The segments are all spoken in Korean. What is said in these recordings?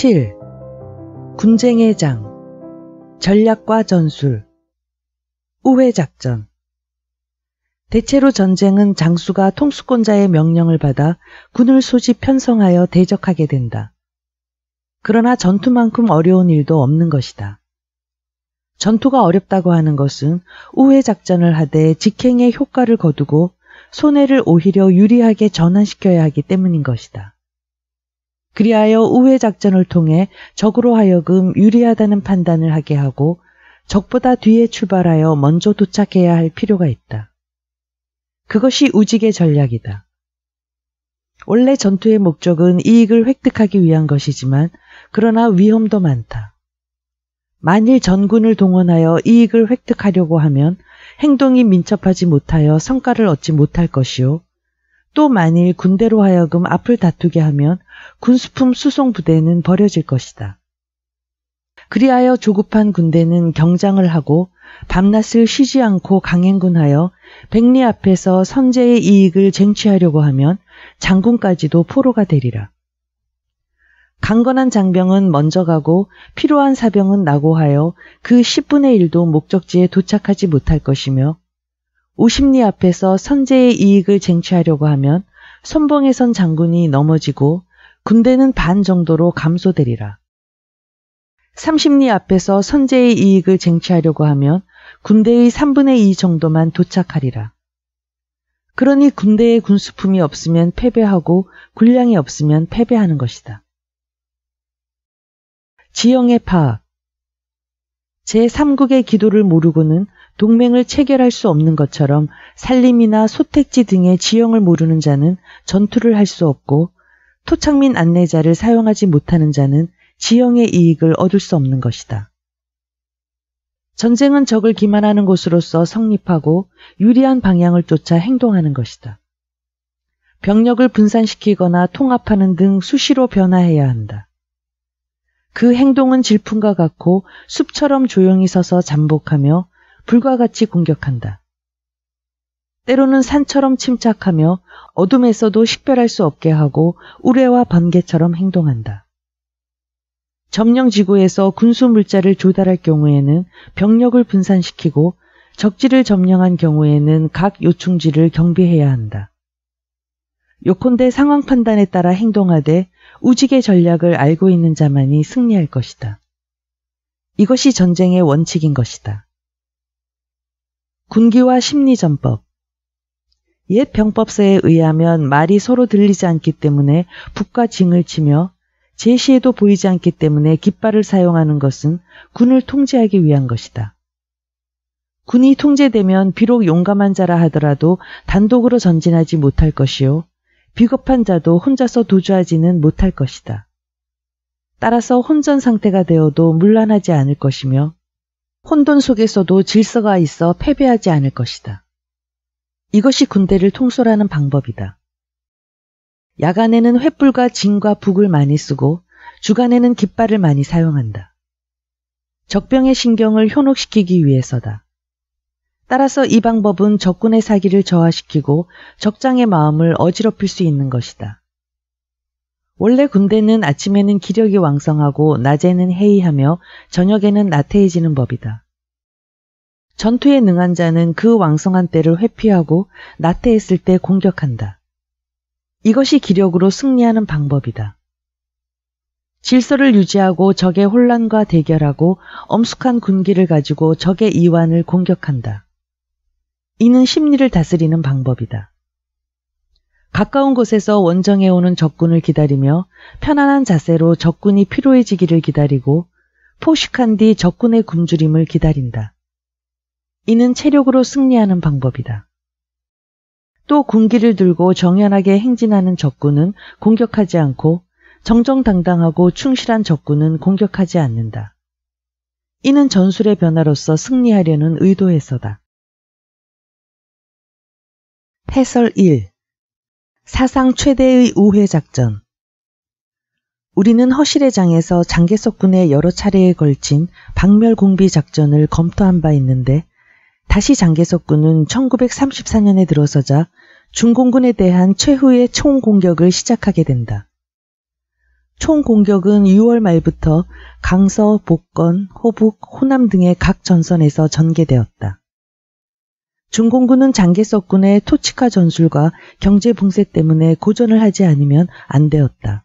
7. 군쟁의 장 전략과 전술 우회 작전 대체로 전쟁은 장수가 통수권자의 명령을 받아 군을 소집 편성하여 대적하게 된다. 그러나 전투만큼 어려운 일도 없는 것이다. 전투가 어렵다고 하는 것은 우회 작전을 하되 직행의 효과를 거두고 손해를 오히려 유리하게 전환시켜야 하기 때문인 것이다. 그리하여 우회 작전을 통해 적으로 하여금 유리하다는 판단을 하게 하고 적보다 뒤에 출발하여 먼저 도착해야 할 필요가 있다. 그것이 우직의 전략이다. 원래 전투의 목적은 이익을 획득하기 위한 것이지만 그러나 위험도 많다. 만일 전군을 동원하여 이익을 획득하려고 하면 행동이 민첩하지 못하여 성과를 얻지 못할 것이요. 또 만일 군대로 하여금 앞을 다투게 하면 군수품 수송 부대는 버려질 것이다. 그리하여 조급한 군대는 경장을 하고 밤낮을 쉬지 않고 강행군하여 백리 앞에서 선제의 이익을 쟁취하려고 하면 장군까지도 포로가 되리라. 강건한 장병은 먼저 가고 필요한 사병은 나고하여 그 10분의 1도 목적지에 도착하지 못할 것이며 5 0리 앞에서 선제의 이익을 쟁취하려고 하면 선봉에 선 장군이 넘어지고 군대는 반 정도로 감소되리라. 3 0리 앞에서 선제의 이익을 쟁취하려고 하면 군대의 3분의 2 정도만 도착하리라. 그러니 군대의 군수품이 없으면 패배하고 군량이 없으면 패배하는 것이다. 지형의 파악. 제3국의 기도를 모르고는 동맹을 체결할 수 없는 것처럼 산림이나 소택지 등의 지형을 모르는 자는 전투를 할 수 없고 토착민 안내자를 사용하지 못하는 자는 지형의 이익을 얻을 수 없는 것이다. 전쟁은 적을 기만하는 곳으로서 성립하고 유리한 방향을 쫓아 행동하는 것이다. 병력을 분산시키거나 통합하는 등 수시로 변화해야 한다. 그 행동은 질풍과 같고 숲처럼 조용히 서서 잠복하며 불과 같이 공격한다. 때로는 산처럼 침착하며 어둠에서도 식별할 수 없게 하고 우레와 번개처럼 행동한다. 점령 지구에서 군수 물자를 조달할 경우에는 병력을 분산시키고 적지를 점령한 경우에는 각 요충지를 경비해야 한다. 요컨대 상황 판단에 따라 행동하되 우직의 전략을 알고 있는 자만이 승리할 것이다. 이것이 전쟁의 원칙인 것이다. 군기와 심리전법 옛 병법서에 의하면 말이 서로 들리지 않기 때문에 북과 징을 치며 제시에도 보이지 않기 때문에 깃발을 사용하는 것은 군을 통제하기 위한 것이다. 군이 통제되면 비록 용감한 자라 하더라도 단독으로 전진하지 못할 것이요. 비겁한 자도 혼자서 도주하지는 못할 것이다. 따라서 혼전 상태가 되어도 물란하지 않을 것이며 혼돈 속에서도 질서가 있어 패배하지 않을 것이다. 이것이 군대를 통솔하는 방법이다. 야간에는 횃불과 진과 북을 많이 쓰고 주간에는 깃발을 많이 사용한다. 적병의 신경을 현혹시키기 위해서다. 따라서 이 방법은 적군의 사기를 저하시키고 적장의 마음을 어지럽힐 수 있는 것이다. 원래 군대는 아침에는 기력이 왕성하고 낮에는 해이하며 저녁에는 나태해지는 법이다. 전투에 능한 자는 그 왕성한 때를 회피하고 나태했을 때 공격한다. 이것이 기력으로 승리하는 방법이다. 질서를 유지하고 적의 혼란과 대결하고 엄숙한 군기를 가지고 적의 이완을 공격한다. 이는 심리를 다스리는 방법이다. 가까운 곳에서 원정에 오는 적군을 기다리며 편안한 자세로 적군이 피로해지기를 기다리고 포식한 뒤 적군의 굶주림을 기다린다. 이는 체력으로 승리하는 방법이다. 또 군기를 들고 정연하게 행진하는 적군은 공격하지 않고 정정당당하고 충실한 적군은 공격하지 않는다. 이는 전술의 변화로서 승리하려는 의도에서다. 해설 1. 사상 최대의 우회 작전. 우리는 허실의 장에서 장개석 군의 여러 차례에 걸친 박멸 공비 작전을 검토한 바 있는데 다시 장개석 군은 1934년에 들어서자 중공군에 대한 최후의 총 공격을 시작하게 된다. 총 공격은 6월 말부터 강서, 복건, 호북, 호남 등의 각 전선에서 전개되었다. 중공군은 장개석군의 토치카 전술과 경제 봉쇄 때문에 고전을 하지 않으면 안 되었다.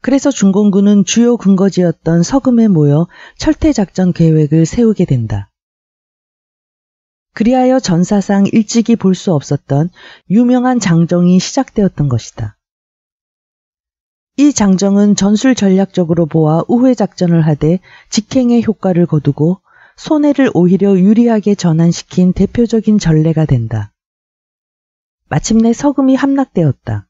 그래서 중공군은 주요 근거지였던 서금에 모여 철퇴작전 계획을 세우게 된다. 그리하여 전사상 일찍이 볼 수 없었던 유명한 장정이 시작되었던 것이다. 이 장정은 전술 전략적으로 보아 우회 작전을 하되 직행의 효과를 거두고 손해를 오히려 유리하게 전환시킨 대표적인 전례가 된다. 마침내 서금이 함락되었다.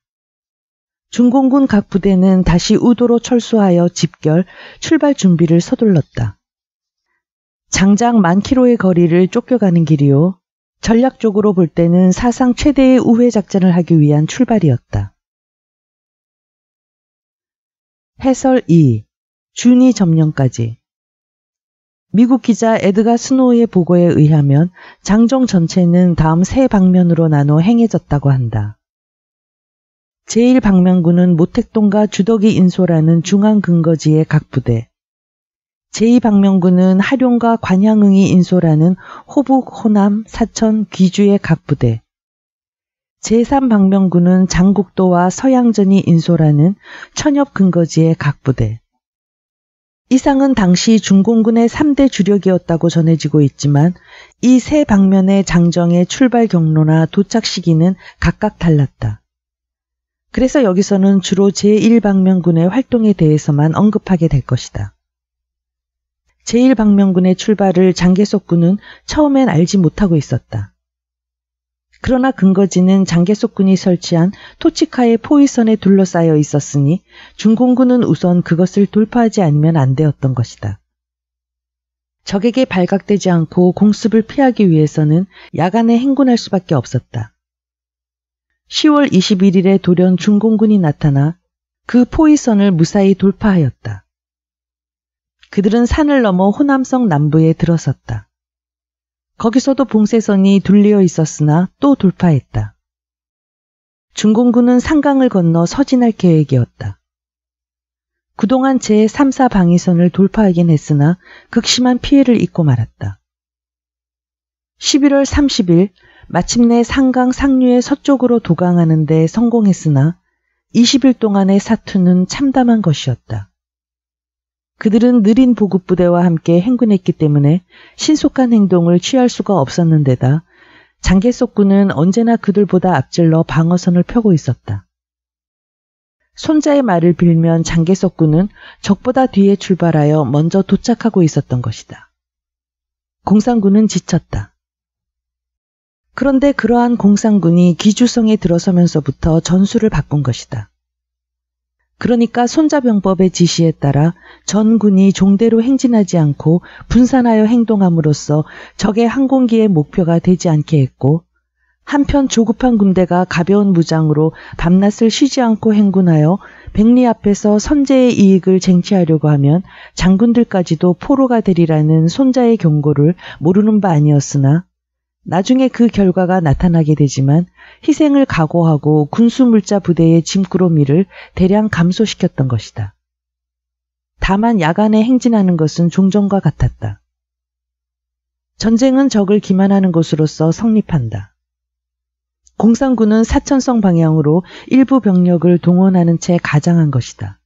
중공군 각 부대는 다시 우도로 철수하여 집결, 출발 준비를 서둘렀다. 장장 만 킬로의 거리를 쫓겨가는 길이요. 전략적으로 볼 때는 사상 최대의 우회 작전을 하기 위한 출발이었다. 해설 2. 준이 점령까지 미국 기자 에드가 스노우의 보고에 의하면 장정 전체는 다음 세 방면으로 나눠 행해졌다고 한다. 제1방면군은 모택동과 주덕이 인소라는 중앙 근거지의 각 부대. 제2방면군은 하룡과 관양응이 인소라는 호북, 호남, 사천, 귀주의 각 부대. 제3방면군은 장국도와 서양전이 인소라는 천엽 근거지의 각 부대. 이상은 당시 중공군의 3대 주력이었다고 전해지고 있지만 이 세 방면의 장정의 출발 경로나 도착 시기는 각각 달랐다. 그래서 여기서는 주로 제1방면군의 활동에 대해서만 언급하게 될 것이다. 제1방면군의 출발을 장계석군은 처음엔 알지 못하고 있었다. 그러나 근거지는 장계속군이 설치한 토치카의 포위선에 둘러싸여 있었으니 중공군은 우선 그것을 돌파하지 않으면 안 되었던 것이다. 적에게 발각되지 않고 공습을 피하기 위해서는 야간에 행군할 수밖에 없었다. 10월 21일에 돌연 중공군이 나타나 그 포위선을 무사히 돌파하였다. 그들은 산을 넘어 호남성 남부에 들어섰다. 거기서도 봉쇄선이 둘리어 있었으나 또 돌파했다. 중공군은 상강을 건너 서진할 계획이었다. 그동안 제3사 방위선을 돌파하긴 했으나 극심한 피해를 입고 말았다. 11월 30일 마침내 상강 상류의 서쪽으로 도강하는 데 성공했으나 20일 동안의 사투는 참담한 것이었다. 그들은 느린 보급부대와 함께 행군했기 때문에 신속한 행동을 취할 수가 없었는데다 장개석군은 언제나 그들보다 앞질러 방어선을 펴고 있었다. 손자의 말을 빌면 장개석군은 적보다 뒤에 출발하여 먼저 도착하고 있었던 것이다. 공산군은 지쳤다. 그런데 그러한 공산군이 기주성에 들어서면서부터 전술을 바꾼 것이다. 그러니까 손자병법의 지시에 따라 전군이 종대로 행진하지 않고 분산하여 행동함으로써 적의 항공기의 목표가 되지 않게 했고 한편 조급한 군대가 가벼운 무장으로 밤낮을 쉬지 않고 행군하여 백리 앞에서 선제의 이익을 쟁취하려고 하면 장군들까지도 포로가 되리라는 손자의 경고를 모르는 바 아니었으나 나중에 그 결과가 나타나게 되지만 희생을 각오하고 군수물자 부대의 짐꾸러미를 대량 감소시켰던 것이다. 다만 야간에 행진하는 것은 종전과 같았다. 전쟁은 적을 기만하는 것으로서 성립한다. 공산군은 사천성 방향으로 일부 병력을 동원하는 채 가장한 것이다.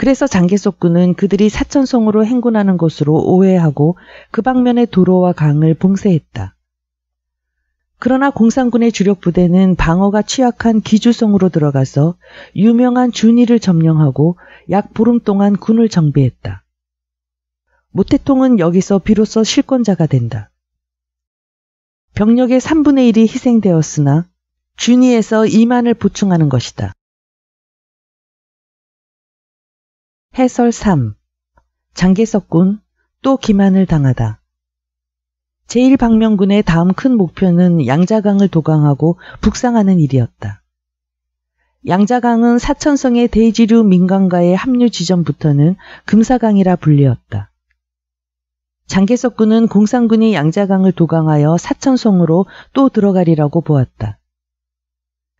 그래서 장개석군은 그들이 사천성으로 행군하는 것으로 오해하고 그 방면의 도로와 강을 봉쇄했다. 그러나 공산군의 주력 부대는 방어가 취약한 기주성으로 들어가서 유명한 준이를 점령하고 약 보름 동안 군을 정비했다. 모태통은 여기서 비로소 실권자가 된다. 병력의 3분의 1이 희생되었으나 준이에서 2만을 보충하는 것이다. 해설 3. 장계석군 또 기만을 당하다. 제1방면군의 다음 큰 목표는 양자강을 도강하고 북상하는 일이었다. 양자강은 사천성의 대지류 민간가의 합류 지점부터는 금사강이라 불리었다. 장계석군은 공산군이 양자강을 도강하여 사천성으로 또 들어가리라고 보았다.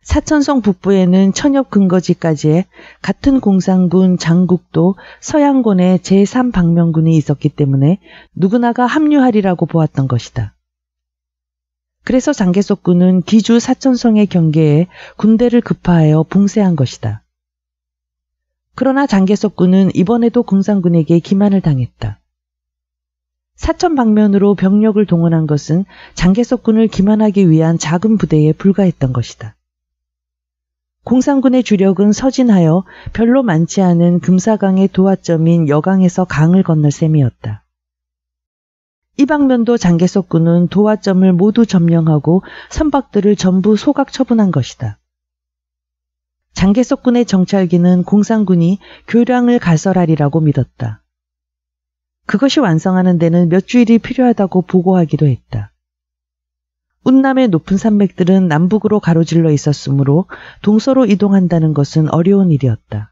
사천성 북부에는 천엽 근거지까지의 같은 공산군 장국도 서양군의 제3방면군이 있었기 때문에 누구나가 합류하리라고 보았던 것이다. 그래서 장계석군은 기주 사천성의 경계에 군대를 급파하여 봉쇄한 것이다. 그러나 장계석군은 이번에도 공산군에게 기만을 당했다. 사천 방면으로 병력을 동원한 것은 장계석군을 기만하기 위한 작은 부대에 불과했던 것이다. 공산군의 주력은 서진하여 별로 많지 않은 금사강의 도화점인 여강에서 강을 건널 셈이었다. 이 방면도 장개석군은 도화점을 모두 점령하고 선박들을 전부 소각 처분한 것이다. 장개석군의 정찰기는 공산군이 교량을 가설하리라고 믿었다. 그것이 완성하는 데는 몇 주일이 필요하다고 보고하기도 했다. 운남의 높은 산맥들은 남북으로 가로질러 있었으므로 동서로 이동한다는 것은 어려운 일이었다.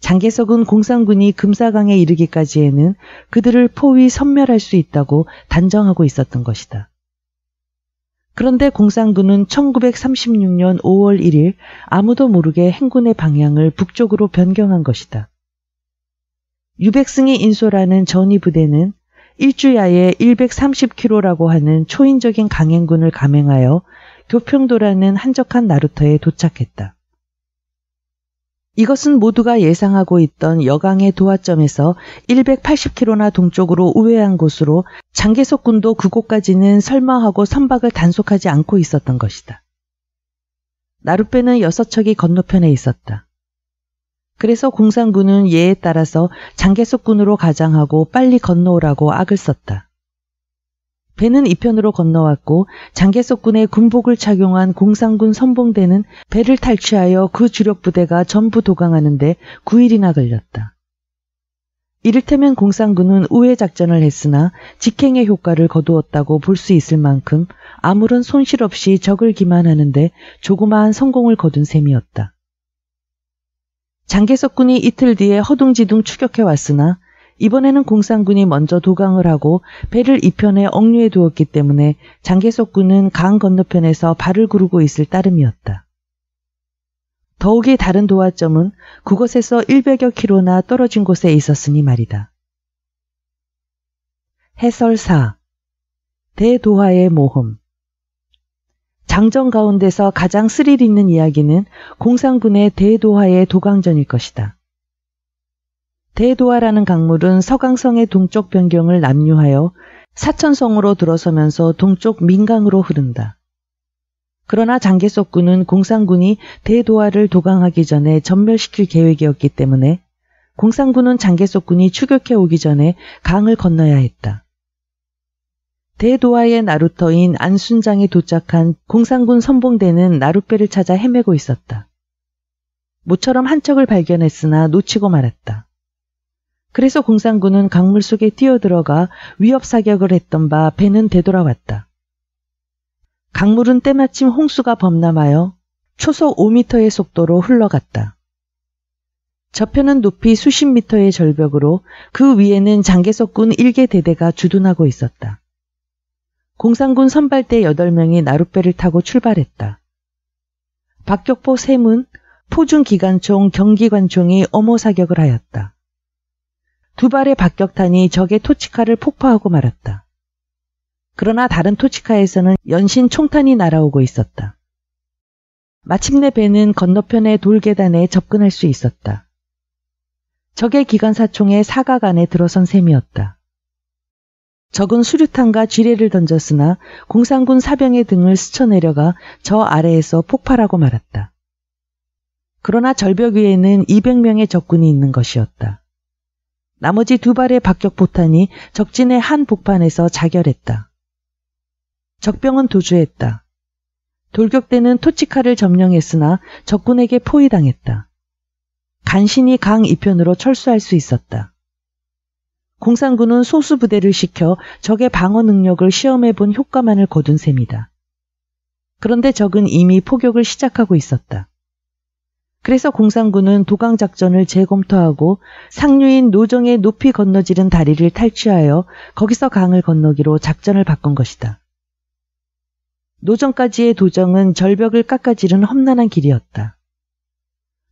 장개석은 공산군이 금사강에 이르기까지에는 그들을 포위 섬멸할 수 있다고 단정하고 있었던 것이다. 그런데 공산군은 1936년 5월 1일 아무도 모르게 행군의 방향을 북쪽으로 변경한 것이다. 유백승이 인솔하는 전위 부대는 일주야에 130km라고 하는 초인적인 강행군을 감행하여 교평도라는 한적한 나루터에 도착했다. 이것은 모두가 예상하고 있던 여강의 도화점에서 180km나 동쪽으로 우회한 곳으로 장계석 군도 그곳까지는 설마하고 선박을 단속하지 않고 있었던 것이다. 나룻배는 여섯 척이 건너편에 있었다. 그래서 공산군은 예에 따라서 장개석군으로 가장하고 빨리 건너오라고 악을 썼다. 배는 이편으로 건너왔고 장개석군의 군복을 착용한 공산군 선봉대는 배를 탈취하여 그 주력 부대가 전부 도강하는데 9일이나 걸렸다. 이를테면 공산군은 우회 작전을 했으나 직행의 효과를 거두었다고 볼 수 있을 만큼 아무런 손실 없이 적을 기만하는데 조그마한 성공을 거둔 셈이었다. 장개석 군이 이틀 뒤에 허둥지둥 추격해 왔으나 이번에는 공산군이 먼저 도강을 하고 배를 이편에 억류해 두었기 때문에 장개석 군은 강 건너편에서 발을 구르고 있을 따름이었다. 더욱이 다른 도화점은 그곳에서 100여 킬로나 떨어진 곳에 있었으니 말이다. 해설사 대도화의 모험 장정 가운데서 가장 스릴 있는 이야기는 공산군의 대도하의 도강전일 것이다. 대도하라는 강물은 서강성의 동쪽 변경을 남유하여 사천성으로 들어서면서 동쪽 민강으로 흐른다. 그러나 장개석군은 공산군이 대도하를 도강하기 전에 전멸시킬 계획이었기 때문에 공산군은 장개석군이 추격해 오기 전에 강을 건너야 했다. 대도하의 나루터인 안순장이 도착한 공산군 선봉대는 나룻배를 찾아 헤매고 있었다. 모처럼 한 척을 발견했으나 놓치고 말았다. 그래서 공산군은 강물 속에 뛰어들어가 위협 사격을 했던 바 배는 되돌아왔다. 강물은 때마침 홍수가 범람하여 초속 5미터의 속도로 흘러갔다. 저편은 높이 수십 미터의 절벽으로 그 위에는 장개석군 일개 대대가 주둔하고 있었다. 공산군 선발대 8명이 나룻배를 타고 출발했다. 박격포 셈은 포중기관총 경기관총이 어모 사격을 하였다. 두 발의 박격탄이 적의 토치카를 폭파하고 말았다. 그러나 다른 토치카에서는 연신 총탄이 날아오고 있었다. 마침내 배는 건너편의 돌계단에 접근할 수 있었다. 적의 기관사총의 사각 안에 들어선 셈이었다. 적은 수류탄과 지뢰를 던졌으나 공산군 사병의 등을 스쳐 내려가 저 아래에서 폭발하고 말았다. 그러나 절벽 위에는 200명의 적군이 있는 것이었다. 나머지 두 발의 박격포탄이 적진의 한 복판에서 자결했다. 적병은 도주했다. 돌격대는 토치카를 점령했으나 적군에게 포위당했다. 간신히 강 이편으로 철수할 수 있었다. 공산군은 소수 부대를 시켜 적의 방어 능력을 시험해 본 효과만을 거둔 셈이다. 그런데 적은 이미 포격을 시작하고 있었다. 그래서 공산군은 도강 작전을 재검토하고 상류인 노정의 높이 건너지른 다리를 탈취하여 거기서 강을 건너기로 작전을 바꾼 것이다. 노정까지의 도정은 절벽을 깎아지른 험난한 길이었다.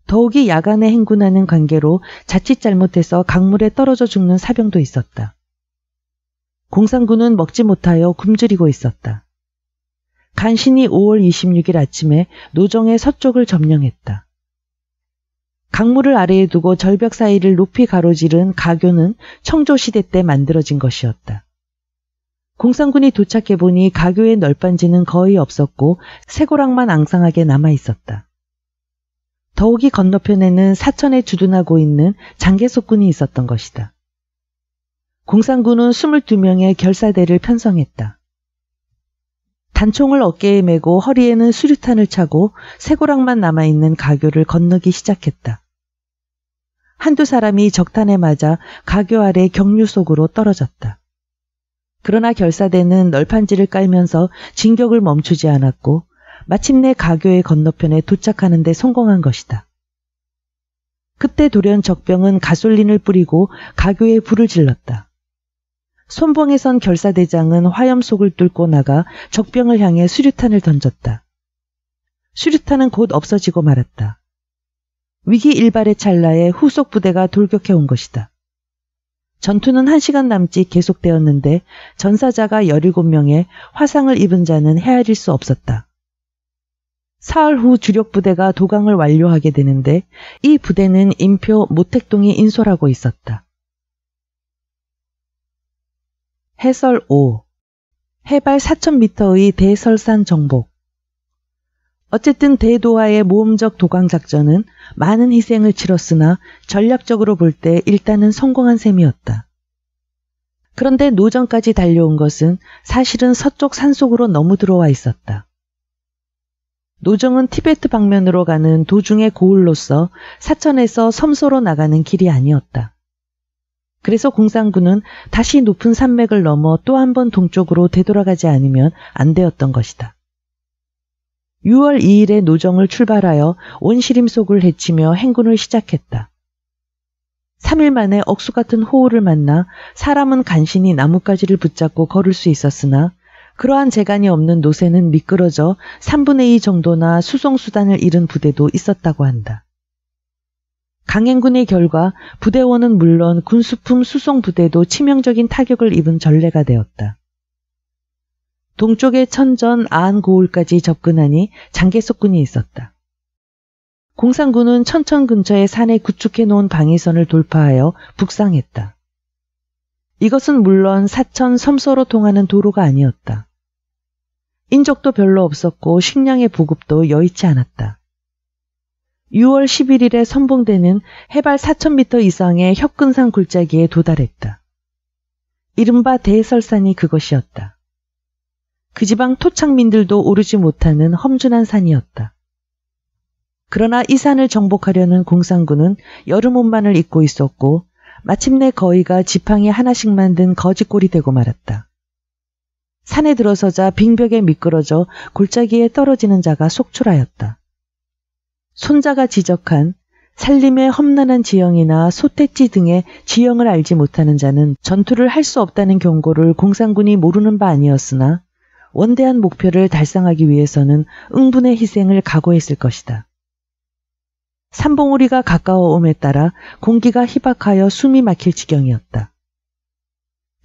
더욱이 야간에 행군하는 관계로 자칫 잘못해서 강물에 떨어져 죽는 사병도 있었다. 공산군은 먹지 못하여 굶주리고 있었다. 간신히 5월 26일 아침에 노정의 서쪽을 점령했다. 강물을 아래에 두고 절벽 사이를 높이 가로지른 가교는 청조시대 때 만들어진 것이었다. 공산군이 도착해보니 가교의 널빤지는 거의 없었고 새고랑만 앙상하게 남아있었다. 더욱이 건너편에는 사천에 주둔하고 있는 장개석군이 있었던 것이다. 공산군은 22명의 결사대를 편성했다. 단총을 어깨에 메고 허리에는 수류탄을 차고 쇠고랑만 남아있는 가교를 건너기 시작했다. 한두 사람이 적탄에 맞아 가교 아래 경류 속으로 떨어졌다. 그러나 결사대는 널판지를 깔면서 진격을 멈추지 않았고 마침내 가교의 건너편에 도착하는데 성공한 것이다. 그때 돌연 적병은 가솔린을 뿌리고 가교에 불을 질렀다. 손봉에선 결사대장은 화염 속을 뚫고 나가 적병을 향해 수류탄을 던졌다. 수류탄은 곧 없어지고 말았다. 위기 일발의 찰나에 후속 부대가 돌격해 온 것이다. 전투는 한시간 남짓 계속되었는데 전사자가 17명에 화상을 입은 자는 헤아릴 수 없었다. 사흘 후 주력 부대가 도강을 완료하게 되는데 이 부대는 인표 모택동이 인솔하고 있었다. 해설 5 해발 4,000m의 대설산 정복 어쨌든 대도하의 모험적 도강 작전은 많은 희생을 치렀으나 전략적으로 볼 때 일단은 성공한 셈이었다. 그런데 노정까지 달려온 것은 사실은 서쪽 산속으로 너무 들어와 있었다. 노정은 티베트 방면으로 가는 도중의 고을로서 사천에서 섬소로 나가는 길이 아니었다. 그래서 공산군은 다시 높은 산맥을 넘어 또 한 번 동쪽으로 되돌아가지 않으면 안 되었던 것이다. 6월 2일에 노정을 출발하여 온시림 속을 헤치며 행군을 시작했다. 3일 만에 억수 같은 호우를 만나 사람은 간신히 나뭇가지를 붙잡고 걸을 수 있었으나 그러한 재간이 없는 노새는 미끄러져 3분의 2 정도나 수송수단을 잃은 부대도 있었다고 한다. 강행군의 결과 부대원은 물론 군수품 수송부대도 치명적인 타격을 입은 전례가 되었다. 동쪽의 천전 아안고울까지 접근하니 장계석군이 있었다. 공산군은 천천 근처의 산에 구축해 놓은 방위선을 돌파하여 북상했다. 이것은 물론 사천 섬서로 통하는 도로가 아니었다. 인적도 별로 없었고 식량의 보급도 여의치 않았다. 6월 11일에 선봉대는 해발 4,000m 이상의 협근산 굴짜기에 도달했다. 이른바 대설산이 그것이었다. 그 지방 토착민들도 오르지 못하는 험준한 산이었다. 그러나 이 산을 정복하려는 공산군은 여름 옷만을 입고 있었고 마침내 거위가 지팡이 하나씩 만든 거지꼴이 되고 말았다. 산에 들어서자 빙벽에 미끄러져 골짜기에 떨어지는 자가 속출하였다. 손자가 지적한 살림의 험난한 지형이나 소택지 등의 지형을 알지 못하는 자는 전투를 할 수 없다는 경고를 공산군이 모르는 바 아니었으나 원대한 목표를 달성하기 위해서는 응분의 희생을 각오했을 것이다. 산봉우리가 가까워옴에 따라 공기가 희박하여 숨이 막힐 지경이었다.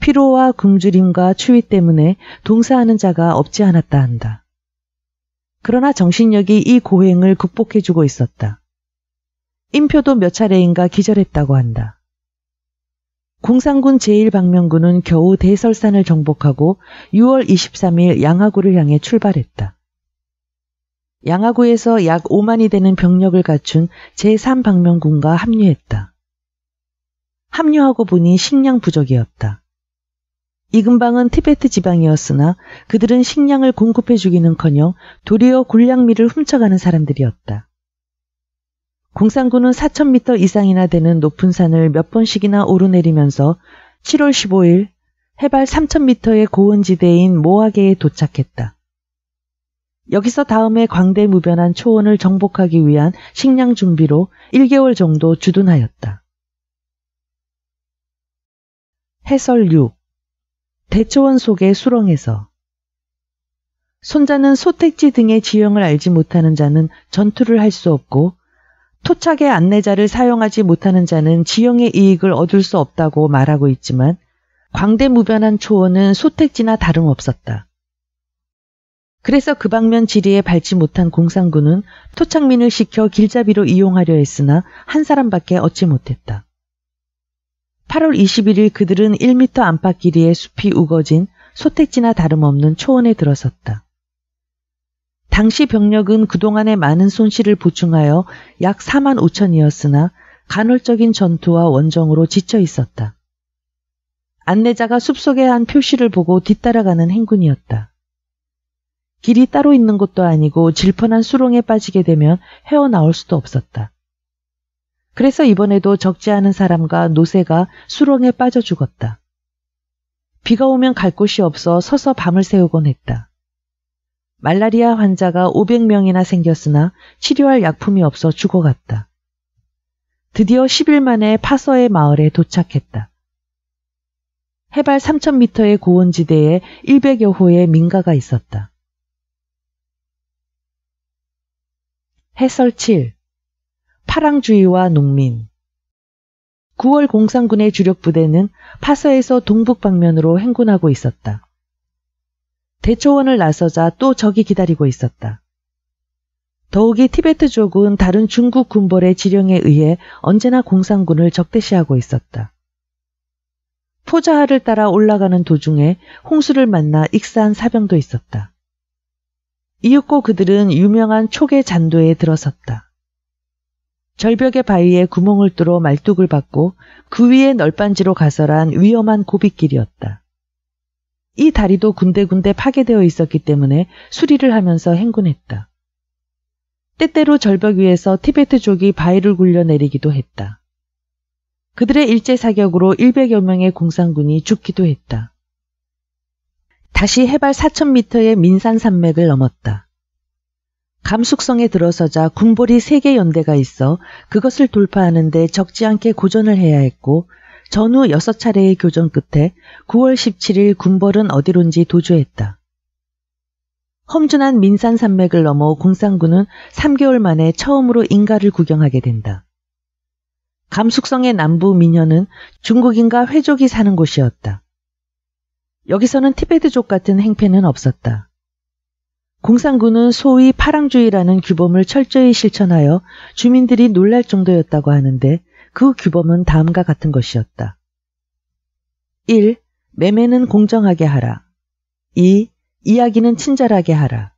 피로와 굶주림과 추위 때문에 동사하는 자가 없지 않았다 한다. 그러나 정신력이 이 고행을 극복해주고 있었다. 인표도몇 차례인가 기절했다고 한다. 공산군 제1방면군은 겨우 대설산을 정복하고 6월 23일 양하구를 향해 출발했다. 양화구에서 약 5만이 되는 병력을 갖춘 제3방명군과 합류했다. 합류하고 보니 식량 부족이었다. 이근방은 티베트 지방이었으나 그들은 식량을 공급해 주기는커녕 도리어 군량미를 훔쳐가는 사람들이었다. 공산군은 4,000m 이상이나 되는 높은 산을 몇 번씩이나 오르내리면서 7월 15일 해발 3,000m의 고원지대인 모하게에 도착했다. 여기서 다음에 광대무변한 초원을 정복하기 위한 식량 준비로 1개월 정도 주둔하였다. 해설 6. 대초원 속의 수렁에서 손자는 소택지 등의 지형을 알지 못하는 자는 전투를 할 수 없고 토착의 안내자를 사용하지 못하는 자는 지형의 이익을 얻을 수 없다고 말하고 있지만 광대무변한 초원은 소택지나 다름없었다. 그래서 그 방면 지리에 밟지 못한 공산군은 토착민을 시켜 길잡이로 이용하려 했으나 한 사람밖에 얻지 못했다. 8월 21일 그들은 1미터 안팎 길이의 숲이 우거진 소택지나 다름없는 초원에 들어섰다. 당시 병력은 그동안의 많은 손실을 보충하여 약 4만 5천이었으나 간헐적인 전투와 원정으로 지쳐 있었다. 안내자가 숲속에 한 표시를 보고 뒤따라가는 행군이었다. 길이 따로 있는 것도 아니고 질펀한 수렁에 빠지게 되면 헤어나올 수도 없었다. 그래서 이번에도 적지 않은 사람과 노새가 수렁에 빠져 죽었다. 비가 오면 갈 곳이 없어 서서 밤을 새우곤 했다. 말라리아 환자가 500명이나 생겼으나 치료할 약품이 없어 죽어갔다. 드디어 10일 만에 파서의 마을에 도착했다. 해발 3,000m의 고원지대에 100여 호의 민가가 있었다. 해설 7. 파랑주의와 농민. 9월 공산군의 주력 부대는 파서에서 동북 방면으로 행군하고 있었다. 대초원을 나서자 또 적이 기다리고 있었다. 더욱이 티베트족은 다른 중국 군벌의 지령에 의해 언제나 공산군을 적대시하고 있었다. 포자하를 따라 올라가는 도중에 홍수를 만나 익사한 사병도 있었다. 이윽고 그들은 유명한 촉의 잔도에 들어섰다. 절벽의 바위에 구멍을 뚫어 말뚝을 받고 그 위에 널빤지로 가설한 위험한 고빗길이었다. 이 다리도 군데군데 파괴되어 있었기 때문에 수리를 하면서 행군했다. 때때로 절벽 위에서 티베트족이 바위를 굴려 내리기도 했다. 그들의 일제 사격으로 100여 명의 공산군이 죽기도 했다. 다시 해발 4,000m의 민산 산맥을 넘었다. 감숙성에 들어서자 군보리 3개 연대가 있어 그것을 돌파하는데 적지 않게 고전을 해야 했고 전후 6차례의 교전 끝에 9월 17일 군벌은 어디론지 도주했다. 험준한 민산 산맥을 넘어 공산군은 3개월 만에 처음으로 인가를 구경하게 된다. 감숙성의 남부 민현은 중국인과 회족이 사는 곳이었다. 여기서는 티베드족 같은 행패는 없었다. 공산군은 소위 파랑주의라는 규범을 철저히 실천하여 주민들이 놀랄 정도였다고 하는데 그 규범은 다음과 같은 것이었다. 1. 매매는 공정하게 하라. 2. 이야기는 친절하게 하라.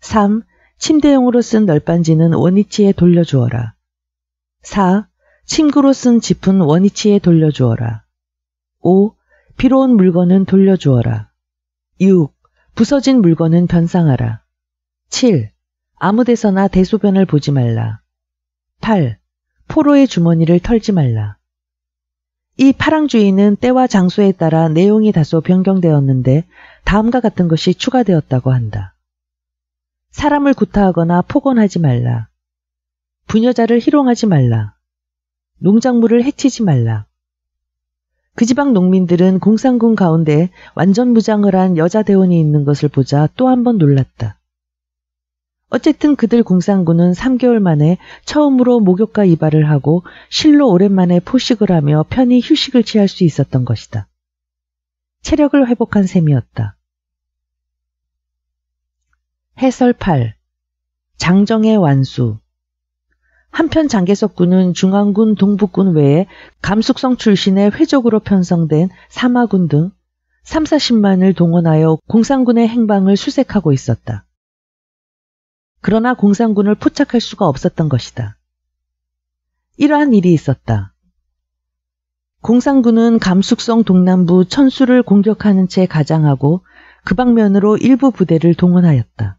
3. 침대용으로 쓴 널빤지는 원위치에 돌려주어라. 4. 침구로 쓴짚은 원위치에 돌려주어라. 5. 필요한 물건은 돌려주어라. 6. 부서진 물건은 변상하라. 7. 아무 데서나 대소변을 보지 말라. 8. 포로의 주머니를 털지 말라. 이 파랑주의는 때와 장소에 따라 내용이 다소 변경되었는데 다음과 같은 것이 추가되었다고 한다. 사람을 구타하거나 폭언하지 말라. 부녀자를 희롱하지 말라. 농작물을 해치지 말라. 그 지방 농민들은 공산군 가운데 완전 무장을 한 여자 대원이 있는 것을 보자 또 한 번 놀랐다. 어쨌든 그들 공산군은 3개월 만에 처음으로 목욕과 이발을 하고 실로 오랜만에 포식을 하며 편히 휴식을 취할 수 있었던 것이다. 체력을 회복한 셈이었다. 해설 8. 장정의 완수 한편 장개석군은 중앙군 동북군 외에 감숙성 출신의 회적으로 편성된 사마군 등 3, 40만을 동원하여 공산군의 행방을 수색하고 있었다. 그러나 공산군을 포착할 수가 없었던 것이다. 이러한 일이 있었다. 공산군은 감숙성 동남부 천수를 공격하는 채 가장하고 그 방면으로 일부 부대를 동원하였다.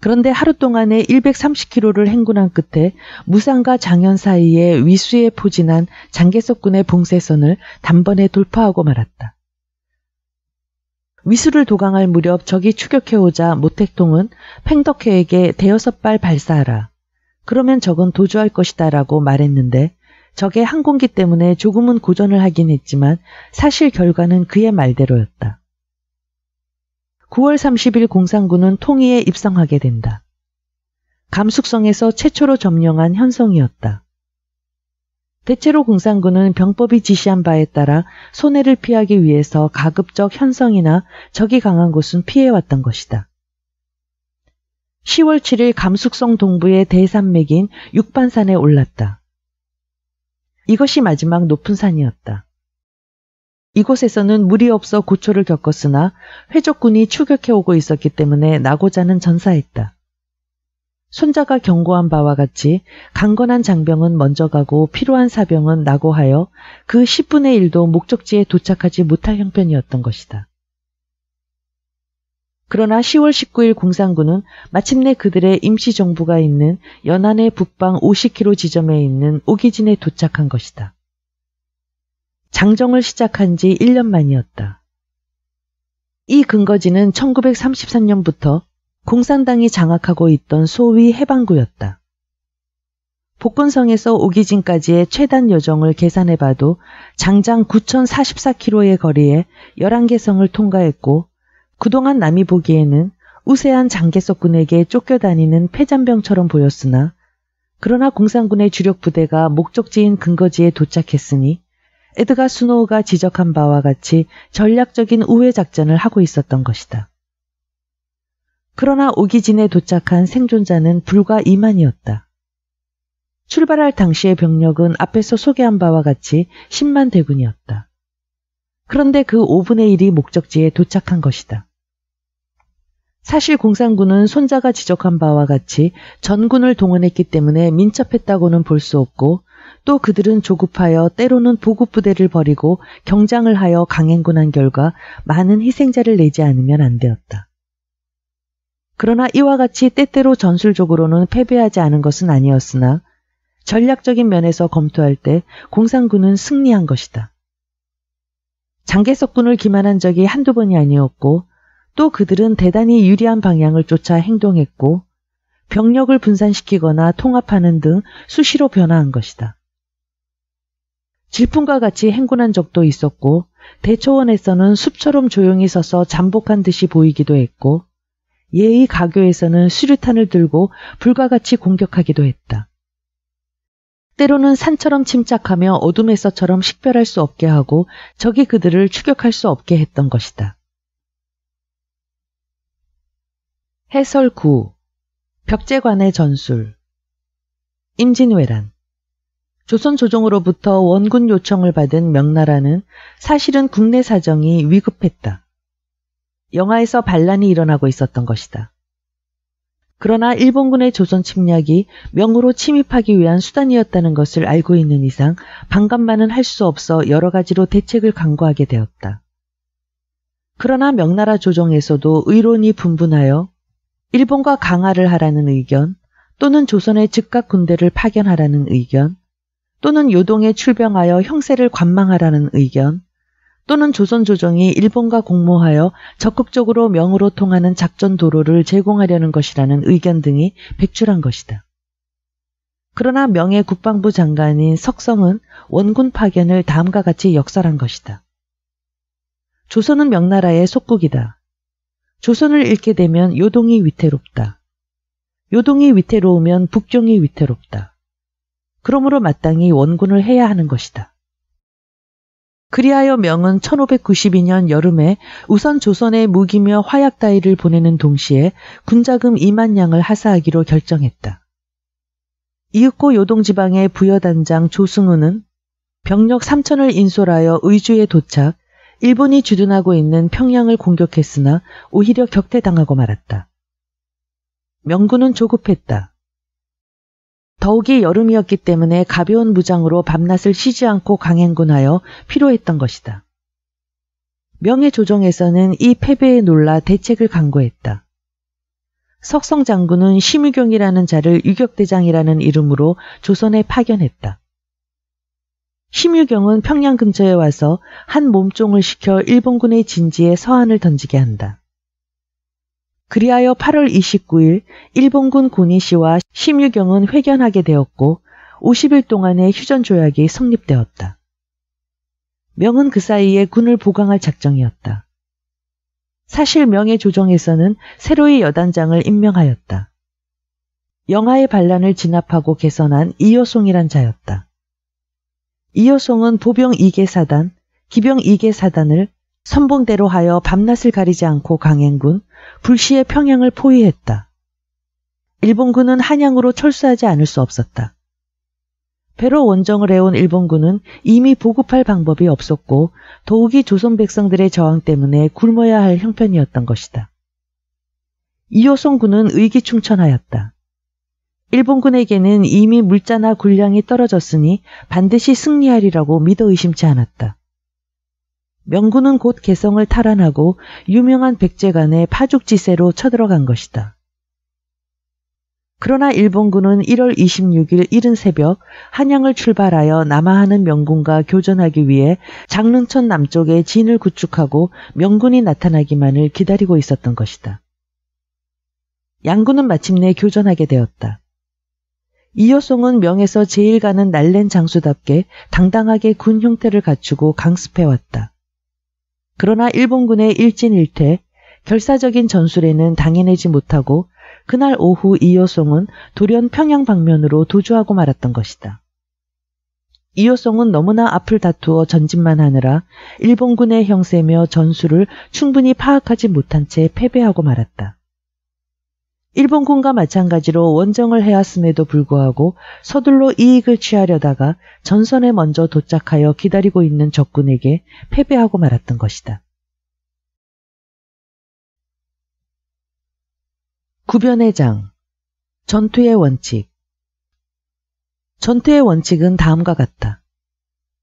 그런데 하루 동안에 130km를 행군한 끝에 무산과 장현 사이에 위수에 포진한 장계석군의 봉쇄선을 단번에 돌파하고 말았다. 위수를 도강할 무렵 적이 추격해오자 모택통은 팽덕회에게 대여섯 발 발사하라. 그러면 적은 도주할 것이다 라고 말했는데 적의 항공기 때문에 조금은 고전을 하긴 했지만 사실 결과는 그의 말대로였다. 9월 30일 공산군은 통일에 입성하게 된다. 감숙성에서 최초로 점령한 현성이었다. 대체로 공산군은 병법이 지시한 바에 따라 손해를 피하기 위해서 가급적 현성이나 적이 강한 곳은 피해왔던 것이다. 10월 7일 감숙성 동부의 대산맥인 육반산에 올랐다. 이것이 마지막 높은 산이었다. 이곳에서는 물이 없어 고초를 겪었으나 회적군이 추격해오고 있었기 때문에 나고자는 전사했다. 손자가 경고한 바와 같이 강건한 장병은 먼저 가고 필요한 사병은 나고하여 그 10분의 1도 목적지에 도착하지 못할 형편이었던 것이다. 그러나 10월 19일 공산군은 마침내 그들의 임시정부가 있는 연안의 북방 50km 지점에 있는 오기진에 도착한 것이다. 장정을 시작한 지 1년 만이었다. 이 근거지는 1933년부터 공산당이 장악하고 있던 소위 해방구였다. 복근성에서 오기진까지의 최단 여정을 계산해봐도 장장 9,044km의 거리에 11개 성을 통과했고 그동안 남이 보기에는 우세한 장개석군에게 쫓겨다니는 패잔병처럼 보였으나 그러나 공산군의 주력 부대가 목적지인 근거지에 도착했으니 에드가 스노우가 지적한 바와 같이 전략적인 우회 작전을 하고 있었던 것이다. 그러나 오기진에 도착한 생존자는 불과 2만이었다. 출발할 당시의 병력은 앞에서 소개한 바와 같이 10만 대군이었다. 그런데 그 5분의 1이 목적지에 도착한 것이다. 사실 공산군은 손자가 지적한 바와 같이 전군을 동원했기 때문에 민첩했다고는 볼 수 없고 또 그들은 조급하여 때로는 보급 부대를 버리고 경장을 하여 강행군한 결과 많은 희생자를 내지 않으면 안 되었다. 그러나 이와 같이 때때로 전술적으로는 패배하지 않은 것은 아니었으나 전략적인 면에서 검토할 때 공산군은 승리한 것이다. 장개석군을 기만한 적이 한두 번이 아니었고 또 그들은 대단히 유리한 방향을 쫓아 행동했고 병력을 분산시키거나 통합하는 등 수시로 변화한 것이다. 질풍과 같이 행군한 적도 있었고 대초원에서는 숲처럼 조용히 서서 잠복한 듯이 보이기도 했고 예의 가교에서는 수류탄을 들고 불과 같이 공격하기도 했다. 때로는 산처럼 침착하며 어둠에서처럼 식별할 수 없게 하고 적이 그들을 추격할 수 없게 했던 것이다. 해설 9. 벽제관의 전술 임진왜란 조선 조정으로부터 원군 요청을 받은 명나라는 사실은 국내 사정이 위급했다. 영하에서 반란이 일어나고 있었던 것이다. 그러나 일본군의 조선 침략이 명으로 침입하기 위한 수단이었다는 것을 알고 있는 이상 반감만은 할 수 없어 여러 가지로 대책을 강구하게 되었다. 그러나 명나라 조정에서도 의론이 분분하여 일본과 강화를 하라는 의견 또는 조선의 즉각 군대를 파견하라는 의견 또는 요동에 출병하여 형세를 관망하라는 의견, 또는 조선 조정이 일본과 공모하여 적극적으로 명으로 통하는 작전 도로를 제공하려는 것이라는 의견 등이 백출한 것이다. 그러나 명의 국방부 장관인 석성은 원군 파견을 다음과 같이 역설한 것이다. 조선은 명나라의 속국이다. 조선을 잃게 되면 요동이 위태롭다. 요동이 위태로우면 북종이 위태롭다. 그러므로 마땅히 원군을 해야 하는 것이다. 그리하여 명은 1592년 여름에 우선 조선에 무기며 화약 다이를 보내는 동시에 군자금 2만 양을 하사하기로 결정했다. 이윽고 요동 지방의 부여단장 조승우는 병력 3천을 인솔하여 의주에 도착, 일본이 주둔하고 있는 평양을 공격했으나 오히려 격퇴당하고 말았다. 명군은 조급했다. 더욱이 여름이었기 때문에 가벼운 무장으로 밤낮을 쉬지 않고 강행군하여 필요했던 것이다. 명예조정에서는 이 패배에 놀라 대책을 강구했다. 석성 장군은 심유경이라는 자를 유격대장이라는 이름으로 조선에 파견했다. 심유경은 평양 근처에 와서 한 몸종을 시켜 일본군의 진지에 서한을 던지게 한다. 그리하여 8월 29일 일본군 고니 시와 심유경은 회견하게 되었고 50일 동안의 휴전 조약이 성립되었다. 명은 그 사이에 군을 보강할 작정이었다. 사실 명의 조정에서는 새로이 여단장을 임명하였다. 영하의 반란을 진압하고 개선한 이여송이란 자였다. 이여송은 보병 2개 사단, 기병 2개 사단을 선봉대로 하여 밤낮을 가리지 않고 강행군, 불시의 평양을 포위했다. 일본군은 한양으로 철수하지 않을 수 없었다. 배로 원정을 해온 일본군은 이미 보급할 방법이 없었고 더욱이 조선 백성들의 저항 때문에 굶어야 할 형편이었던 것이다. 이호성 군은 의기충천하였다. 일본군에게는 이미 물자나 군량이 떨어졌으니 반드시 승리하리라고 믿어 의심치 않았다. 명군은 곧 개성을 탈환하고 유명한 백제간의 파죽지세로 쳐들어간 것이다. 그러나 일본군은 1월 26일 이른 새벽 한양을 출발하여 남하하는 명군과 교전하기 위해 장릉천 남쪽에 진을 구축하고 명군이 나타나기만을 기다리고 있었던 것이다. 양군은 마침내 교전하게 되었다. 이여송은 명에서 제일 가는 날랜 장수답게 당당하게 군 형태를 갖추고 강습해왔다. 그러나 일본군의 일진일퇴, 결사적인 전술에는 당해내지 못하고 그날 오후 이효성은 돌연 평양 방면으로 도주하고 말았던 것이다. 이효성은 너무나 앞을 다투어 전진만 하느라 일본군의 형세며 전술을 충분히 파악하지 못한 채 패배하고 말았다. 일본군과 마찬가지로 원정을 해왔음에도 불구하고 서둘러 이익을 취하려다가 전선에 먼저 도착하여 기다리고 있는 적군에게 패배하고 말았던 것이다. 구변의 장 전투의 원칙 전투의 원칙은 다음과 같다.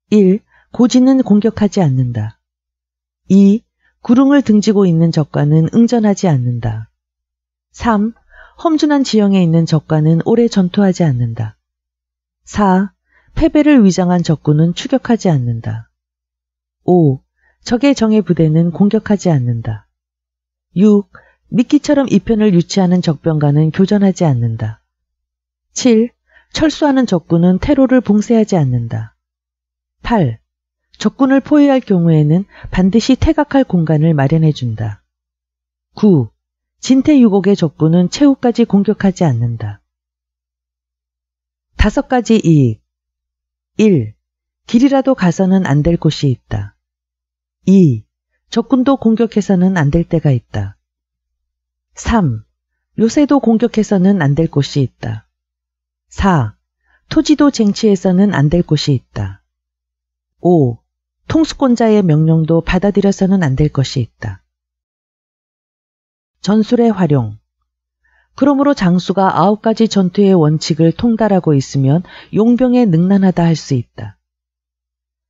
1. 고지는 공격하지 않는다. 2. 구릉을 등지고 있는 적과는 응전하지 않는다. 3. 험준한 지형에 있는 적과는 오래 전투하지 않는다. 4. 패배를 위장한 적군은 추격하지 않는다. 5. 적의 정의 부대는 공격하지 않는다. 6. 미끼처럼 이편을 유치하는 적병과는 교전하지 않는다. 7. 철수하는 적군은 테로를 봉쇄하지 않는다. 8. 적군을 포위할 경우에는 반드시 태각할 공간을 마련해 준다. 9. 진태 유곡의 적군은 최후까지 공격하지 않는다. 다섯 가지 이익 1. 길이라도 가서는 안 될 곳이 있다. 2. 적군도 공격해서는 안 될 때가 있다. 3. 요새도 공격해서는 안 될 곳이 있다. 4. 토지도 쟁취해서는 안 될 곳이 있다. 5. 통수권자의 명령도 받아들여서는 안 될 것이 있다. 전술의 활용. 그러므로 장수가 아홉 가지 전투의 원칙을 통달하고 있으면 용병에 능란하다 할 수 있다.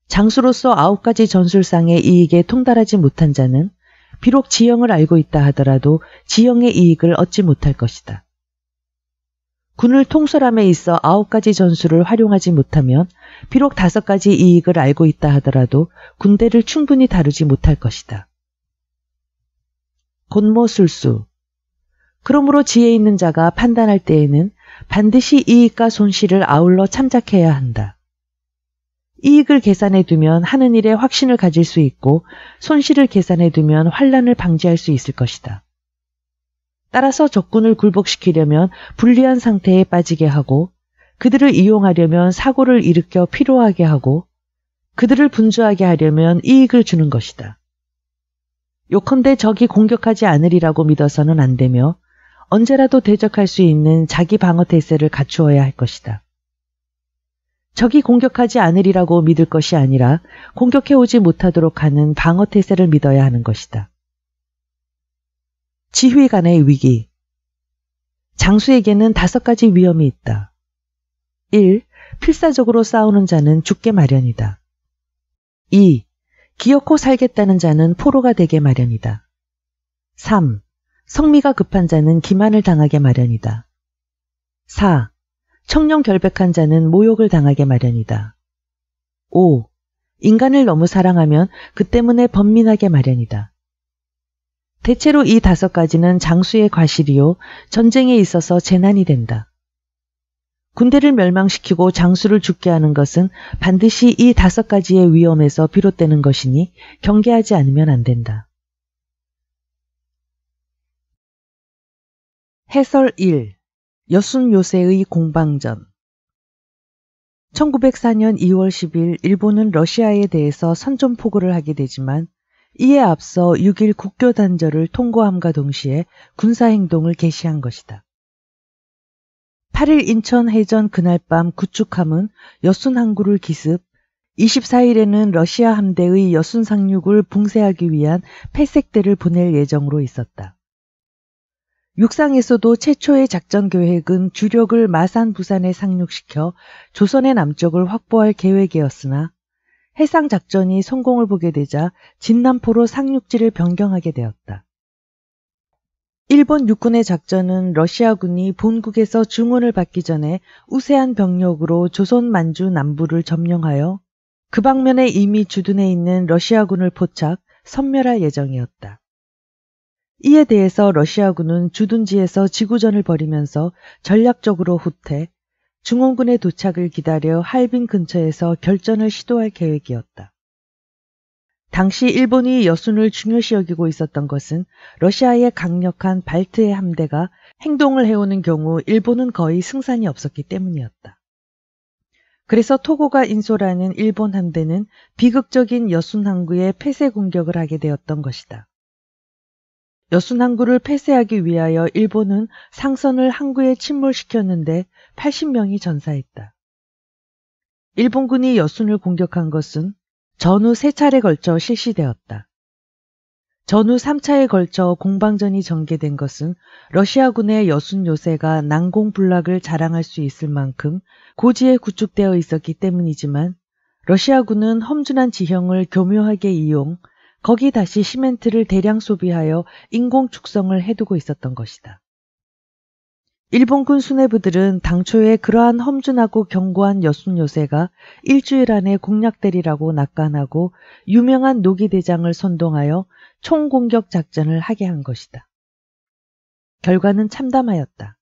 장수로서 아홉 가지 전술상의 이익에 통달하지 못한 자는 비록 지형을 알고 있다 하더라도 지형의 이익을 얻지 못할 것이다. 군을 통솔함에 있어 아홉 가지 전술을 활용하지 못하면 비록 다섯 가지 이익을 알고 있다 하더라도 군대를 충분히 다루지 못할 것이다. 곤모술수. 그러므로 지혜 있는 자가 판단할 때에는 반드시 이익과 손실을 아울러 참작해야 한다. 이익을 계산해 두면 하는 일에 확신을 가질 수 있고 손실을 계산해 두면 환란을 방지할 수 있을 것이다. 따라서 적군을 굴복시키려면 불리한 상태에 빠지게 하고 그들을 이용하려면 사고를 일으켜 피로하게 하고 그들을 분주하게 하려면 이익을 주는 것이다. 요컨대 적이 공격하지 않으리라고 믿어서는 안 되며 언제라도 대적할 수 있는 자기 방어 태세를 갖추어야 할 것이다. 적이 공격하지 않으리라고 믿을 것이 아니라 공격해 오지 못하도록 하는 방어 태세를 믿어야 하는 것이다. 지휘관의 위기. 장수에게는 다섯 가지 위험이 있다. 1. 필사적으로 싸우는 자는 죽게 마련이다. 2. 기어코 살겠다는 자는 포로가 되게 마련이다. 3. 성미가 급한 자는 기만을 당하게 마련이다. 4. 청령 결백한 자는 모욕을 당하게 마련이다. 5. 인간을 너무 사랑하면 그 때문에 번민하게 마련이다. 대체로 이 다섯 가지는 장수의 과실이요, 전쟁에 있어서 재난이 된다. 군대를 멸망시키고 장수를 죽게 하는 것은 반드시 이 다섯 가지의 위험에서 비롯되는 것이니 경계하지 않으면 안 된다. 해설 1. 여순 요새의 공방전 1904년 2월 10일 일본은 러시아에 대해서 선전 포고를 하게 되지만 이에 앞서 6일 국교 단절을 통고함과 동시에 군사 행동을 개시한 것이다. 8일 인천 해전 그날 밤 구축함은 여순 항구를 기습, 24일에는 러시아 함대의 여순 상륙을 봉쇄하기 위한 폐색대를 보낼 예정으로 있었다. 육상에서도 최초의 작전 계획은 주력을 마산 부산에 상륙시켜 조선의 남쪽을 확보할 계획이었으나 해상 작전이 성공을 보게 되자 진남포로 상륙지를 변경하게 되었다. 일본 육군의 작전은 러시아군이 본국에서 증원을 받기 전에 우세한 병력으로 조선 만주 남부를 점령하여 그 방면에 이미 주둔해 있는 러시아군을 포착, 섬멸할 예정이었다. 이에 대해서 러시아군은 주둔지에서 지구전을 벌이면서 전략적으로 후퇴, 중원군의 도착을 기다려 할빈 근처에서 결전을 시도할 계획이었다. 당시 일본이 여순을 중요시 여기고 있었던 것은 러시아의 강력한 발트해 함대가 행동을 해오는 경우 일본은 거의 승산이 없었기 때문이었다. 그래서 토고가 인솔하는 일본 함대는 비극적인 여순 항구의 폐쇄 공격을 하게 되었던 것이다. 여순 항구를 폐쇄하기 위하여 일본은 상선을 항구에 침몰시켰는데 80명이 전사했다. 일본군이 여순을 공격한 것은 전후 3차례 걸쳐 실시되었다. 전후 3차에 걸쳐 공방전이 전개된 것은 러시아군의 여순 요새가 난공 불락을 자랑할 수 있을 만큼 고지에 구축되어 있었기 때문이지만 러시아군은 험준한 지형을 교묘하게 이용, 거기 다시 시멘트를 대량 소비하여 인공 축성을 해두고 있었던 것이다. 일본군 수뇌부들은 당초에 그러한 험준하고 견고한 여순 요새가 일주일 안에 공략되리라고 낙관하고 유명한 노기대장을 선동하여 총공격 작전을 하게 한 것이다. 결과는 참담하였다.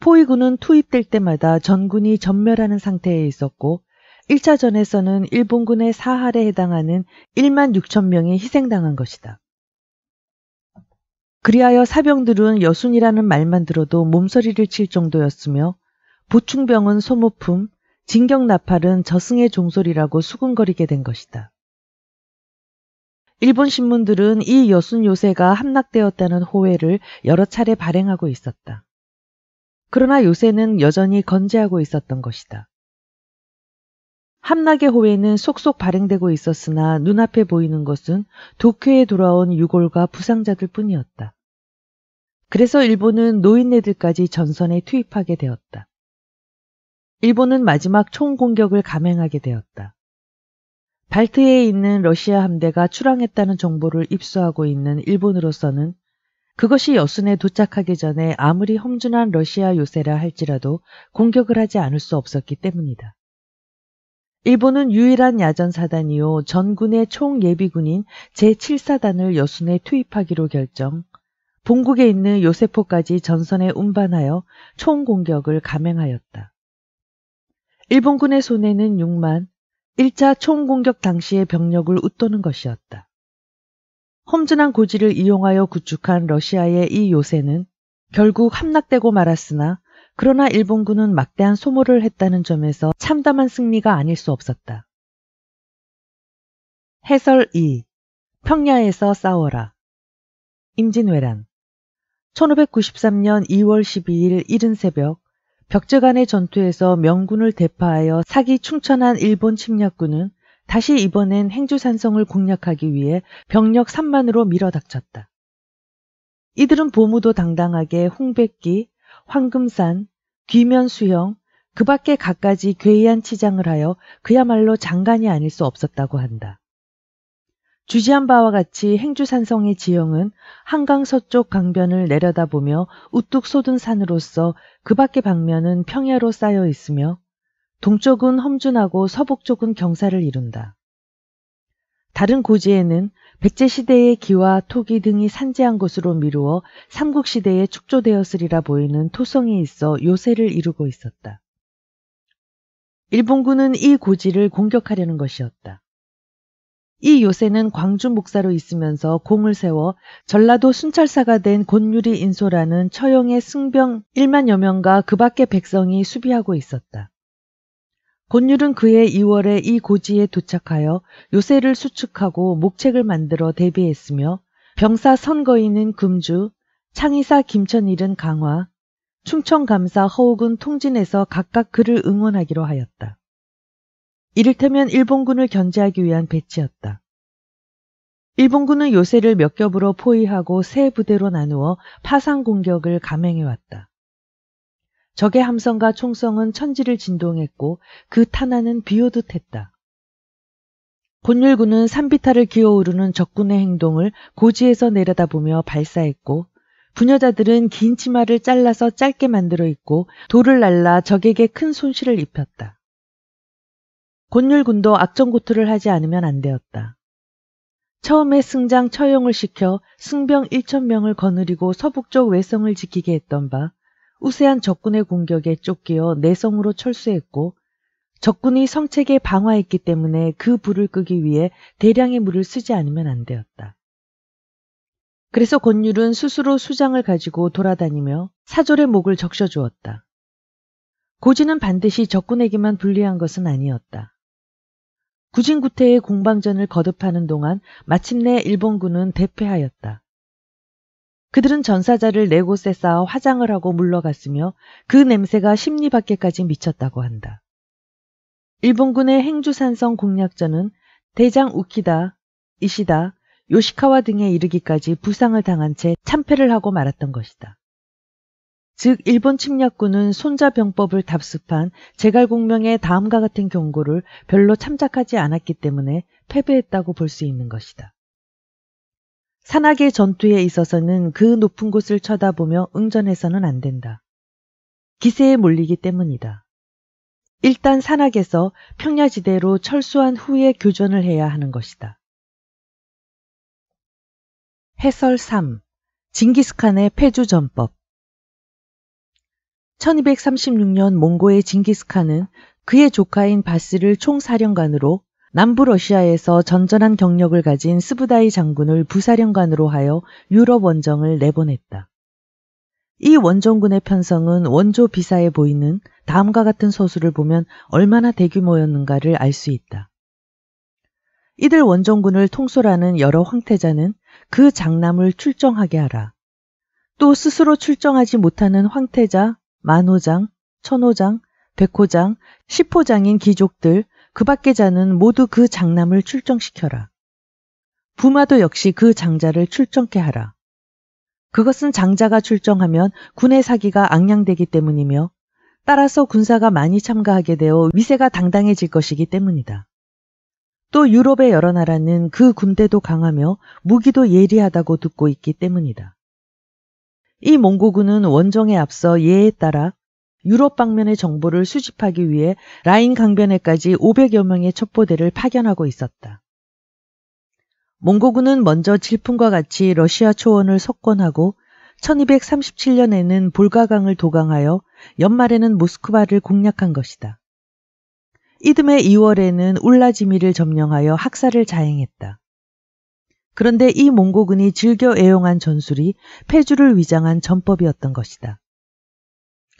포위군은 투입될 때마다 전군이 전멸하는 상태에 있었고 1차전에서는 일본군의 사할에 해당하는 1만 6천 명이 희생당한 것이다. 그리하여 사병들은 여순이라는 말만 들어도 몸서리를 칠 정도였으며 보충병은 소모품, 진경나팔은 저승의 종소리라고 수군거리게 된 것이다. 일본 신문들은 이 여순 요새가 함락되었다는 호외를 여러 차례 발행하고 있었다. 그러나 요새는 여전히 건재하고 있었던 것이다. 함락의 호혜는 속속 발행되고 있었으나 눈앞에 보이는 것은 도쿄에 돌아온 유골과 부상자들 뿐이었다. 그래서 일본은 노인네들까지 전선에 투입하게 되었다. 일본은 마지막 총공격을 감행하게 되었다. 발트에 있는 러시아 함대가 출항했다는 정보를 입수하고 있는 일본으로서는 그것이 여순에 도착하기 전에 아무리 험준한 러시아 요새라 할지라도 공격을 하지 않을 수 없었기 때문이다. 일본은 유일한 야전사단이요 전군의 총예비군인 제7사단을 여순에 투입하기로 결정, 본국에 있는 요세포까지 전선에 운반하여 총공격을 감행하였다. 일본군의 손해는 6만, 1차 총공격 당시의 병력을 웃도는 것이었다. 험준한 고지를 이용하여 구축한 러시아의 이 요새는 결국 함락되고 말았으나 그러나 일본군은 막대한 소모를 했다는 점에서 참담한 승리가 아닐 수 없었다. 해설 2. 평야에서 싸워라. 임진왜란 1593년 2월 12일 이른 새벽 벽제 간의 전투에서 명군을 대파하여 사기 충천한 일본 침략군은 다시 이번엔 행주산성을 공략하기 위해 병력 3만으로 밀어닥쳤다. 이들은 보무도 당당하게 홍백기, 황금산, 귀면 수형, 그 밖에 갖가지 괴이한 치장을 하여 그야말로 장관이 아닐 수 없었다고 한다. 주지한 바와 같이 행주산성의 지형은 한강 서쪽 강변을 내려다보며 우뚝 솟은 산으로서 그 밖의 방면은 평야로 쌓여 있으며 동쪽은 험준하고 서북쪽은 경사를 이룬다. 다른 고지에는 백제시대의 기와 토기 등이 산재한 것으로 미루어 삼국시대에 축조되었으리라 보이는 토성이 있어 요새를 이루고 있었다. 일본군은 이 고지를 공격하려는 것이었다. 이 요새는 광주 목사로 있으면서 공을 세워 전라도 순찰사가 된 곤유리 인소라는 처형의 승병 1만여 명과 그 밖의 백성이 수비하고 있었다. 곤율은 그해 2월에 이 고지에 도착하여 요새를 수축하고 목책을 만들어 대비했으며 병사 선거인은 금주, 창의사 김천일은 강화, 충청감사 허옥은 통진에서 각각 그를 응원하기로 하였다. 이를테면 일본군을 견제하기 위한 배치였다. 일본군은 요새를 몇 겹으로 포위하고 세 부대로 나누어 파상 공격을 감행해왔다. 적의 함성과 총성은 천지를 진동했고 그탄환는 비오듯 했다. 곤율군은 산비타를 기어오르는 적군의 행동을 고지에서 내려다보며 발사했고 부녀자들은 긴 치마를 잘라서 짧게 만들어 입고 돌을 날라 적에게 큰 손실을 입혔다. 곤율군도 악전고투를 하지 않으면 안 되었다. 처음에 승장 처용을 시켜 승병 1천명을 거느리고 서북쪽 외성을 지키게 했던 바 우세한 적군의 공격에 쫓겨 내성으로 철수했고 적군이 성책에 방화했기 때문에 그 불을 끄기 위해 대량의 물을 쓰지 않으면 안 되었다. 그래서 권율은 스스로 수장을 가지고 돌아다니며 사절의 목을 적셔주었다. 고지는 반드시 적군에게만 불리한 것은 아니었다. 구진구태의 공방전을 거듭하는 동안 마침내 일본군은 대패하였다. 그들은 전사자를 네 곳에 쌓아 화장을 하고 물러갔으며 그 냄새가 심리 밖에까지 미쳤다고 한다. 일본군의 행주산성 공략전은 대장 우키다, 이시다, 요시카와 등에 이르기까지 부상을 당한 채 참패를 하고 말았던 것이다. 즉 일본 침략군은 손자병법을 답습한 제갈공명의 다음과 같은 경고를 별로 참작하지 않았기 때문에 패배했다고 볼 수 있는 것이다. 산악의 전투에 있어서는 그 높은 곳을 쳐다보며 응전해서는 안 된다. 기세에 몰리기 때문이다. 일단 산악에서 평야지대로 철수한 후에 교전을 해야 하는 것이다. 해설 3. 징기스칸의 폐주전법 1236년 몽고의 징기스칸은 그의 조카인 바스를 총사령관으로 남부 러시아에서 전전한 경력을 가진 스부다이 장군을 부사령관으로 하여 유럽 원정을 내보냈다. 이 원정군의 편성은 원조 비사에 보이는 다음과 같은 소술을 보면 얼마나 대규모였는가를 알 수 있다. 이들 원정군을 통솔하는 여러 황태자는 그 장남을 출정하게 하라. 또 스스로 출정하지 못하는 황태자, 만호장, 천호장, 백호장, 십호장인 귀족들, 그 밖의 자는 모두 그 장남을 출정시켜라. 부마도 역시 그 장자를 출정케 하라. 그것은 장자가 출정하면 군의 사기가 악량되기 때문이며 따라서 군사가 많이 참가하게 되어 위세가 당당해질 것이기 때문이다. 또 유럽의 여러 나라는 그 군대도 강하며 무기도 예리하다고 듣고 있기 때문이다. 이 몽고군은 원정에 앞서 예에 따라 유럽 방면의 정보를 수집하기 위해 라인 강변에까지 500여 명의 첩보대를 파견하고 있었다. 몽고군은 먼저 질풍과 같이 러시아 초원을 석권하고 1237년에는 볼가강을 도강하여 연말에는 모스크바를 공략한 것이다. 이듬해 2월에는 울라지미를 점령하여 학살을 자행했다. 그런데 이 몽고군이 즐겨 애용한 전술이 폐주를 위장한 전법이었던 것이다.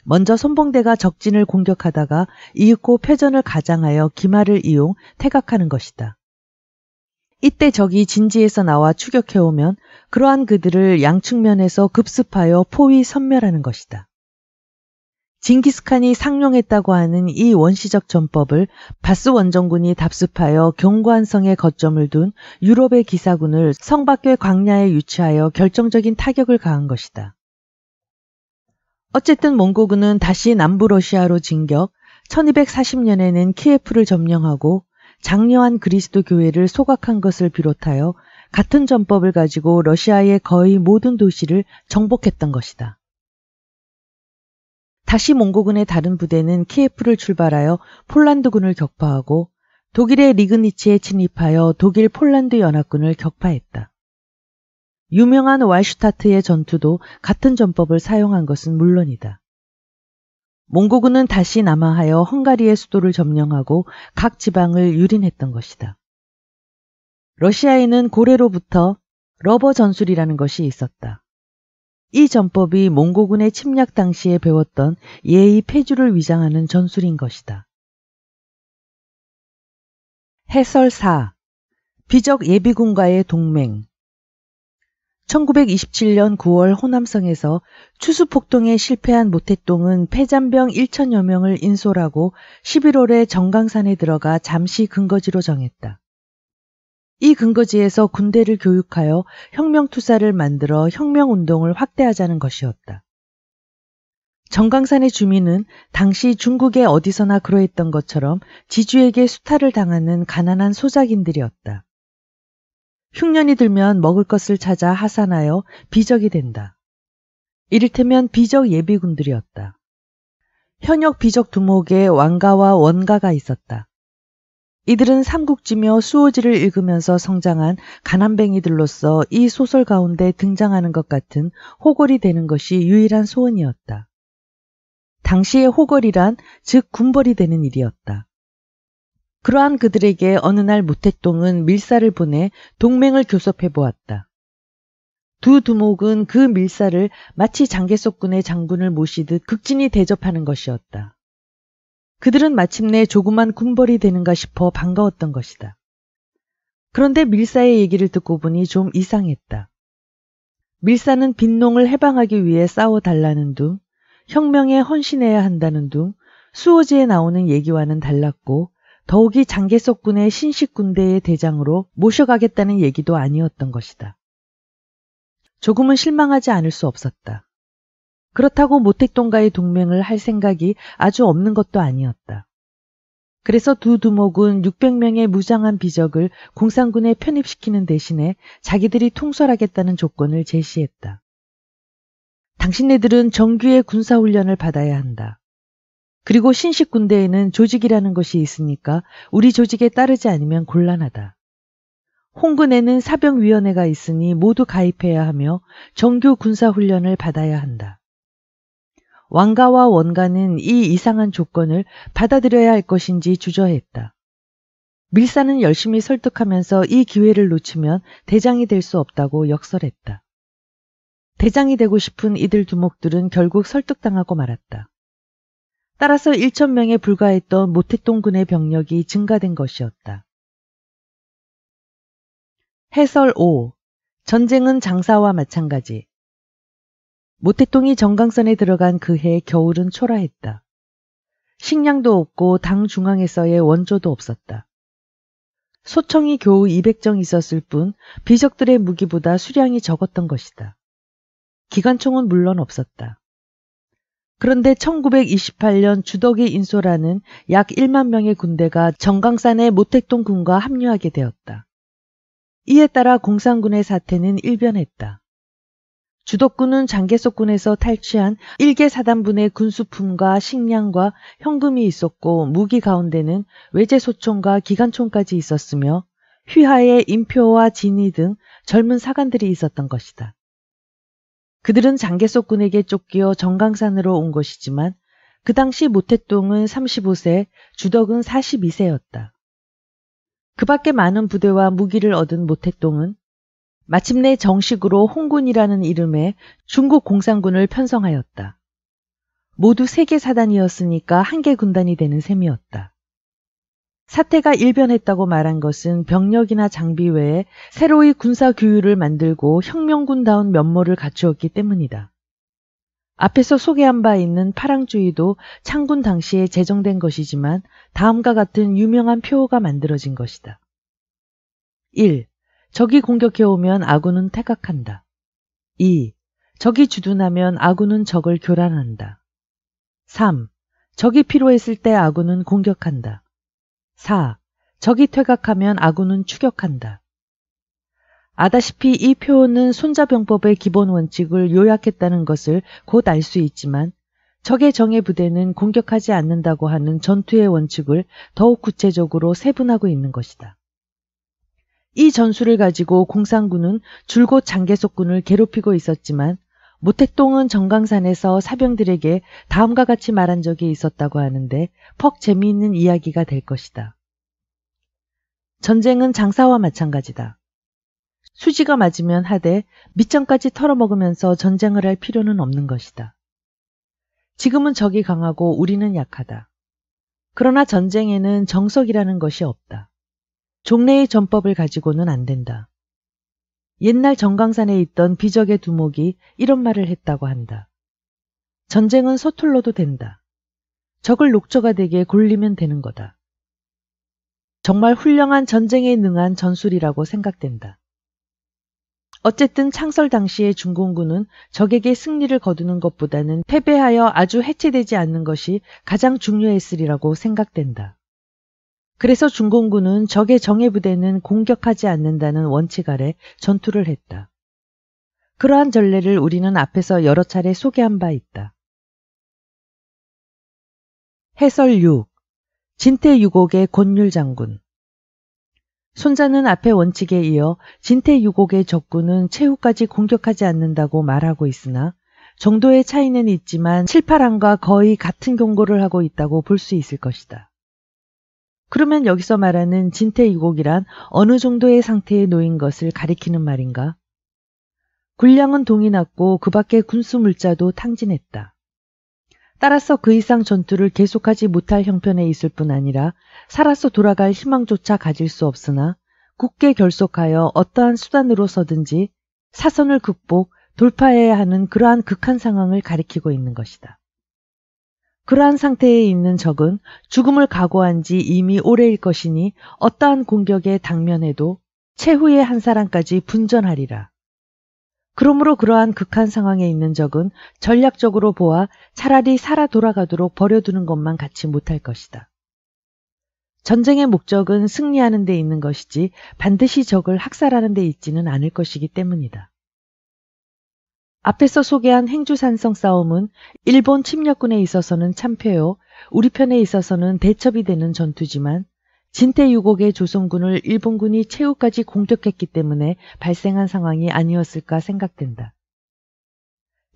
먼저 손봉대가 적진을 공격하다가 이윽고 패전을 가장하여 기마를 이용 태각하는 것이다. 이때 적이 진지에서 나와 추격해오면 그러한 그들을 양측면에서 급습하여 포위 선멸하는 것이다. 징기스칸이 상용했다고 하는 이 원시적 전법을 바스 원정군이 답습하여 경관성에 거점을 둔 유럽의 기사군을 성 밖의 광야에 유치하여 결정적인 타격을 가한 것이다. 어쨌든 몽고군은 다시 남부러시아로 진격, 1240년에는 키예프를 점령하고 장려한 그리스도 교회를 소각한 것을 비롯하여 같은 전법을 가지고 러시아의 거의 모든 도시를 정복했던 것이다. 다시 몽고군의 다른 부대는 키예프를 출발하여 폴란드군을 격파하고 독일의 리그니치에 침입하여 독일 폴란드 연합군을 격파했다. 유명한 와슈타트의 전투도 같은 전법을 사용한 것은 물론이다. 몽고군은 다시 남하하여 헝가리의 수도를 점령하고 각 지방을 유린했던 것이다. 러시아에는 고래로부터 러버 전술이라는 것이 있었다. 이 전법이 몽고군의 침략 당시에 배웠던 예의 폐주를 위장하는 전술인 것이다. 해설 4. 비적 예비군과의 동맹 1927년 9월 호남성에서 추수폭동에 실패한 모태똥은 폐잔병 1천여 명을 인솔하고 11월에 정강산에 들어가 잠시 근거지로 정했다. 이 근거지에서 군대를 교육하여 혁명투사를 만들어 혁명운동을 확대하자는 것이었다. 정강산의 주민은 당시 중국의 어디서나 그러했던 것처럼 지주에게 수탈을 당하는 가난한 소작인들이었다. 흉년이 들면 먹을 것을 찾아 하산하여 비적이 된다. 이를테면 비적 예비군들이었다. 현역 비적 두목에 왕가와 원가가 있었다. 이들은 삼국지며 수호지를 읽으면서 성장한 가난뱅이들로서 이 소설 가운데 등장하는 것 같은 호걸이 되는 것이 유일한 소원이었다. 당시의 호걸이란 즉 군벌이 되는 일이었다. 그러한 그들에게 어느 날 모택동은 밀사를 보내 동맹을 교섭해 보았다. 두 두목은 그 밀사를 마치 장개석군의 장군을 모시듯 극진히 대접하는 것이었다. 그들은 마침내 조그만 군벌이 되는가 싶어 반가웠던 것이다. 그런데 밀사의 얘기를 듣고 보니 좀 이상했다. 밀사는 빈농을 해방하기 위해 싸워달라는 둥, 혁명에 헌신해야 한다는 둥, 수호지에 나오는 얘기와는 달랐고 더욱이 장계석 군의 신식 군대의 대장으로 모셔가겠다는 얘기도 아니었던 것이다. 조금은 실망하지 않을 수 없었다. 그렇다고 모택동과의 동맹을 할 생각이 아주 없는 것도 아니었다. 그래서 두 두목은 600명의 무장한 비적을 공산군에 편입시키는 대신에 자기들이 통솔하겠다는 조건을 제시했다. 당신네들은 정규의 군사훈련을 받아야 한다. 그리고 신식 군대에는 조직이라는 것이 있으니까 우리 조직에 따르지 않으면 곤란하다. 홍군에는 사병위원회가 있으니 모두 가입해야 하며 정규 군사훈련을 받아야 한다. 왕가와 원가는 이 이상한 조건을 받아들여야 할 것인지 주저했다. 밀사는 열심히 설득하면서 이 기회를 놓치면 대장이 될 수 없다고 역설했다. 대장이 되고 싶은 이들 두목들은 결국 설득당하고 말았다. 따라서 1천명에 불과했던 모태동군의 병력이 증가된 것이었다. 해설 5. 전쟁은 장사와 마찬가지. 모태똥이 정강선에 들어간 그해 겨울은 초라했다. 식량도 없고 당 중앙에서의 원조도 없었다. 소청이 겨우 200정 있었을 뿐 비적들의 무기보다 수량이 적었던 것이다. 기관총은 물론 없었다. 그런데 1928년 주덕의 인솔하는약 1만 명의 군대가 정강산의 모택동 군과 합류하게 되었다. 이에 따라 공산군의 사태는 일변했다. 주덕군은 장계석군에서 탈취한 일개 사단분의 군수품과 식량과 현금이 있었고 무기 가운데는 외제소총과 기관총까지 있었으며 휘하의 인표와 진위등 젊은 사관들이 있었던 것이다. 그들은 장개석 군에게 쫓기어 정강산으로 온 것이지만 그 당시 모태똥은 35세, 주덕은 42세였다. 그 밖에 많은 부대와 무기를 얻은 모태똥은 마침내 정식으로 홍군이라는 이름의 중국 공산군을 편성하였다. 모두 세개 사단이었으니까 한 개 군단이 되는 셈이었다. 사태가 일변했다고 말한 것은 병력이나 장비 외에 새로이 군사 규율을 만들고 혁명군다운 면모를 갖추었기 때문이다. 앞에서 소개한 바 있는 파랑주의도 창군 당시에 제정된 것이지만 다음과 같은 유명한 표어가 만들어진 것이다. 1. 적이 공격해오면 아군은 태각한다. 2. 적이 주둔하면 아군은 적을 교란한다. 3. 적이 필요했을 때 아군은 공격한다. 4. 적이 퇴각하면 아군은 추격한다. 아다시피 이 표현은 손자병법의 기본 원칙을 요약했다는 것을 곧 알 수 있지만 적의 정예 부대는 공격하지 않는다고 하는 전투의 원칙을 더욱 구체적으로 세분하고 있는 것이다. 이 전술을 가지고 공산군은 줄곧 장계속군을 괴롭히고 있었지만 모택동은 정강산에서 사병들에게 다음과 같이 말한 적이 있었다고 하는데 퍽 재미있는 이야기가 될 것이다. 전쟁은 장사와 마찬가지다. 수지가 맞으면 하되 밑장까지 털어먹으면서 전쟁을 할 필요는 없는 것이다. 지금은 적이 강하고 우리는 약하다. 그러나 전쟁에는 정석이라는 것이 없다. 종래의 전법을 가지고는 안 된다. 옛날 정강산에 있던 비적의 두목이 이런 말을 했다고 한다. 전쟁은 서툴러도 된다. 적을 녹조가 되게 골리면 되는 거다. 정말 훌륭한 전쟁에 능한 전술이라고 생각된다. 어쨌든 창설 당시의 중공군은 적에게 승리를 거두는 것보다는 패배하여 아주 해체되지 않는 것이 가장 중요했으리라고 생각된다. 그래서 중공군은 적의 정예 부대는 공격하지 않는다는 원칙 아래 전투를 했다. 그러한 전례를 우리는 앞에서 여러 차례 소개한 바 있다. 해설 6. 진태 유곡의 권율 장군. 손자는 앞의 원칙에 이어 진태 유곡의 적군은 최후까지 공격하지 않는다고 말하고 있으나 정도의 차이는 있지만 칠파랑과 거의 같은 경고를 하고 있다고 볼 수 있을 것이다. 그러면 여기서 말하는 진퇴이곡이란 어느 정도의 상태에 놓인 것을 가리키는 말인가? 군량은 동이 났고 그 밖에 군수 물자도 탕진했다. 따라서 그 이상 전투를 계속하지 못할 형편에 있을 뿐 아니라 살아서 돌아갈 희망조차 가질 수 없으나 굳게 결속하여 어떠한 수단으로서든지 사선을 극복, 돌파해야 하는 그러한 극한 상황을 가리키고 있는 것이다. 그러한 상태에 있는 적은 죽음을 각오한 지 이미 오래일 것이니 어떠한 공격에 당면해도 최후의 한 사람까지 분전하리라. 그러므로 그러한 극한 상황에 있는 적은 전략적으로 보아 차라리 살아 돌아가도록 버려두는 것만 같이 못할 것이다. 전쟁의 목적은 승리하는 데 있는 것이지 반드시 적을 학살하는 데 있지는 않을 것이기 때문이다. 앞에서 소개한 행주산성 싸움은 일본 침략군에 있어서는 참패요, 우리 편에 있어서는 대첩이 되는 전투지만 진태유곡의 조선군을 일본군이 최후까지 공격했기 때문에 발생한 상황이 아니었을까 생각된다.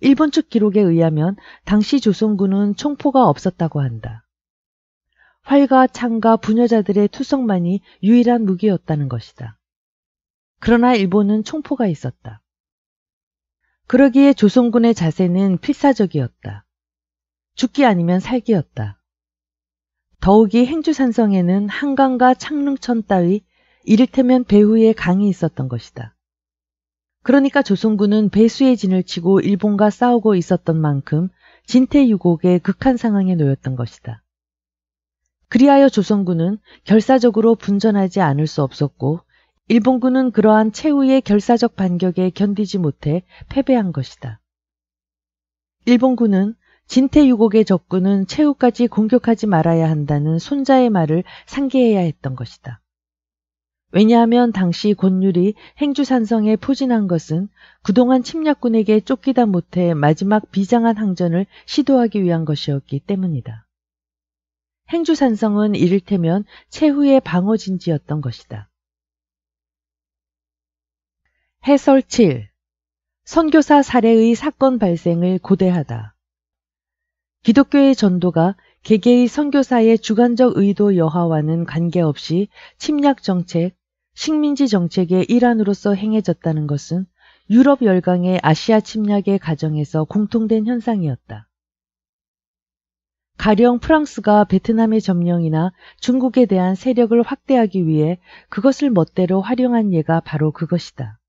일본 측 기록에 의하면 당시 조선군은 총포가 없었다고 한다. 활과 창과 부녀자들의 투성만이 유일한 무기였다는 것이다. 그러나 일본은 총포가 있었다. 그러기에 조선군의 자세는 필사적이었다. 죽기 아니면 살기였다. 더욱이 행주산성에는 한강과 창릉천 따위 이를테면 배후에 강이 있었던 것이다. 그러니까 조선군은 배수의 진을 치고 일본과 싸우고 있었던 만큼 진태유곡의 극한 상황에 놓였던 것이다. 그리하여 조선군은 결사적으로 분전하지 않을 수 없었고 일본군은 그러한 최후의 결사적 반격에 견디지 못해 패배한 것이다. 일본군은 진태유곡의 적군은 최후까지 공격하지 말아야 한다는 손자의 말을 상기해야 했던 것이다. 왜냐하면 당시 곤율이 행주산성에 포진한 것은 그동안 침략군에게 쫓기다 못해 마지막 비장한 항전을 시도하기 위한 것이었기 때문이다. 행주산성은 이를테면 최후의 방어진지였던 것이다. 해설 7. 선교사 사례의 사건 발생을 고대하다. 기독교의 전도가 개개의 선교사의 주관적 의도 여하와는 관계없이 침략 정책, 식민지 정책의 일환으로서 행해졌다는 것은 유럽 열강의 아시아 침략의 가정에서 공통된 현상이었다. 가령 프랑스가 베트남의 점령이나 중국에 대한 세력을 확대하기 위해 그것을 멋대로 활용한 예가 바로 그것이다.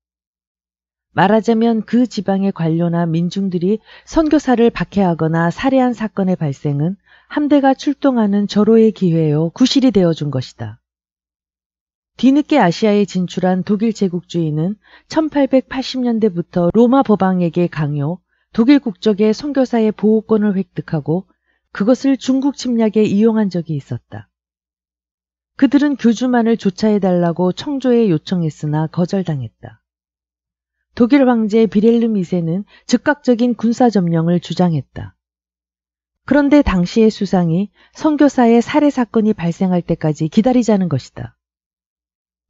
말하자면 그 지방의 관료나 민중들이 선교사를 박해하거나 살해한 사건의 발생은 함대가 출동하는 절호의 기회요 구실이 되어준 것이다. 뒤늦게 아시아에 진출한 독일 제국주의는 1880년대부터 로마 법왕에게 강요, 독일 국적의 선교사의 보호권을 획득하고 그것을 중국 침략에 이용한 적이 있었다. 그들은 교주만을 조차해달라고 청조에 요청했으나 거절당했다. 독일 황제 비렐름 미세는 즉각적인 군사 점령을 주장했다. 그런데 당시의 수상이 선교사의 살해 사건이 발생할 때까지 기다리자는 것이다.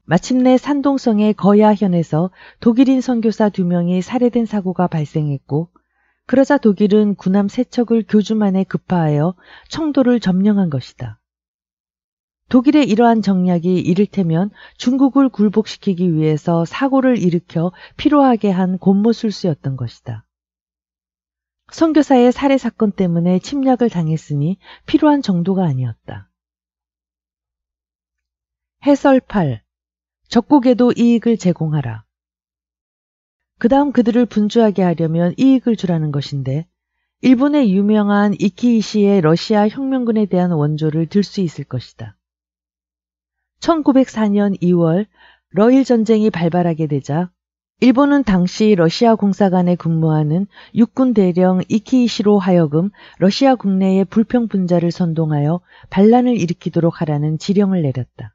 마침내 산동성의 거야현에서 독일인 선교사 두 명이 살해된 사고가 발생했고 그러자 독일은 군함 세척을 교주만에 급파하여 청도를 점령한 것이다. 독일의 이러한 정략이 이를테면 중국을 굴복시키기 위해서 사고를 일으켜 필요하게 한 곤모술수였던 것이다. 선교사의 살해 사건 때문에 침략을 당했으니 필요한 정도가 아니었다. 해설 8. 적국에도 이익을 제공하라. 그 다음 그들을 분주하게 하려면 이익을 주라는 것인데, 일본의 유명한 이키이시의 러시아 혁명군에 대한 원조를 들 수 있을 것이다. 1904년 2월 러일 전쟁이 발발하게 되자 일본은 당시 러시아 공사관에 근무하는 육군 대령 이키이시로 하여금 러시아 국내의 불평 분자를 선동하여 반란을 일으키도록 하라는 지령을 내렸다.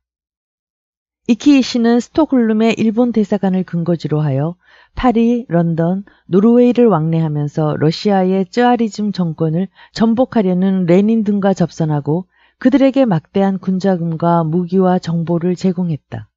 이키이시는 스톡홀름의 일본 대사관을 근거지로 하여 파리, 런던, 노르웨이를 왕래하면서 러시아의 쯔아리즘 정권을 전복하려는 레닌 등과 접선하고 그들에게 막대한 군자금과 무기와 정보를 제공했다.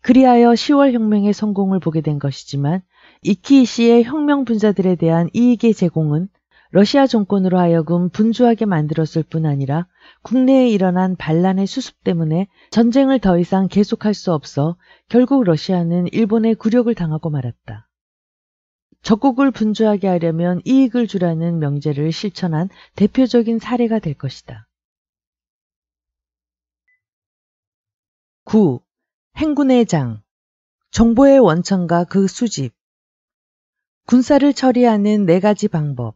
그리하여 10월 혁명의 성공을 보게 된 것이지만 이키 이 씨의 혁명 분자들에 대한 이익의 제공은 러시아 정권으로 하여금 분주하게 만들었을 뿐 아니라 국내에 일어난 반란의 수습 때문에 전쟁을 더 이상 계속할 수 없어 결국 러시아는 일본의 굴욕을 당하고 말았다. 적국을 분주하게 하려면 이익을 주라는 명제를 실천한 대표적인 사례가 될 것이다. 9. 행군의 장. 정보의 원천과 그 수집. 군사를 처리하는 네 가지 방법.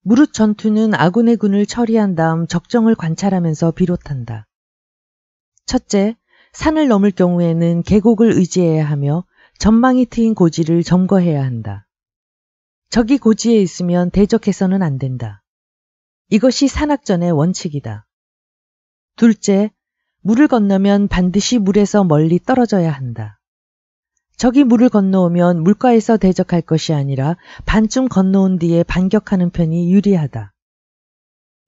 무릇 전투는 아군의 군을 처리한 다음 적정을 관찰하면서 비롯한다. 첫째, 산을 넘을 경우에는 계곡을 의지해야 하며 전망이 트인 고지를 점거해야 한다. 적이 고지에 있으면 대적해서는 안 된다. 이것이 산악전의 원칙이다. 둘째, 물을 건너면 반드시 물에서 멀리 떨어져야 한다. 저기 물을 건너오면 물가에서 대적할 것이 아니라 반쯤 건너온 뒤에 반격하는 편이 유리하다.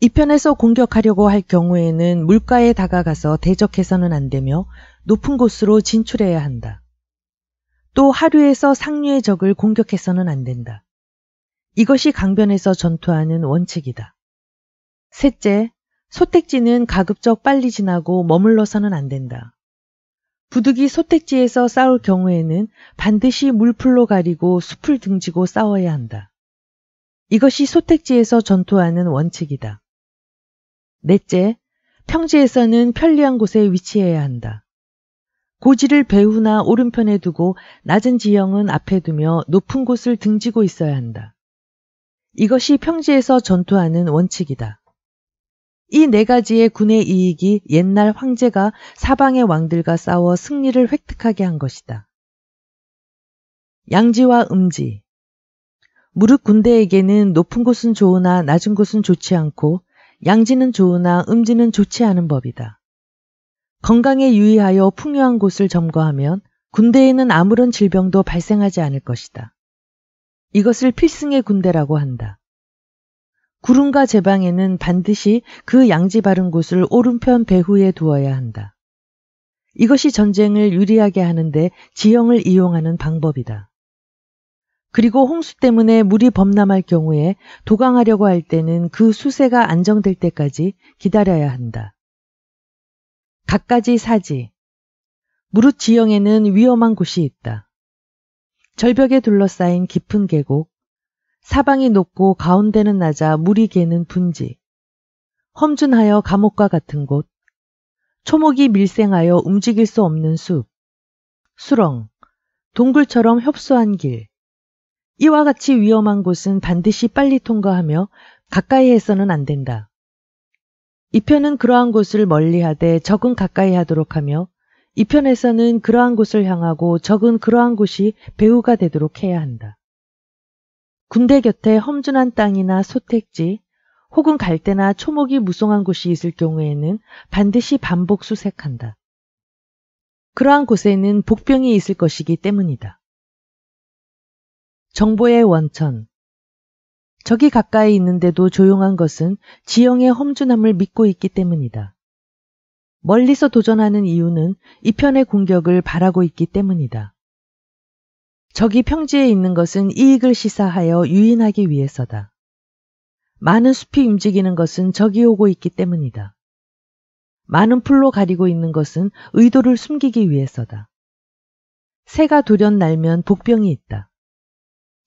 이편에서 공격하려고 할 경우에는 물가에 다가가서 대적해서는 안 되며 높은 곳으로 진출해야 한다. 또 하류에서 상류의 적을 공격해서는 안 된다. 이것이 강변에서 전투하는 원칙이다. 셋째, 소택지는 가급적 빨리 지나고 머물러서는 안 된다. 부득이 소택지에서 싸울 경우에는 반드시 물풀로 가리고 숲을 등지고 싸워야 한다. 이것이 소택지에서 전투하는 원칙이다. 넷째, 평지에서는 편리한 곳에 위치해야 한다. 고지를 배후나 오른편에 두고 낮은 지형은 앞에 두며 높은 곳을 등지고 있어야 한다. 이것이 평지에서 전투하는 원칙이다. 이네 가지의 군의 이익이 옛날 황제가 사방의 왕들과 싸워 승리를 획득하게 한 것이다. 양지와 음지. 무릎 군대에게는 높은 곳은 좋으나 낮은 곳은 좋지 않고 양지는 좋으나 음지는 좋지 않은 법이다. 건강에 유의하여 풍요한 곳을 점거하면 군대에는 아무런 질병도 발생하지 않을 것이다. 이것을 필승의 군대라고 한다. 구름과 제방에는 반드시 그 양지 바른 곳을 오른편 배후에 두어야 한다. 이것이 전쟁을 유리하게 하는데 지형을 이용하는 방법이다. 그리고 홍수 때문에 물이 범람할 경우에 도강하려고 할 때는 그 수세가 안정될 때까지 기다려야 한다. 각가지 사지. 무릇 지형에는 위험한 곳이 있다. 절벽에 둘러싸인 깊은 계곡, 사방이 높고 가운데는 낮아 물이 개는 분지. 험준하여 감옥과 같은 곳. 초목이 밀생하여 움직일 수 없는 숲. 수렁. 동굴처럼 협소한 길. 이와 같이 위험한 곳은 반드시 빨리 통과하며 가까이에서는 안 된다. 이 편은 그러한 곳을 멀리하되 적은 가까이 하도록 하며 이 편에서는 그러한 곳을 향하고 적은 그러한 곳이 배후가 되도록 해야 한다. 군대 곁에 험준한 땅이나 소택지 혹은 갈대나 초목이 무성한 곳이 있을 경우에는 반드시 반복 수색한다. 그러한 곳에는 복병이 있을 것이기 때문이다. 정보의 원천 적이 가까이 있는데도 조용한 것은 지형의 험준함을 믿고 있기 때문이다. 멀리서 도전하는 이유는 이편의 공격을 바라고 있기 때문이다. 적이 평지에 있는 것은 이익을 시사하여 유인하기 위해서다. 많은 숲이 움직이는 것은 적이 오고 있기 때문이다. 많은 풀로 가리고 있는 것은 의도를 숨기기 위해서다. 새가 돌연 날면 복병이 있다.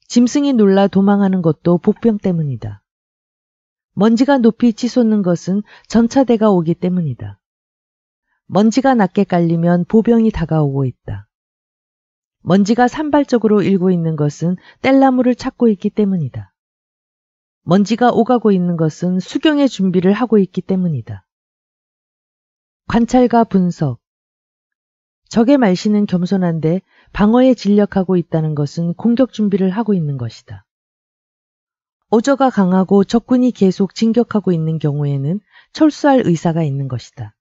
짐승이 놀라 도망하는 것도 복병 때문이다. 먼지가 높이 치솟는 것은 전차대가 오기 때문이다. 먼지가 낮게 깔리면 보병이 다가오고 있다. 먼지가 산발적으로 일고 있는 것은 땔나무를 찾고 있기 때문이다. 먼지가 오가고 있는 것은 수경의 준비를 하고 있기 때문이다. 관찰과 분석. 적의 말씨는 겸손한데 방어에 진력하고 있다는 것은 공격 준비를 하고 있는 것이다. 오저가 강하고 적군이 계속 진격하고 있는 경우에는 철수할 의사가 있는 것이다.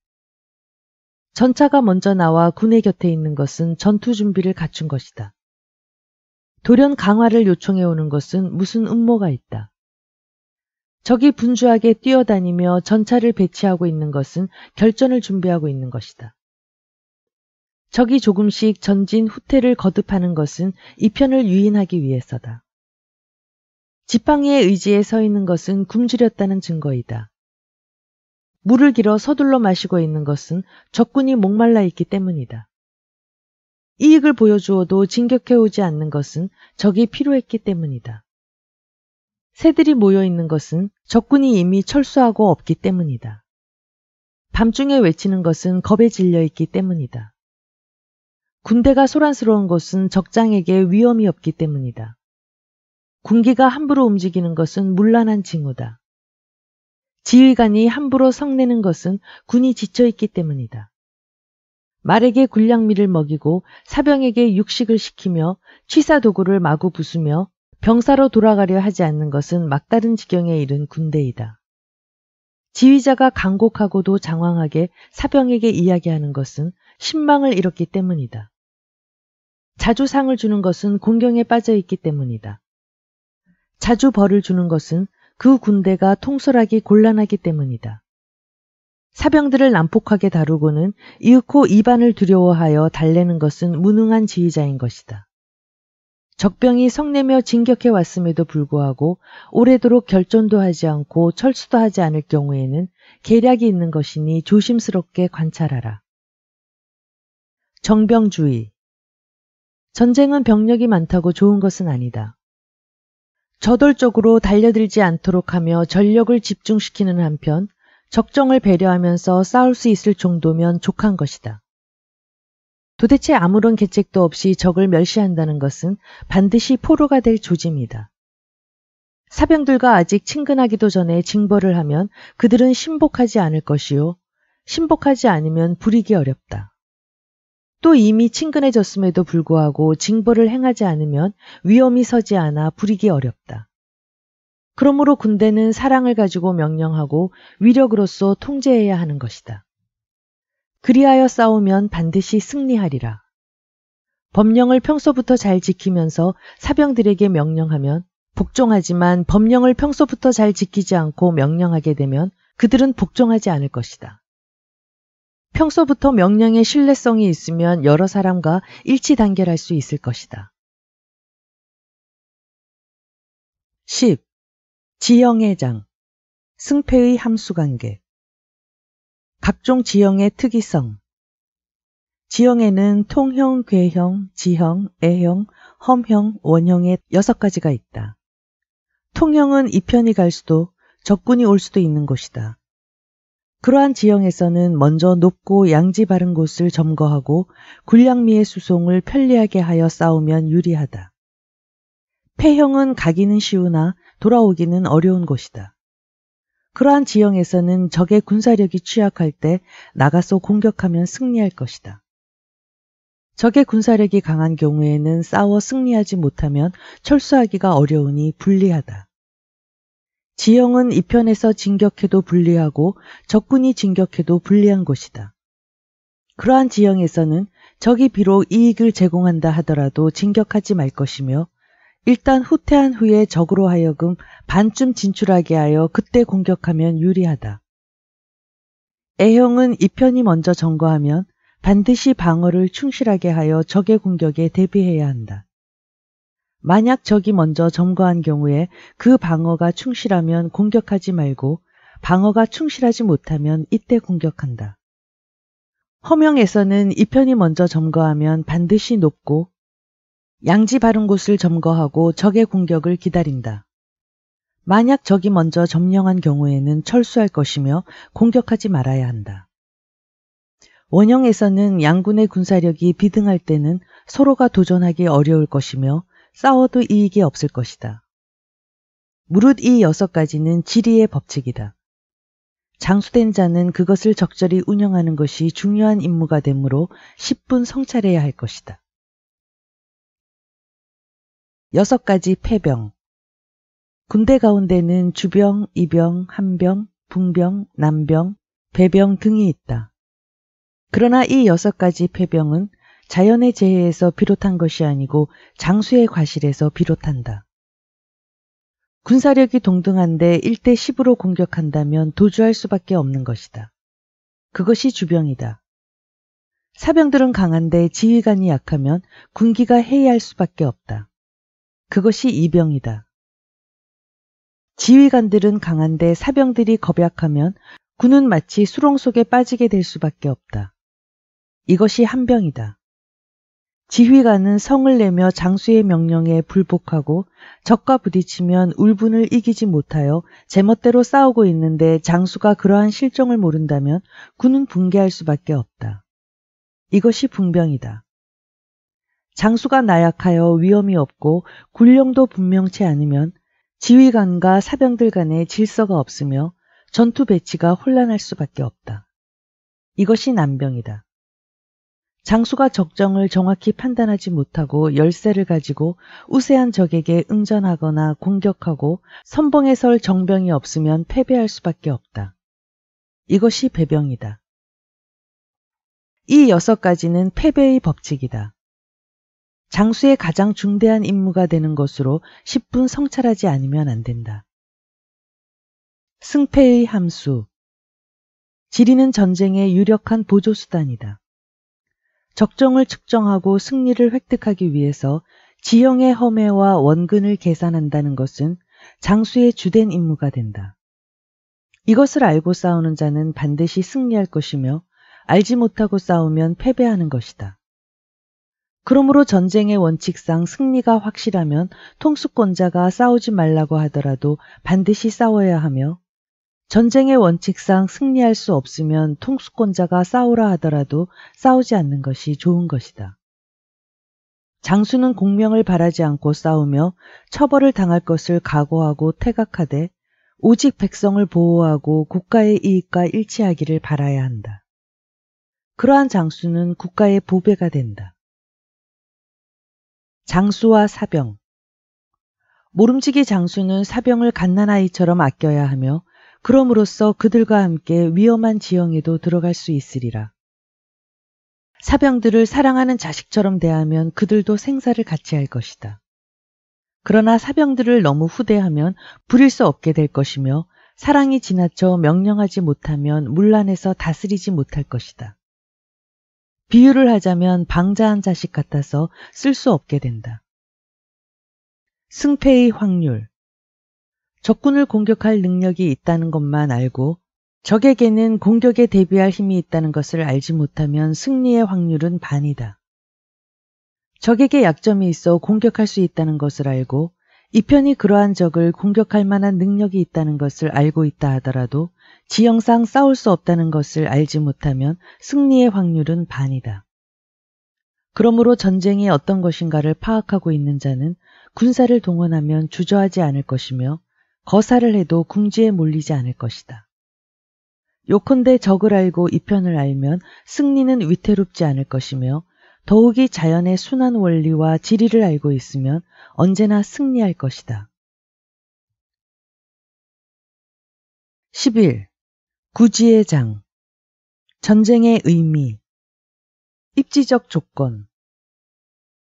전차가 먼저 나와 군의 곁에 있는 것은 전투 준비를 갖춘 것이다. 돌연 강화를 요청해 오는 것은 무슨 음모가 있다. 적이 분주하게 뛰어다니며 전차를 배치하고 있는 것은 결전을 준비하고 있는 것이다. 적이 조금씩 전진 후퇴를 거듭하는 것은 이편을 유인하기 위해서다. 지팡이의 의지에 서 있는 것은 굶주렸다는 증거이다. 물을 길어 서둘러 마시고 있는 것은 적군이 목말라 있기 때문이다. 이익을 보여주어도 진격해오지 않는 것은 적이 필요했기 때문이다. 새들이 모여 있는 것은 적군이 이미 철수하고 없기 때문이다. 밤중에 외치는 것은 겁에 질려 있기 때문이다. 군대가 소란스러운 것은 적장에게 위험이 없기 때문이다. 군기가 함부로 움직이는 것은 문란한 징후다. 지휘관이 함부로 성내는 것은 군이 지쳐있기 때문이다. 말에게 군량미를 먹이고 사병에게 육식을 시키며 취사도구를 마구 부수며 병사로 돌아가려 하지 않는 것은 막다른 지경에 이른 군대이다. 지휘자가 강곡하고도 장황하게 사병에게 이야기하는 것은 신망을 잃었기 때문이다. 자주 상을 주는 것은 공경에 빠져 있기 때문이다. 자주 벌을 주는 것은 그 군대가 통솔하기 곤란하기 때문이다. 사병들을 난폭하게 다루고는 이윽고 이반을 두려워하여 달래는 것은 무능한 지휘자인 것이다. 적병이 성내며 진격해 왔음에도 불구하고 오래도록 결전도 하지 않고 철수도 하지 않을 경우에는 계략이 있는 것이니 조심스럽게 관찰하라. 정병주의 전쟁은 병력이 많다고 좋은 것은 아니다. 저돌적으로 달려들지 않도록 하며 전력을 집중시키는 한편 적정을 배려하면서 싸울 수 있을 정도면 족한 것이다. 도대체 아무런 계책도 없이 적을 멸시한다는 것은 반드시 포로가 될 조짐이다. 사병들과 아직 친근하기도 전에 징벌을 하면 그들은 신복하지 않을 것이요. 신복하지 않으면 부리기 어렵다. 또 이미 친근해졌음에도 불구하고 징벌을 행하지 않으면 위험이 서지 않아 부리기 어렵다. 그러므로 군대는 사랑을 가지고 명령하고 위력으로서 통제해야 하는 것이다. 그리하여 싸우면 반드시 승리하리라. 법령을 평소부터 잘 지키면서 사병들에게 명령하면 복종하지만 법령을 평소부터 잘 지키지 않고 명령하게 되면 그들은 복종하지 않을 것이다. 평소부터 명령의 신뢰성이 있으면 여러 사람과 일치 단결할 수 있을 것이다. 10. 지형의 장. 승패의 함수 관계. 각종 지형의 특이성. 지형에는 통형, 괴형, 지형, 애형, 험형, 원형의 여섯 가지가 있다. 통형은 이편이 갈 수도 적군이 올 수도 있는 곳이다. 그러한 지형에서는 먼저 높고 양지 바른 곳을 점거하고 군량미의 수송을 편리하게 하여 싸우면 유리하다. 폐형은 가기는 쉬우나 돌아오기는 어려운 것이다. 그러한 지형에서는 적의 군사력이 취약할 때 나가서 공격하면 승리할 것이다. 적의 군사력이 강한 경우에는 싸워 승리하지 못하면 철수하기가 어려우니 불리하다. 지형은 이편에서 진격해도 불리하고 적군이 진격해도 불리한 곳이다. 그러한 지형에서는 적이 비록 이익을 제공한다 하더라도 진격하지 말 것이며 일단 후퇴한 후에 적으로 하여금 반쯤 진출하게 하여 그때 공격하면 유리하다. A형은 이편이 먼저 점거하면 반드시 방어를 충실하게 하여 적의 공격에 대비해야 한다. 만약 적이 먼저 점거한 경우에 그 방어가 충실하면 공격하지 말고 방어가 충실하지 못하면 이때 공격한다. 허명에서는 이 편이 먼저 점거하면 반드시 높고 양지 바른 곳을 점거하고 적의 공격을 기다린다. 만약 적이 먼저 점령한 경우에는 철수할 것이며 공격하지 말아야 한다. 원형에서는 양군의 군사력이 비등할 때는 서로가 도전하기 어려울 것이며 싸워도 이익이 없을 것이다. 무릇 이 여섯 가지는 지리의 법칙이다. 장수된 자는 그것을 적절히 운영하는 것이 중요한 임무가 되므로 10분 성찰해야 할 것이다. 여섯 가지 폐병. 군대 가운데는 주병, 이병, 한병, 붕병, 남병, 배병 등이 있다. 그러나 이 여섯 가지 폐병은 자연의 재해에서 비롯한 것이 아니고 장수의 과실에서 비롯한다. 군사력이 동등한데 1대 10으로 공격한다면 도주할 수밖에 없는 것이다. 그것이 주병이다. 사병들은 강한데 지휘관이 약하면 군기가 해이할 수밖에 없다. 그것이 이병이다. 지휘관들은 강한데 사병들이 겁약하면 군은 마치 수렁 속에 빠지게 될 수밖에 없다. 이것이 한병이다. 지휘관은 성을 내며 장수의 명령에 불복하고 적과 부딪히면 울분을 이기지 못하여 제멋대로 싸우고 있는데 장수가 그러한 실정을 모른다면 군은 붕괴할 수밖에 없다. 이것이 붕병이다. 장수가 나약하여 위험이 없고 군령도 분명치 않으면 지휘관과 사병들 간에 질서가 없으며 전투 배치가 혼란할 수밖에 없다. 이것이 난병이다. 장수가 적정을 정확히 판단하지 못하고 열세를 가지고 우세한 적에게 응전하거나 공격하고 선봉에 설 정병이 없으면 패배할 수밖에 없다. 이것이 배병이다. 이 여섯 가지는 패배의 법칙이다. 장수의 가장 중대한 임무가 되는 것으로 10분 성찰하지 않으면 안 된다. 승패의 함수. 지리는 전쟁의 유력한 보조수단이다. 적정을 측정하고 승리를 획득하기 위해서 지형의 험해와 원근을 계산한다는 것은 장수의 주된 임무가 된다. 이것을 알고 싸우는 자는 반드시 승리할 것이며 알지 못하고 싸우면 패배하는 것이다. 그러므로 전쟁의 원칙상 승리가 확실하면 통수권자가 싸우지 말라고 하더라도 반드시 싸워야 하며 전쟁의 원칙상 승리할 수 없으면 통수권자가 싸우라 하더라도 싸우지 않는 것이 좋은 것이다. 장수는 공명을 바라지 않고 싸우며 처벌을 당할 것을 각오하고 태각하되 오직 백성을 보호하고 국가의 이익과 일치하기를 바라야 한다. 그러한 장수는 국가의 보배가 된다. 장수와 사병 모름지기 장수는 사병을 갓난아이처럼 아껴야 하며 그럼으로써 그들과 함께 위험한 지형에도 들어갈 수 있으리라. 사병들을 사랑하는 자식처럼 대하면 그들도 생사를 같이 할 것이다. 그러나 사병들을 너무 후대하면 부릴 수 없게 될 것이며 사랑이 지나쳐 명령하지 못하면 문란해서 다스리지 못할 것이다. 비유를 하자면 방자한 자식 같아서 쓸 수 없게 된다. 승패의 확률 적군을 공격할 능력이 있다는 것만 알고 적에게는 공격에 대비할 힘이 있다는 것을 알지 못하면 승리의 확률은 반이다. 적에게 약점이 있어 공격할 수 있다는 것을 알고 이 편이 그러한 적을 공격할 만한 능력이 있다는 것을 알고 있다 하더라도 지형상 싸울 수 없다는 것을 알지 못하면 승리의 확률은 반이다. 그러므로 전쟁이 어떤 것인가를 파악하고 있는 자는 군사를 동원하면 주저하지 않을 것이며 거사를 해도 궁지에 몰리지 않을 것이다. 요컨대 적을 알고 이편을 알면 승리는 위태롭지 않을 것이며 더욱이 자연의 순환 원리와 지리를 알고 있으면 언제나 승리할 것이다. 11. 구지의 장 전쟁의 의미 입지적 조건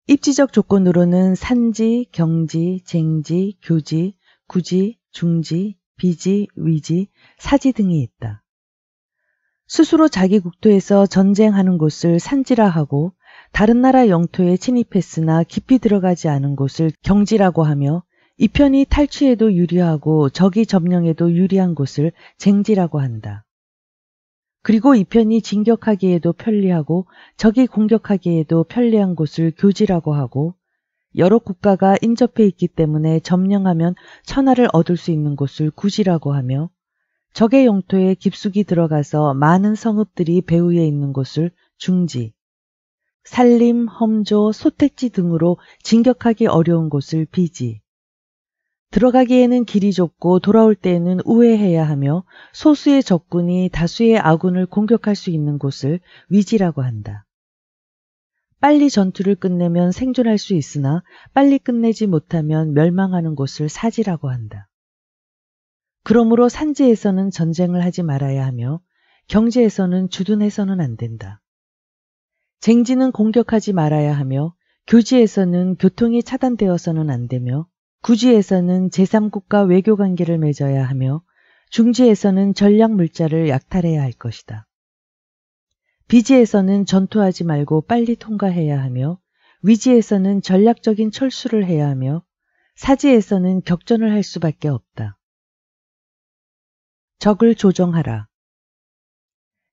입지적 조건으로는 산지, 경지, 쟁지, 교지, 구지, 중지, 비지, 위지, 사지 등이 있다. 스스로 자기 국토에서 전쟁하는 곳을 산지라 하고 다른 나라 영토에 침입했으나 깊이 들어가지 않은 곳을 경지라고 하며 이 편이 탈취에도 유리하고 적이 점령에도 유리한 곳을 쟁지라고 한다. 그리고 이 편이 진격하기에도 편리하고 적이 공격하기에도 편리한 곳을 교지라고 하고 여러 국가가 인접해 있기 때문에 점령하면 천하를 얻을 수 있는 곳을 구시라고 하며 적의 영토에 깊숙이 들어가서 많은 성읍들이 배후에 있는 곳을 중지, 산림, 험조, 소택지 등으로 진격하기 어려운 곳을 비지, 들어가기에는 길이 좁고 돌아올 때에는 우회해야 하며 소수의 적군이 다수의 아군을 공격할 수 있는 곳을 위지라고 한다. 빨리 전투를 끝내면 생존할 수 있으나 빨리 끝내지 못하면 멸망하는 곳을 사지라고 한다. 그러므로 산지에서는 전쟁을 하지 말아야 하며 경제에서는 주둔해서는 안 된다. 쟁지는 공격하지 말아야 하며 교지에서는 교통이 차단되어서는 안 되며 구지에서는 제3국과 외교 관계를 맺어야 하며 중지에서는 전략 물자를 약탈해야 할 것이다. 비지에서는 전투하지 말고 빨리 통과해야 하며 위지에서는 전략적인 철수를 해야 하며 사지에서는 격전을 할 수밖에 없다. 적을 조정하라.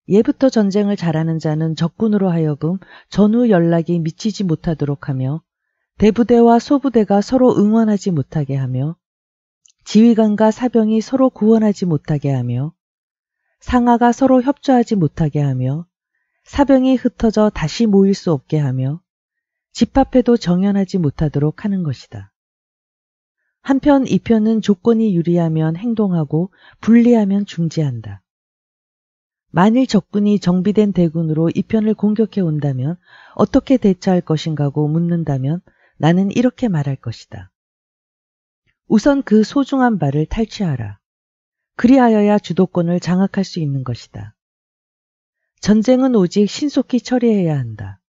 예부터 전쟁을 잘하는 자는 적군으로 하여금 전후 연락이 미치지 못하도록 하며 대부대와 소부대가 서로 응원하지 못하게 하며 지휘관과 사병이 서로 구원하지 못하게 하며 상하가 서로 협조하지 못하게 하며 사병이 흩어져 다시 모일 수 없게 하며 집합해도 정연하지 못하도록 하는 것이다. 한편 이편은 조건이 유리하면 행동하고 불리하면 중지한다. 만일 적군이 정비된 대군으로 이편을 공격해 온다면 어떻게 대처할 것인가고 묻는다면 나는 이렇게 말할 것이다. 우선 그 소중한 발을 탈취하라. 그리하여야 주도권을 장악할 수 있는 것이다. 전쟁은 오직 신속히 처리해야 한다.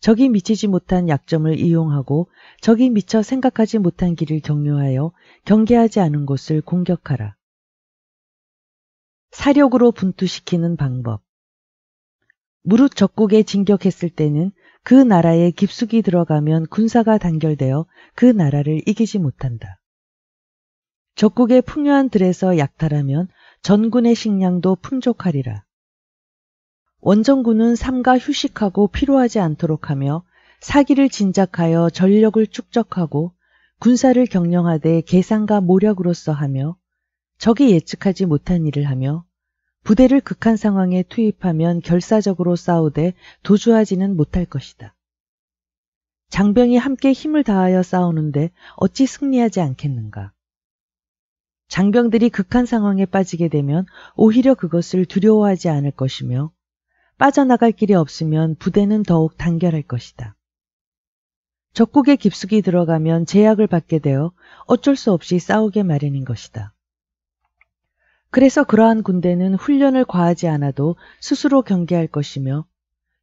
적이 미치지 못한 약점을 이용하고 적이 미처 생각하지 못한 길을 경유하여 경계하지 않은 곳을 공격하라. 사력으로 분투시키는 방법. 무릇 적국에 진격했을 때는 그 나라에 깊숙이 들어가면 군사가 단결되어 그 나라를 이기지 못한다. 적국의 풍요한 들에서 약탈하면 전군의 식량도 풍족하리라. 원정군은 삼가 휴식하고 필요하지 않도록 하며 사기를 진작하여 전력을 축적하고 군사를 경영하되 계산과 모력으로서 하며 적이 예측하지 못한 일을 하며 부대를 극한 상황에 투입하면 결사적으로 싸우되 도주하지는 못할 것이다. 장병이 함께 힘을 다하여 싸우는데 어찌 승리하지 않겠는가? 장병들이 극한 상황에 빠지게 되면 오히려 그것을 두려워하지 않을 것이며 빠져나갈 길이 없으면 부대는 더욱 단결할 것이다. 적국의 깊숙이 들어가면 제약을 받게 되어 어쩔 수 없이 싸우게 마련인 것이다. 그래서 그러한 군대는 훈련을 과하지 않아도 스스로 경계할 것이며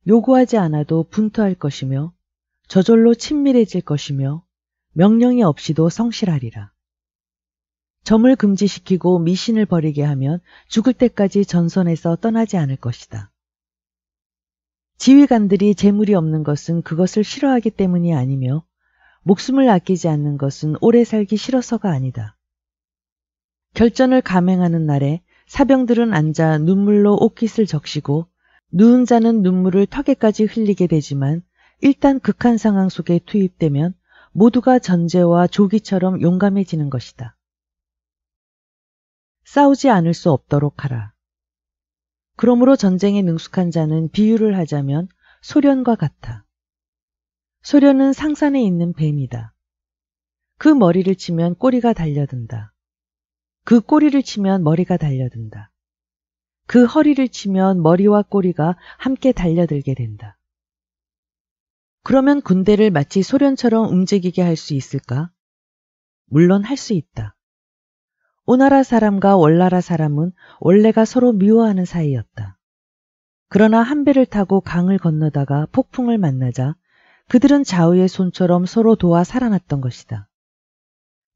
요구하지 않아도 분투할 것이며 저절로 친밀해질 것이며 명령이 없이도 성실하리라. 점을 금지시키고 미신을 버리게 하면 죽을 때까지 전선에서 떠나지 않을 것이다. 지휘관들이 재물이 없는 것은 그것을 싫어하기 때문이 아니며 목숨을 아끼지 않는 것은 오래 살기 싫어서가 아니다. 결전을 감행하는 날에 사병들은 앉아 눈물로 옷깃을 적시고 누운 자는 눈물을 턱에까지 흘리게 되지만 일단 극한 상황 속에 투입되면 모두가 전제와 조기처럼 용감해지는 것이다. 싸우지 않을 수 없도록 하라. 그러므로 전쟁에 능숙한 자는 비유를 하자면 소련과 같아. 소련은 상산에 있는 뱀이다. 그 머리를 치면 꼬리가 달려든다. 그 꼬리를 치면 머리가 달려든다. 그 허리를 치면 머리와 꼬리가 함께 달려들게 된다. 그러면 군대를 마치 소련처럼 움직이게 할 수 있을까? 물론 할 수 있다. 오나라 사람과 월나라 사람은 원래가 서로 미워하는 사이였다. 그러나 한 배를 타고 강을 건너다가 폭풍을 만나자 그들은 좌우의 손처럼 서로 도와 살아났던 것이다.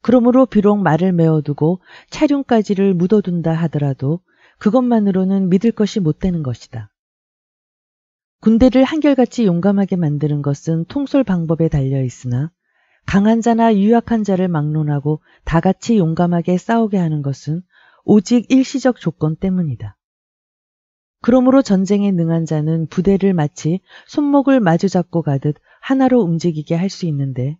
그러므로 비록 말을 메어두고 차륜까지를 묻어둔다 하더라도 그것만으로는 믿을 것이 못 되는 것이다. 군대를 한결같이 용감하게 만드는 것은 통솔 방법에 달려 있으나 강한 자나 유약한 자를 막론하고 다 같이 용감하게 싸우게 하는 것은 오직 일시적 조건 때문이다. 그러므로 전쟁에 능한 자는 부대를 마치 손목을 마주잡고 가듯 하나로 움직이게 할 수 있는데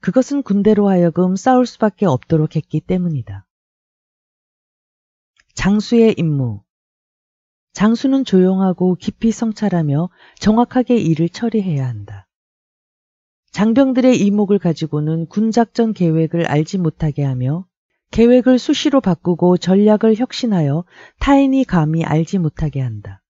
그것은 군대로 하여금 싸울 수밖에 없도록 했기 때문이다. 장수의 임무 장수는 조용하고 깊이 성찰하며 정확하게 일을 처리해야 한다. 장병들의 이목을 가지고는 군작전 계획을 알지 못하게 하며 계획을 수시로 바꾸고 전략을 혁신하여 타인이 감히 알지 못하게 한다.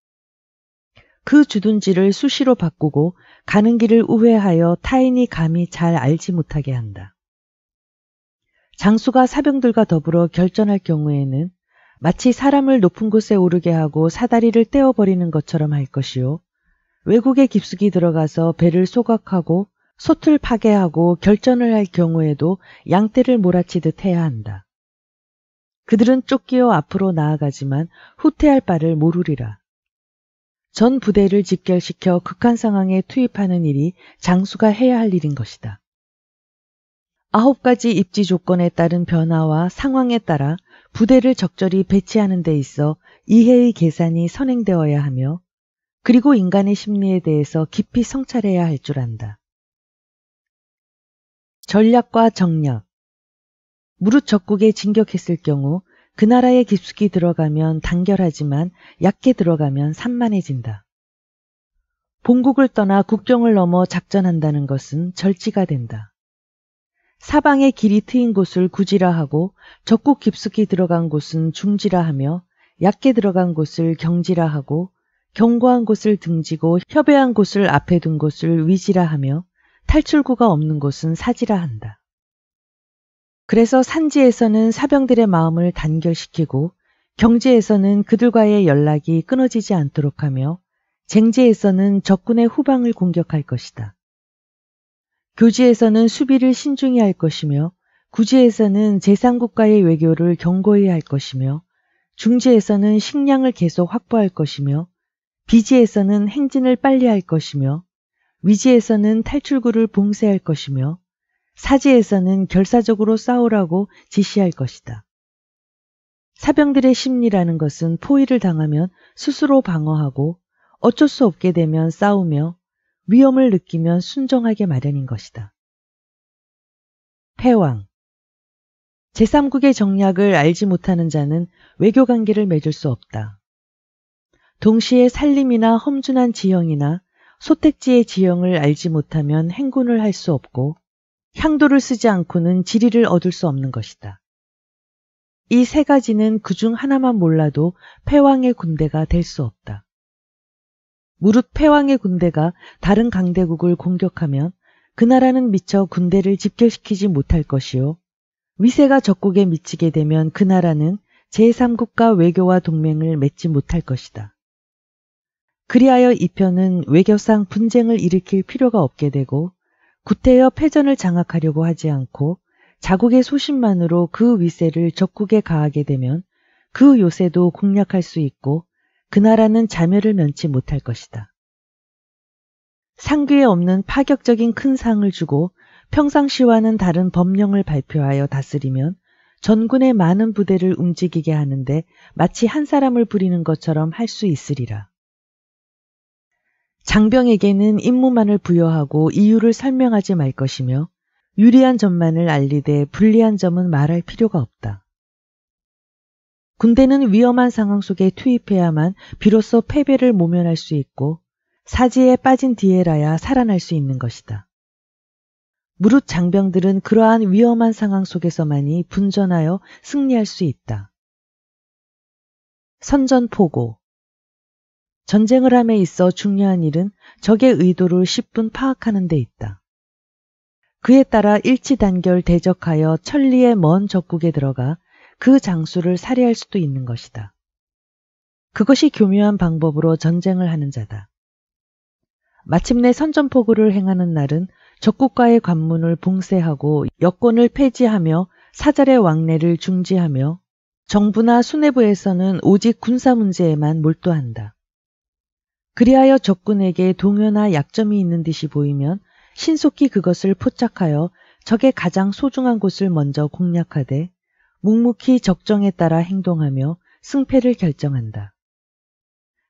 그 주둔지를 수시로 바꾸고 가는 길을 우회하여 타인이 감히 잘 알지 못하게 한다. 장수가 사병들과 더불어 결전할 경우에는 마치 사람을 높은 곳에 오르게 하고 사다리를 떼어버리는 것처럼 할 것이요. 외국에 깊숙이 들어가서 배를 소각하고 소틀 파괴하고 결전을 할 경우에도 양떼를 몰아치듯 해야 한다. 그들은 쫓기어 앞으로 나아가지만 후퇴할 바를 모르리라. 전 부대를 집결시켜 극한 상황에 투입하는 일이 장수가 해야 할 일인 것이다. 아홉 가지 입지 조건에 따른 변화와 상황에 따라 부대를 적절히 배치하는 데 있어 이해의 계산이 선행되어야 하며 그리고 인간의 심리에 대해서 깊이 성찰해야 할 줄 안다. 전략과 정략 무릇 적국에 진격했을 경우 그 나라에 깊숙이 들어가면 단결하지만 약게 들어가면 산만해진다. 본국을 떠나 국경을 넘어 작전한다는 것은 절지가 된다. 사방에 길이 트인 곳을 구지라 하고 적국 깊숙이 들어간 곳은 중지라 하며 약게 들어간 곳을 경지라 하고 경고한 곳을 등지고 협의한 곳을 앞에 둔 곳을 위지라 하며 탈출구가 없는 곳은 사지라 한다. 그래서 산지에서는 사병들의 마음을 단결시키고 경제에서는 그들과의 연락이 끊어지지 않도록 하며 쟁지에서는 적군의 후방을 공격할 것이다. 교지에서는 수비를 신중히 할 것이며 구지에서는 제3국가의 외교를 경고해야할 것이며 중지에서는 식량을 계속 확보할 것이며 비지에서는 행진을 빨리 할 것이며 위지에서는 탈출구를 봉쇄할 것이며 사지에서는 결사적으로 싸우라고 지시할 것이다. 사병들의 심리라는 것은 포위를 당하면 스스로 방어하고 어쩔 수 없게 되면 싸우며 위험을 느끼면 순종하게 마련인 것이다. 패왕 제3국의 정략을 알지 못하는 자는 외교 관계를 맺을 수 없다. 동시에 살림이나 험준한 지형이나 소택지의 지형을 알지 못하면 행군을 할 수 없고 향도를 쓰지 않고는 지리를 얻을 수 없는 것이다. 이 세 가지는 그 중 하나만 몰라도 패왕의 군대가 될 수 없다. 무릇 패왕의 군대가 다른 강대국을 공격하면 그 나라는 미처 군대를 집결시키지 못할 것이요. 위세가 적국에 미치게 되면 그 나라는 제3국과 외교와 동맹을 맺지 못할 것이다. 그리하여 이 편은 외교상 분쟁을 일으킬 필요가 없게 되고 구태여 패전을 장악하려고 하지 않고 자국의 소신만으로 그 위세를 적국에 가하게 되면 그 요새도 공략할 수 있고 그 나라는 자멸을 면치 못할 것이다. 상귀에 없는 파격적인 큰 상을 주고 평상시와는 다른 법령을 발표하여 다스리면 전군의 많은 부대를 움직이게 하는데 마치 한 사람을 부리는 것처럼 할 수 있으리라. 장병에게는 임무만을 부여하고 이유를 설명하지 말 것이며 유리한 점만을 알리되 불리한 점은 말할 필요가 없다. 군대는 위험한 상황 속에 투입해야만 비로소 패배를 모면할 수 있고 사지에 빠진 뒤에라야 살아날 수 있는 것이다. 무릇 장병들은 그러한 위험한 상황 속에서만이 분전하여 승리할 수 있다. 선전포고 전쟁을 함에 있어 중요한 일은 적의 의도를 1 0분 파악하는 데 있다. 그에 따라 일치단결 대적하여 천리의 먼 적국에 들어가 그 장수를 살해할 수도 있는 것이다. 그것이 교묘한 방법으로 전쟁을 하는 자다. 마침내 선전포고를 행하는 날은 적국과의 관문을 봉쇄하고 여권을 폐지하며 사절의 왕래를 중지하며 정부나 수뇌부에서는 오직 군사 문제에만 몰두한다. 그리하여 적군에게 동요나 약점이 있는 듯이 보이면 신속히 그것을 포착하여 적의 가장 소중한 곳을 먼저 공략하되 묵묵히 적정에 따라 행동하며 승패를 결정한다.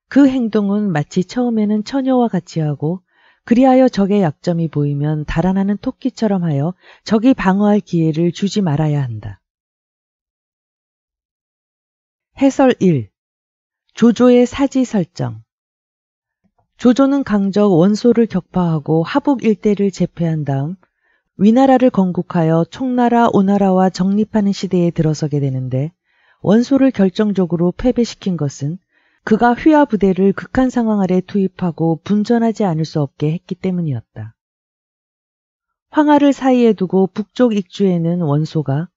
그 행동은 마치 처음에는 처녀와 같이 하고 그리하여 적의 약점이 보이면 달아나는 토끼처럼 하여 적이 방어할 기회를 주지 말아야 한다. 해설 1. 조조의 사지 설정 조조는 강적 원소를 격파하고 하북 일대를 제패한 다음 위나라를 건국하여 청나라, 오나라와 정립하는 시대에 들어서게 되는데 원소를 결정적으로 패배시킨 것은 그가 휘하 부대를 극한 상황 아래 투입하고 분전하지 않을 수 없게 했기 때문이었다. 황하를 사이에 두고 북쪽 익주에는 원소가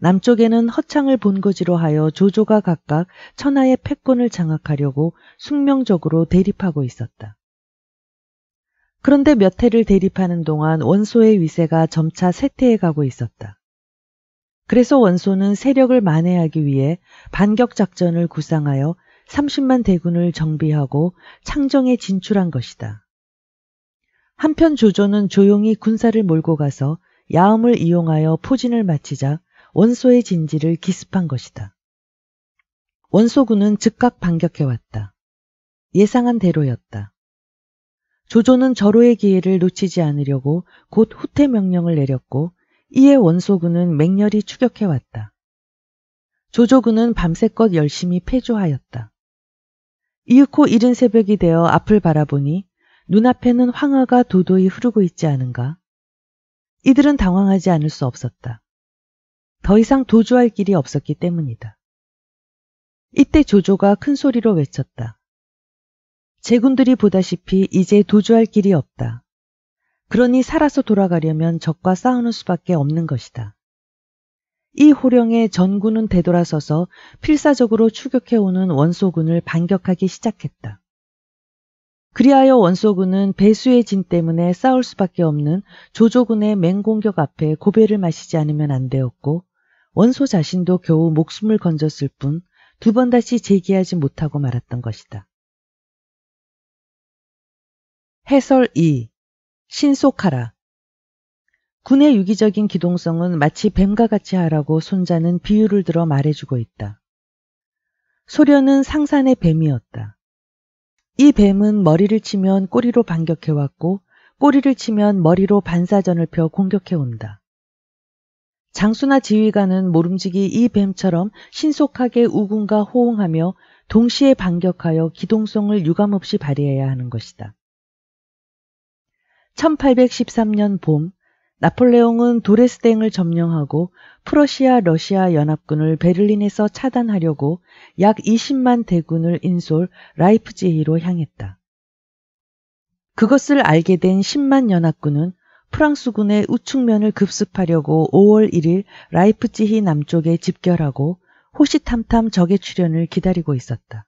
남쪽에는 허창을 본거지로 하여 조조가 각각 천하의 패권을 장악하려고 숙명적으로 대립하고 있었다. 그런데 몇 해를 대립하는 동안 원소의 위세가 점차 쇠퇴해 가고 있었다. 그래서 원소는 세력을 만회하기 위해 반격작전을 구상하여 30만 대군을 정비하고 창정에 진출한 것이다. 한편 조조는 조용히 군사를 몰고 가서 야음을 이용하여 포진을 마치자 원소의 진지를 기습한 것이다. 원소군은 즉각 반격해왔다. 예상한 대로였다. 조조는 절호의 기회를 놓치지 않으려고 곧 후퇴 명령을 내렸고 이에 원소군은 맹렬히 추격해왔다. 조조군은 밤새껏 열심히 패조하였다. 이윽고 이른 새벽이 되어 앞을 바라보니 눈앞에는 황하가 도도히 흐르고 있지 않은가. 이들은 당황하지 않을 수 없었다. 더 이상 도주할 길이 없었기 때문이다. 이때 조조가 큰 소리로 외쳤다. 제군들이 보다시피 이제 도주할 길이 없다. 그러니 살아서 돌아가려면 적과 싸우는 수밖에 없는 것이다. 이 호령에 전군은 되돌아서서 필사적으로 추격해오는 원소군을 반격하기 시작했다. 그리하여 원소군은 배수의 진 때문에 싸울 수밖에 없는 조조군의 맹공격 앞에 고배를 마시지 않으면 안 되었고 원소 자신도 겨우 목숨을 건졌을 뿐 두 번 다시 재기하지 못하고 말았던 것이다. 해설 2. 신속하라. 군의 유기적인 기동성은 마치 뱀과 같이 하라고 손자는 비유를 들어 말해주고 있다. 소련은 상산의 뱀이었다. 이 뱀은 머리를 치면 꼬리로 반격해왔고 꼬리를 치면 머리로 반사전을 펴 공격해온다. 장수나 지휘관은 모름지기 이 뱀처럼 신속하게 우군과 호응하며 동시에 반격하여 기동성을 유감없이 발휘해야 하는 것이다. 1813년 봄, 나폴레옹은 도레스댕을 점령하고 프러시아 러시아 연합군을 베를린에서 차단하려고 약 20만 대군을 인솔 라이프지히로 향했다. 그것을 알게 된 10만 연합군은 프랑스군의 우측면을 급습하려고 5월 1일 라이프찌히 남쪽에 집결하고 호시탐탐 적의 출현을 기다리고 있었다.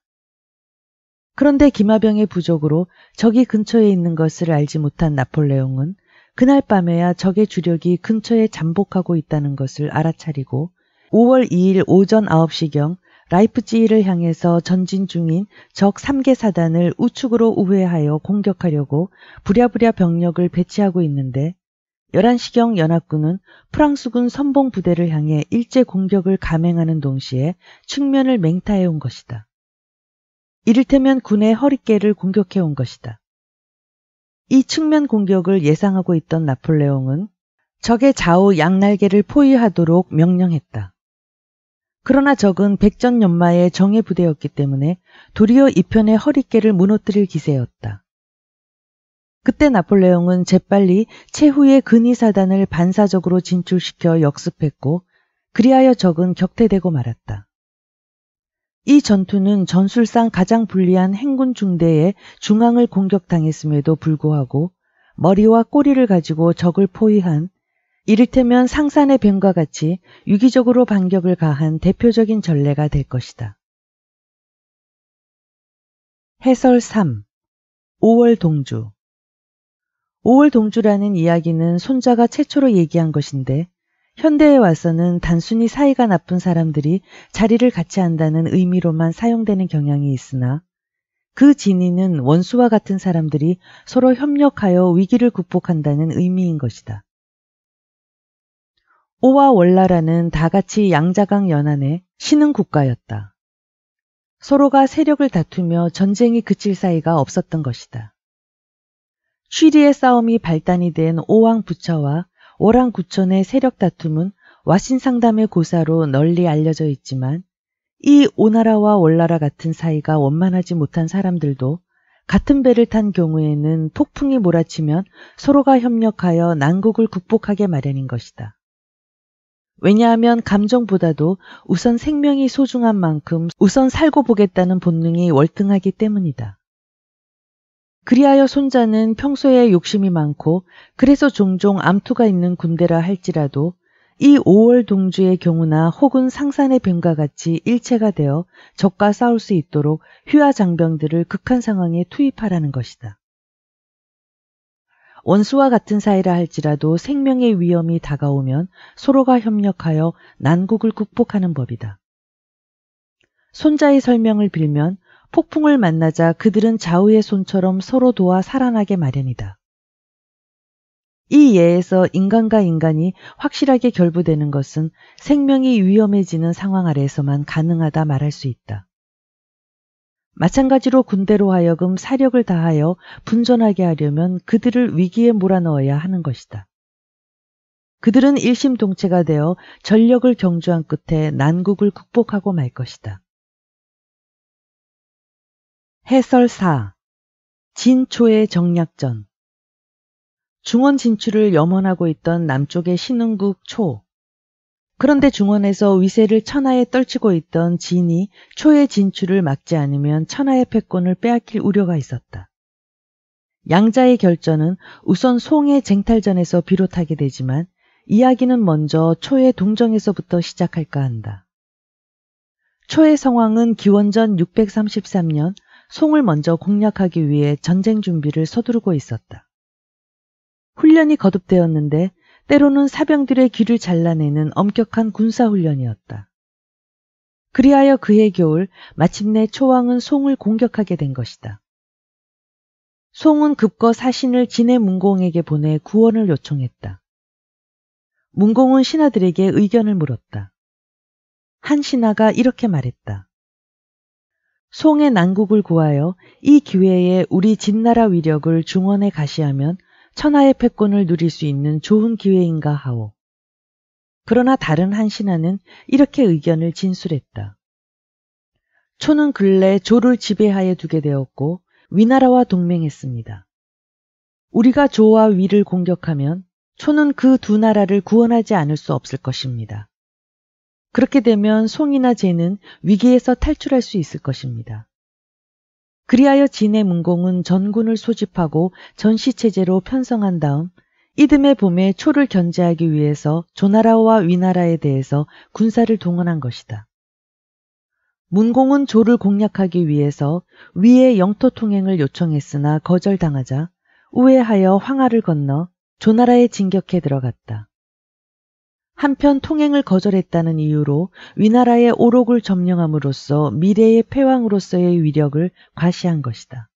그런데 기마병의 부족으로 적이 근처에 있는 것을 알지 못한 나폴레옹은 그날 밤에야 적의 주력이 근처에 잠복하고 있다는 것을 알아차리고 5월 2일 오전 9시경 라이프지히를 향해서 전진 중인 적 3개 사단을 우측으로 우회하여 공격하려고 부랴부랴 병력을 배치하고 있는데 11시경 연합군은 프랑스군 선봉 부대를 향해 일제 공격을 감행하는 동시에 측면을 맹타해 온 것이다. 이를테면 군의 허리깨를 공격해 온 것이다. 이 측면 공격을 예상하고 있던 나폴레옹은 적의 좌우 양날개를 포위하도록 명령했다. 그러나 적은 백전연마의 정예 부대였기 때문에 도리어 이편의 허리깨를 무너뜨릴 기세였다. 그때 나폴레옹은 재빨리 최후의 근위사단을 반사적으로 진출시켜 역습했고 그리하여 적은 격퇴되고 말았다. 이 전투는 전술상 가장 불리한 행군 중대의 중앙을 공격당했음에도 불구하고 머리와 꼬리를 가지고 적을 포위한 이를테면 상산의 병과 같이 유기적으로 반격을 가한 대표적인 전례가 될 것이다. 해설 3. 5월 동주 5월 동주라는 이야기는 손자가 최초로 얘기한 것인데 현대에 와서는 단순히 사이가 나쁜 사람들이 자리를 같이 한다는 의미로만 사용되는 경향이 있으나 그 진위는 원수와 같은 사람들이 서로 협력하여 위기를 극복한다는 의미인 것이다. 오와 월라라는 다같이 양자강 연안에 신흥 국가였다. 서로가 세력을 다투며 전쟁이 그칠 사이가 없었던 것이다. 취리의 싸움이 발단이 된 오왕 부처와 오랑 구천의 세력 다툼은 와신상담의 고사로 널리 알려져 있지만 이 오나라와 월나라 같은 사이가 원만하지 못한 사람들도 같은 배를 탄 경우에는 폭풍이 몰아치면 서로가 협력하여 난국을 극복하게 마련인 것이다. 왜냐하면 감정보다도 우선 생명이 소중한 만큼 우선 살고 보겠다는 본능이 월등하기 때문이다. 그리하여 손자는 평소에 욕심이 많고 그래서 종종 암투가 있는 군대라 할지라도 이 5월 동주의 경우나 혹은 상산의 뱀과 같이 일체가 되어 적과 싸울 수 있도록 휘하 장병들을 극한 상황에 투입하라는 것이다. 원수와 같은 사이라 할지라도 생명의 위험이 다가오면 서로가 협력하여 난국을 극복하는 법이다. 손자의 설명을 빌면 폭풍을 만나자 그들은 좌우의 손처럼 서로 도와 살아나게 마련이다. 이 예에서 인간과 인간이 확실하게 결부되는 것은 생명이 위험해지는 상황 아래에서만 가능하다 말할 수 있다. 마찬가지로 군대로 하여금 사력을 다하여 분전하게 하려면 그들을 위기에 몰아넣어야 하는 것이다. 그들은 일심동체가 되어 전력을 경주한 끝에 난국을 극복하고 말 것이다. 해설 4. 진초의 정략전 중원 진출을 염원하고 있던 남쪽의 신흥국 초, 그런데 중원에서 위세를 천하에 떨치고 있던 진이 초의 진출을 막지 않으면 천하의 패권을 빼앗길 우려가 있었다. 양자의 결전은 우선 송의 쟁탈전에서 비롯하게 되지만 이야기는 먼저 초의 동정에서부터 시작할까 한다. 초의 성황은 기원전 633년 송을 먼저 공략하기 위해 전쟁 준비를 서두르고 있었다. 훈련이 거듭되었는데 때로는 사병들의 귀를 잘라내는 엄격한 군사훈련이었다. 그리하여 그해 겨울 마침내 초왕은 송을 공격하게 된 것이다. 송은 급거 사신을 진해 문공에게 보내 구원을 요청했다. 문공은 신하들에게 의견을 물었다. 한 신하가 이렇게 말했다. 송의 난국을 구하여 이 기회에 우리 진나라 위력을 중원에 가시하면 천하의 패권을 누릴 수 있는 좋은 기회인가 하오. 그러나 다른 한 신하는 이렇게 의견을 진술했다. 초는 근래 조를 지배하에 두게 되었고 위나라와 동맹했습니다. 우리가 조와 위를 공격하면 초는 그 두 나라를 구원하지 않을 수 없을 것입니다. 그렇게 되면 송이나 제는 위기에서 탈출할 수 있을 것입니다. 그리하여 진의 문공은 전군을 소집하고 전시체제로 편성한 다음 이듬해 봄에 초를 견제하기 위해서 조나라와 위나라에 대해서 군사를 동원한 것이다. 문공은 조를 공략하기 위해서 위에 영토 통행을 요청했으나 거절당하자 우회하여 황하를 건너 조나라에 진격해 들어갔다. 한편 통행을 거절했다는 이유로 위나라의 오록을 점령함으로써 미래의 패왕으로서의 위력을 과시한 것이다.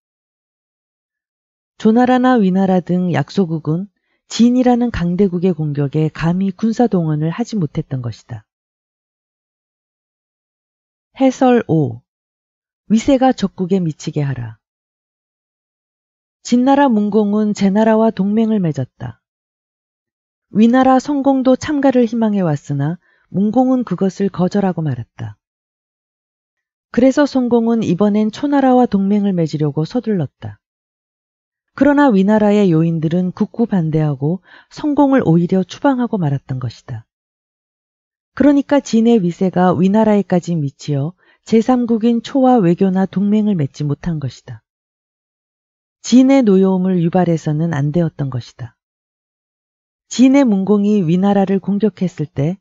조나라나 위나라 등 약소국은 진이라는 강대국의 공격에 감히 군사 동원을 하지 못했던 것이다. 해설 5. 위세가 적국에 미치게 하라. 진나라 문공은 제나라와 동맹을 맺었다. 위나라 성공도 참가를 희망해 왔으나 문공은 그것을 거절하고 말았다. 그래서 성공은 이번엔 초나라와 동맹을 맺으려고 서둘렀다. 그러나 위나라의 요인들은 극구 반대하고 성공을 오히려 추방하고 말았던 것이다. 그러니까 진의 위세가 위나라에까지 미치어 제3국인 초와 외교나 동맹을 맺지 못한 것이다. 진의 노여움을 유발해서는 안 되었던 것이다. 진의 문공이 위나라를 공격했을 때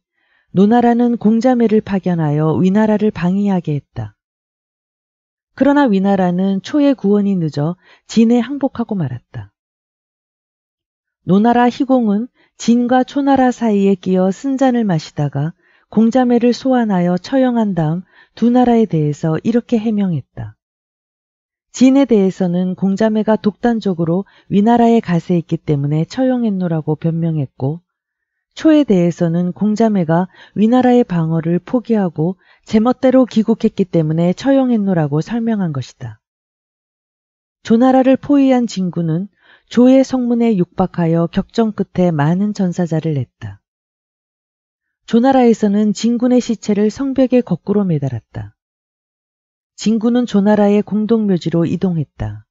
노나라는 공자매를 파견하여 위나라를 방위하게 했다. 그러나 위나라는 초의 구원이 늦어 진에 항복하고 말았다. 노나라 희공은 진과 초나라 사이에 끼어 쓴잔을 마시다가 공자매를 소환하여 처형한 다음 두 나라에 대해서 이렇게 해명했다. 진에 대해서는 공자매가 독단적으로 위나라에 가세했기 때문에 처형했노라고 변명했고 초에 대해서는 공자매가 위나라의 방어를 포기하고 제멋대로 귀국했기 때문에 처형했노라고 설명한 것이다. 조나라를 포위한 진구는 조의 성문에 육박하여 격정 끝에 많은 전사자를 냈다. 조나라에서는 진군의 시체를 성벽에 거꾸로 매달았다. 진군은 조나라의 공동묘지로 이동했다.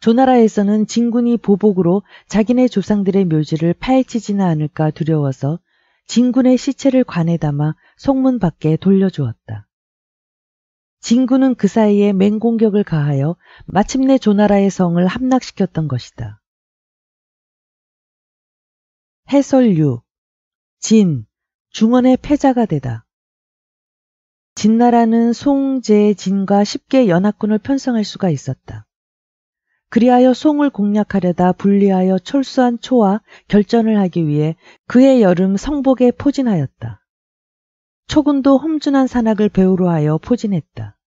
조나라에서는 진군이 보복으로 자기네 조상들의 묘지를 파헤치지는 않을까 두려워서 진군의 시체를 관에 담아 속문 밖에 돌려주었다. 진군은 그 사이에 맹공격을 가하여 마침내 조나라의 성을 함락시켰던 것이다. 해설류 진, 중원의 패자가 되다. 진나라는 송제진과 쉽게 연합군을 편성할 수가 있었다. 그리하여 송을 공략하려다 분리하여 철수한 초와 결전을 하기 위해 그의 여름 성복에 포진하였다. 초군도 험준한 산악을 배우로 하여 포진했다.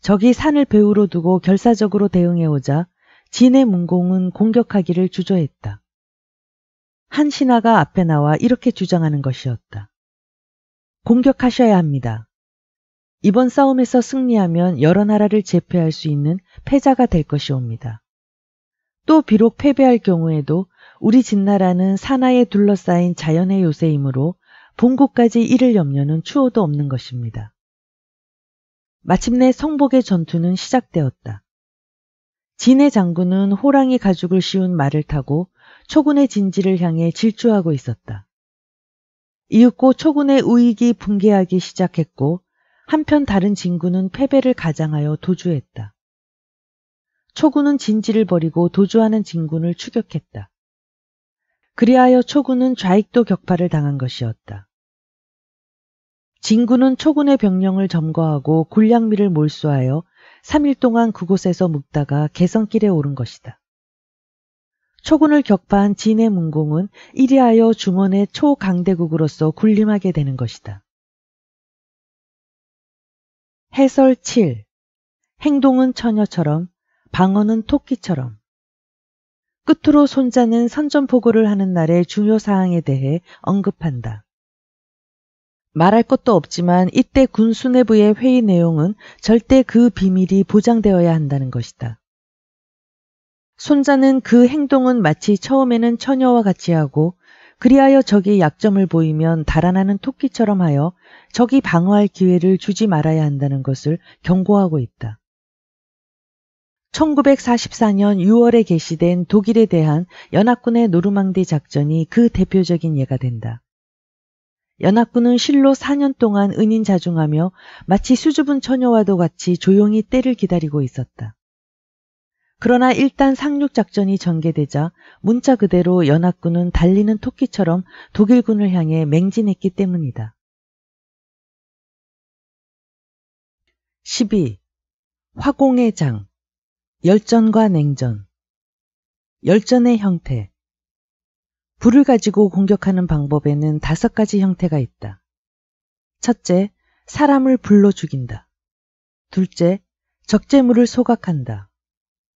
적이 산을 배우로 두고 결사적으로 대응해오자 진의 문공은 공격하기를 주저했다. 한 신하가 앞에 나와 이렇게 주장하는 것이었다. 공격하셔야 합니다. 이번 싸움에서 승리하면 여러 나라를 제패할 수 있는 패자가 될 것이옵니다. 또 비록 패배할 경우에도 우리 진나라는 산하에 둘러싸인 자연의 요새이므로 본국까지 이를 염려는 추호도 없는 것입니다. 마침내 성복의 전투는 시작되었다. 진의 장군은 호랑이 가죽을 씌운 말을 타고 초군의 진지를 향해 질주하고 있었다. 이윽고 초군의 우익이 붕괴하기 시작했고 한편 다른 진군은 패배를 가장하여 도주했다. 초군은 진지를 버리고 도주하는 진군을 추격했다. 그리하여 초군은 좌익도 격파를 당한 것이었다. 진군은 초군의 병령을 점거하고 군량미를 몰수하여 3일 동안 그곳에서 묵다가 개성길에 오른 것이다. 초군을 격파한 진의 문공은 이리하여 중원의 초강대국으로서 군림하게 되는 것이다. 해설 7. 행동은 처녀처럼, 방어는 토끼처럼. 끝으로 손자는 선전포고를 하는 날의 중요 사항에 대해 언급한다. 말할 것도 없지만 이때 군수 내부의 회의 내용은 절대 그 비밀이 보장되어야 한다는 것이다. 손자는 그 행동은 마치 처음에는 처녀와 같이 하고 그리하여 적의 약점을 보이면 달아나는 토끼처럼 하여 적이 방어할 기회를 주지 말아야 한다는 것을 경고하고 있다. 1944년 6월에 개시된 독일에 대한 연합군의 노르망디 작전이 그 대표적인 예가 된다. 연합군은 실로 4년 동안 은인자중하며 마치 수줍은 처녀와도 같이 조용히 때를 기다리고 있었다. 그러나 일단 상륙작전이 전개되자 문자 그대로 연합군은 달리는 토끼처럼 독일군을 향해 맹진했기 때문이다. 12. 화공의 장 열전과 냉전 열전의 형태 불을 가지고 공격하는 방법에는 다섯 가지 형태가 있다. 첫째, 사람을 불러 죽인다. 둘째, 적재물을 소각한다.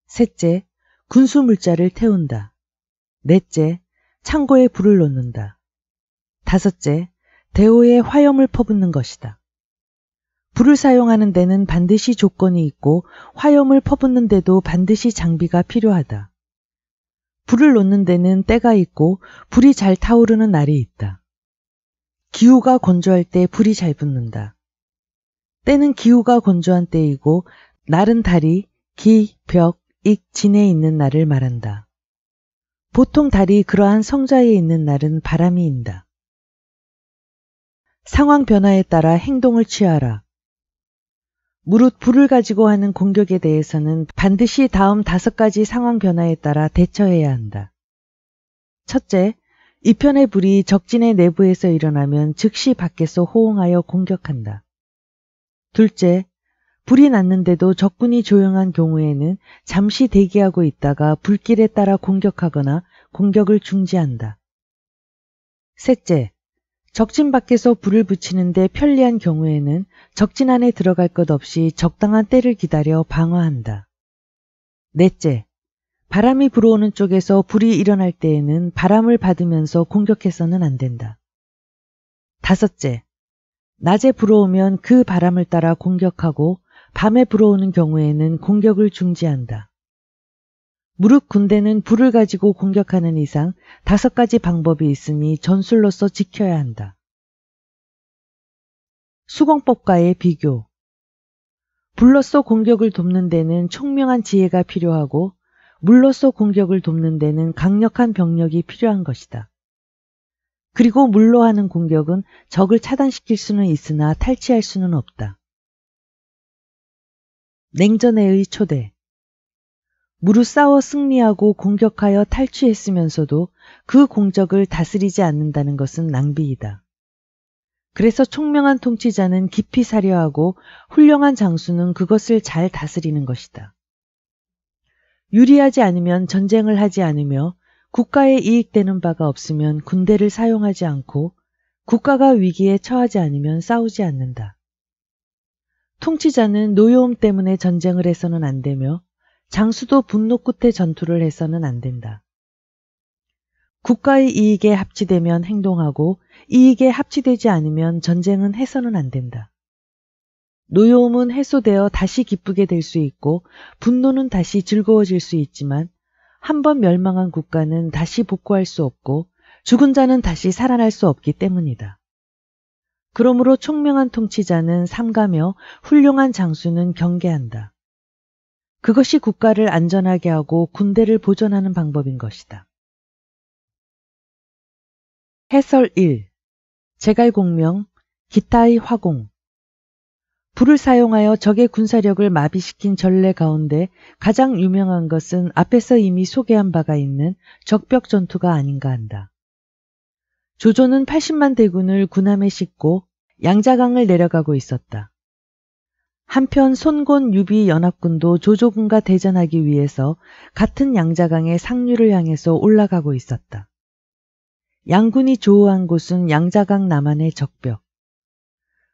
셋째, 군수 물자를 태운다. 넷째, 창고에 불을 놓는다. 다섯째, 대호에 화염을 퍼붓는 것이다. 불을 사용하는 데는 반드시 조건이 있고 화염을 퍼붓는 데도 반드시 장비가 필요하다. 불을 놓는 데는 때가 있고 불이 잘 타오르는 날이 있다. 기후가 건조할 때 불이 잘 붙는다. 때는 기후가 건조한 때이고 날은 달이 기, 벽, 익진에 있는 날을 말한다. 보통 달이 그러한 성자에 있는 날은 바람이 인다. 상황 변화에 따라 행동을 취하라. 무릇 불을 가지고 하는 공격에 대해서는 반드시 다음 다섯 가지 상황 변화에 따라 대처해야 한다. 첫째, 이편의 불이 적진의 내부에서 일어나면 즉시 밖에서 호응하여 공격한다. 둘째, 불이 났는데도 적군이 조용한 경우에는 잠시 대기하고 있다가 불길에 따라 공격하거나 공격을 중지한다. 셋째, 적진 밖에서 불을 붙이는데 편리한 경우에는 적진 안에 들어갈 것 없이 적당한 때를 기다려 방어한다. 넷째, 바람이 불어오는 쪽에서 불이 일어날 때에는 바람을 받으면서 공격해서는 안 된다. 다섯째, 낮에 불어오면 그 바람을 따라 공격하고 밤에 불어오는 경우에는 공격을 중지한다. 무릎 군대는 불을 가지고 공격하는 이상 다섯 가지 방법이 있으니 전술로서 지켜야 한다. 수공법과의 비교 불로써 공격을 돕는 데는 총명한 지혜가 필요하고 물로써 공격을 돕는 데는 강력한 병력이 필요한 것이다. 그리고 물로 하는 공격은 적을 차단시킬 수는 있으나 탈취할 수는 없다. 냉전의 초대. 무르 싸워 승리하고 공격하여 탈취했으면서도 그 공적을 다스리지 않는다는 것은 낭비이다. 그래서 총명한 통치자는 깊이 사려하고 훌륭한 장수는 그것을 잘 다스리는 것이다. 유리하지 않으면 전쟁을 하지 않으며 국가에 이익되는 바가 없으면 군대를 사용하지 않고 국가가 위기에 처하지 않으면 싸우지 않는다. 통치자는 노여움 때문에 전쟁을 해서는 안 되며 장수도 분노 끝에 전투를 해서는 안 된다. 국가의 이익에 합치되면 행동하고 이익에 합치되지 않으면 전쟁은 해서는 안 된다. 노여움은 해소되어 다시 기쁘게 될 수 있고 분노는 다시 즐거워질 수 있지만 한 번 멸망한 국가는 다시 복구할 수 없고 죽은 자는 다시 살아날 수 없기 때문이다. 그러므로 총명한 통치자는 삼가며 훌륭한 장수는 경계한다. 그것이 국가를 안전하게 하고 군대를 보존하는 방법인 것이다. 해설 1. 제갈공명, 기타의 화공. 불을 사용하여 적의 군사력을 마비시킨 전례 가운데 가장 유명한 것은 앞에서 이미 소개한 바가 있는 적벽 전투가 아닌가 한다. 조조는 80만 대군을 군함에 싣고 양자강을 내려가고 있었다. 한편 손곤 유비 연합군도 조조군과 대전하기 위해서 같은 양자강의 상류를 향해서 올라가고 있었다. 양군이 조우한 곳은 양자강 남한의 적벽.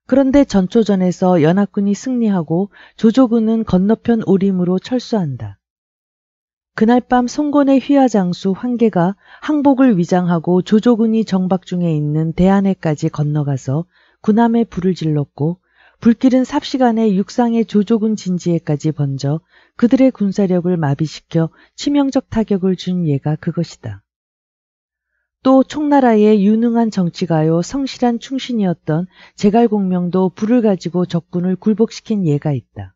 그런데 전초전에서 연합군이 승리하고 조조군은 건너편 오림으로 철수한다. 그날 밤 송곤의 휘하장수 황계가 항복을 위장하고 조조군이 정박 중에 있는 대안에까지 건너가서 군함에 불을 질렀고 불길은 삽시간에 육상의 조조군 진지에까지 번져 그들의 군사력을 마비시켜 치명적 타격을 준 예가 그것이다. 또 총나라의 유능한 정치가요 성실한 충신이었던 제갈공명도 불을 가지고 적군을 굴복시킨 예가 있다.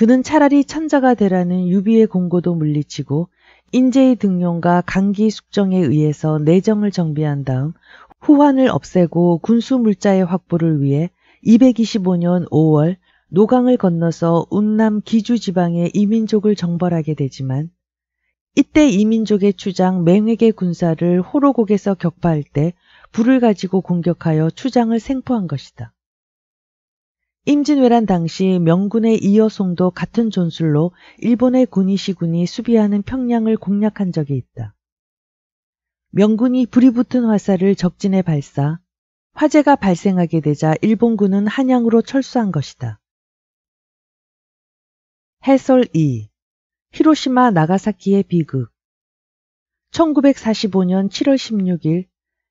그는 차라리 천자가 되라는 유비의 공고도 물리치고 인재의 등용과 강기 숙정에 의해서 내정을 정비한 다음 후환을 없애고 군수 물자의 확보를 위해 225년 5월 노강을 건너서 운남 기주 지방의 이민족을 정벌하게 되지만 이때 이민족의 추장 맹획의 군사를 호로곡에서 격파할 때 불을 가지고 공격하여 추장을 생포한 것이다. 임진왜란 당시 명군의 이여송도 같은 전술로 일본의 군이시군이 수비하는 평양을 공략한 적이 있다. 명군이 불이 붙은 화살을 적진에 발사, 화재가 발생하게 되자 일본군은 한양으로 철수한 것이다. 해설 2. 히로시마 나가사키의 비극 1945년 7월 16일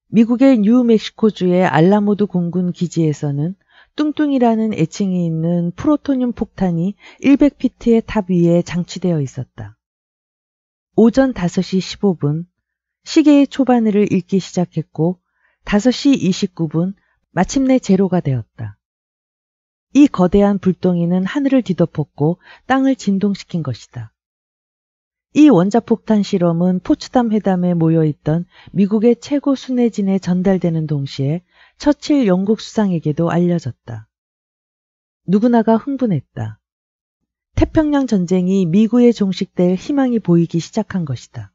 미국의 뉴멕시코주의 알라모드 공군 기지에서는 뚱뚱이라는 애칭이 있는 프로토늄 폭탄이 100피트의 탑 위에 장치되어 있었다. 오전 5시 15분 시계의 초바늘을 읽기 시작했고 5시 29분 마침내 제로가 되었다. 이 거대한 불덩이는 하늘을 뒤덮었고 땅을 진동시킨 것이다. 이 원자폭탄 실험은 포츠담 회담에 모여있던 미국의 최고 순회진에 전달되는 동시에 처칠 영국 수상에게도 알려졌다. 누구나가 흥분했다. 태평양 전쟁이 미국에 종식될 희망이 보이기 시작한 것이다.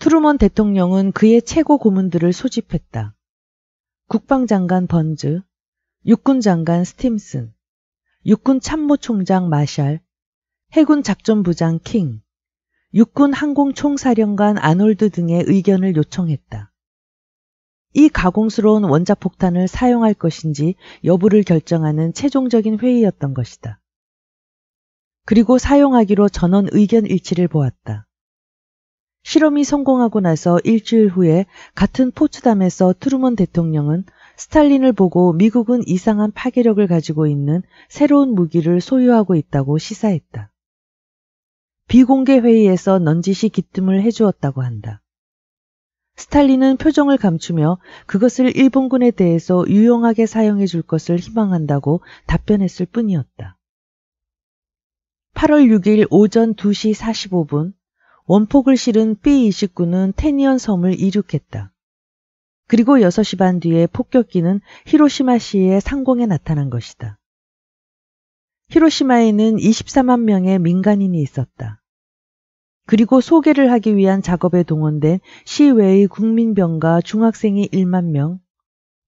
트루먼 대통령은 그의 최고 고문들을 소집했다. 국방장관 번즈, 육군장관 스팀슨, 육군 참모총장 마샬, 해군 작전부장 킹, 육군 항공총사령관 아놀드 등의 의견을 요청했다. 이 가공스러운 원자 폭탄을 사용할 것인지 여부를 결정하는 최종적인 회의였던 것이다. 그리고 사용하기로 전원 의견 일치를 보았다. 실험이 성공하고 나서 일주일 후에 같은 포츠담에서 트루먼 대통령은 스탈린을 보고 미국은 이상한 파괴력을 가지고 있는 새로운 무기를 소유하고 있다고 시사했다. 비공개 회의에서 넌지시 기뜸을 해주었다고 한다. 스탈린은 표정을 감추며 그것을 일본군에 대해서 유용하게 사용해 줄 것을 희망한다고 답변했을 뿐이었다. 8월 6일 오전 2시 45분 원폭을 실은 B-29는 테니언 섬을 이륙했다. 그리고 6시 반 뒤에 폭격기는 히로시마시의 상공에 나타난 것이다. 히로시마에는 24만 명의 민간인이 있었다. 그리고 소개를 하기 위한 작업에 동원된 시외의 국민병과 중학생이 1만 명,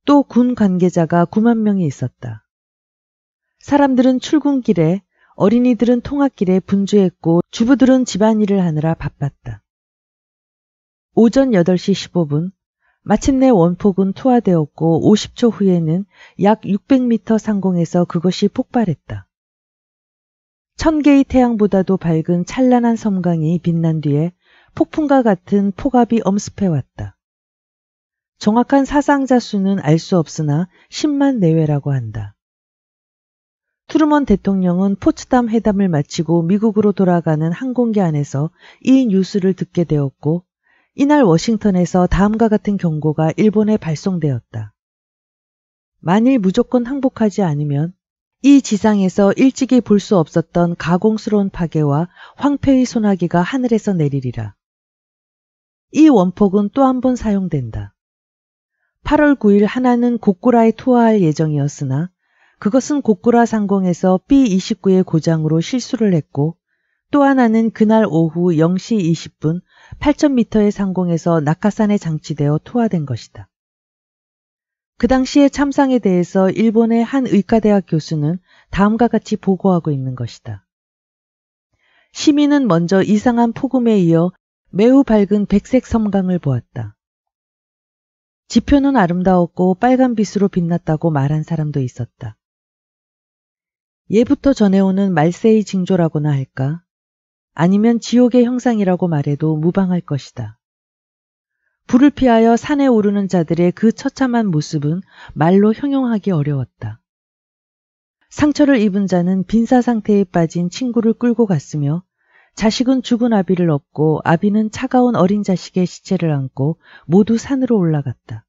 또 군 관계자가 9만 명이 있었다. 사람들은 출근길에, 어린이들은 통학길에 분주했고 주부들은 집안일을 하느라 바빴다. 오전 8시 15분 마침내 원폭은 투하되었고 50초 후에는 약 600m 상공에서 그것이 폭발했다. 천 개의 태양보다도 밝은 찬란한 섬광이 빛난 뒤에 폭풍과 같은 폭압이 엄습해왔다. 정확한 사상자 수는 알 수 없으나 10만 내외라고 한다. 트루먼 대통령은 포츠담 회담을 마치고 미국으로 돌아가는 항공기 안에서 이 뉴스를 듣게 되었고 이날 워싱턴에서 다음과 같은 경고가 일본에 발송되었다. 만일 무조건 항복하지 않으면 이 지상에서 일찍이 볼 수 없었던 가공스러운 파괴와 황폐의 소나기가 하늘에서 내리리라. 이 원폭은 또 한 번 사용된다. 8월 9일 하나는 고꾸라에 투하할 예정이었으나 그것은 고꾸라 상공에서 B29의 고장으로 실수를 했고 또 하나는 그날 오후 0시 20분 8,000m의 상공에서 낙하산에 장치되어 투하된 것이다. 그 당시의 참상에 대해서 일본의 한 의과대학 교수는 다음과 같이 보고하고 있는 것이다. 시민은 먼저 이상한 폭음에 이어 매우 밝은 백색 섬광을 보았다. 지표는 아름다웠고 빨간 빛으로 빛났다고 말한 사람도 있었다. 예부터 전해오는 말세의 징조라고나 할까? 아니면 지옥의 형상이라고 말해도 무방할 것이다. 불을 피하여 산에 오르는 자들의 그 처참한 모습은 말로 형용하기 어려웠다. 상처를 입은 자는 빈사 상태에 빠진 친구를 끌고 갔으며 자식은 죽은 아비를 업고 아비는 차가운 어린 자식의 시체를 안고 모두 산으로 올라갔다.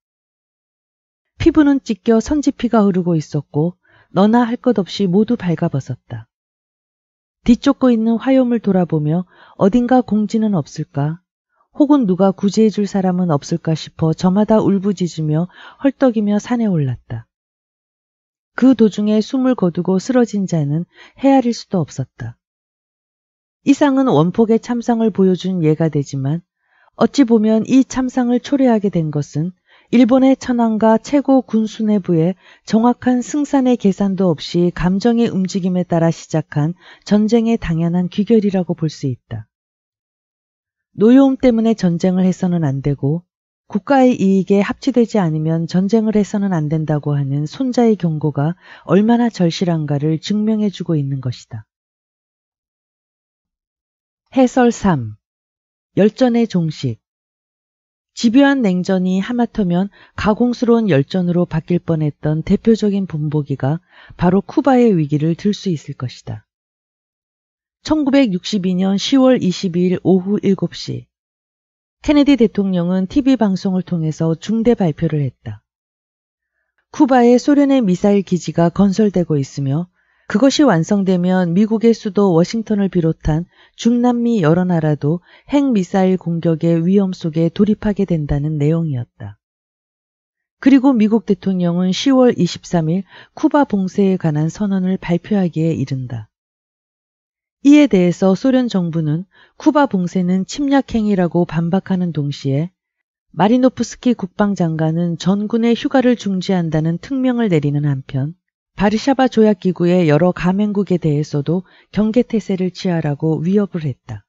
피부는 찢겨 선지피가 흐르고 있었고 너나 할 것 없이 모두 밝아벗었다 뒤쫓고 있는 화염을 돌아보며 어딘가 공지는 없을까 혹은 누가 구제해줄 사람은 없을까 싶어 저마다 울부짖으며 헐떡이며 산에 올랐다. 그 도중에 숨을 거두고 쓰러진 자는 헤아릴 수도 없었다. 이상은 원폭의 참상을 보여준 예가 되지만 어찌 보면 이 참상을 초래하게 된 것은 일본의 천황과 최고 군수 내부의 정확한 승산의 계산도 없이 감정의 움직임에 따라 시작한 전쟁의 당연한 귀결이라고 볼 수 있다. 노여움 때문에 전쟁을 해서는 안 되고 국가의 이익에 합치되지 않으면 전쟁을 해서는 안 된다고 하는 손자의 경고가 얼마나 절실한가를 증명해주고 있는 것이다. 해설 3. 열전의 종식. 집요한 냉전이 하마터면 가공스러운 열전으로 바뀔 뻔했던 대표적인 본보기가 바로 쿠바의 위기를 들 수 있을 것이다. 1962년 10월 22일 오후 7시 케네디 대통령은 TV 방송을 통해서 중대 발표를 했다. 쿠바에 소련의 미사일 기지가 건설되고 있으며 그것이 완성되면 미국의 수도 워싱턴을 비롯한 중남미 여러 나라도 핵미사일 공격의 위험 속에 돌입하게 된다는 내용이었다. 그리고 미국 대통령은 10월 23일 쿠바 봉쇄에 관한 선언을 발표하기에 이른다. 이에 대해서 소련 정부는 쿠바 봉쇄는 침략 행위라고 반박하는 동시에 마리노프스키 국방장관은 전군의 휴가를 중지한다는 특명을 내리는 한편 바르샤바 조약기구의 여러 가맹국에 대해서도 경계태세를 취하라고 위협을 했다.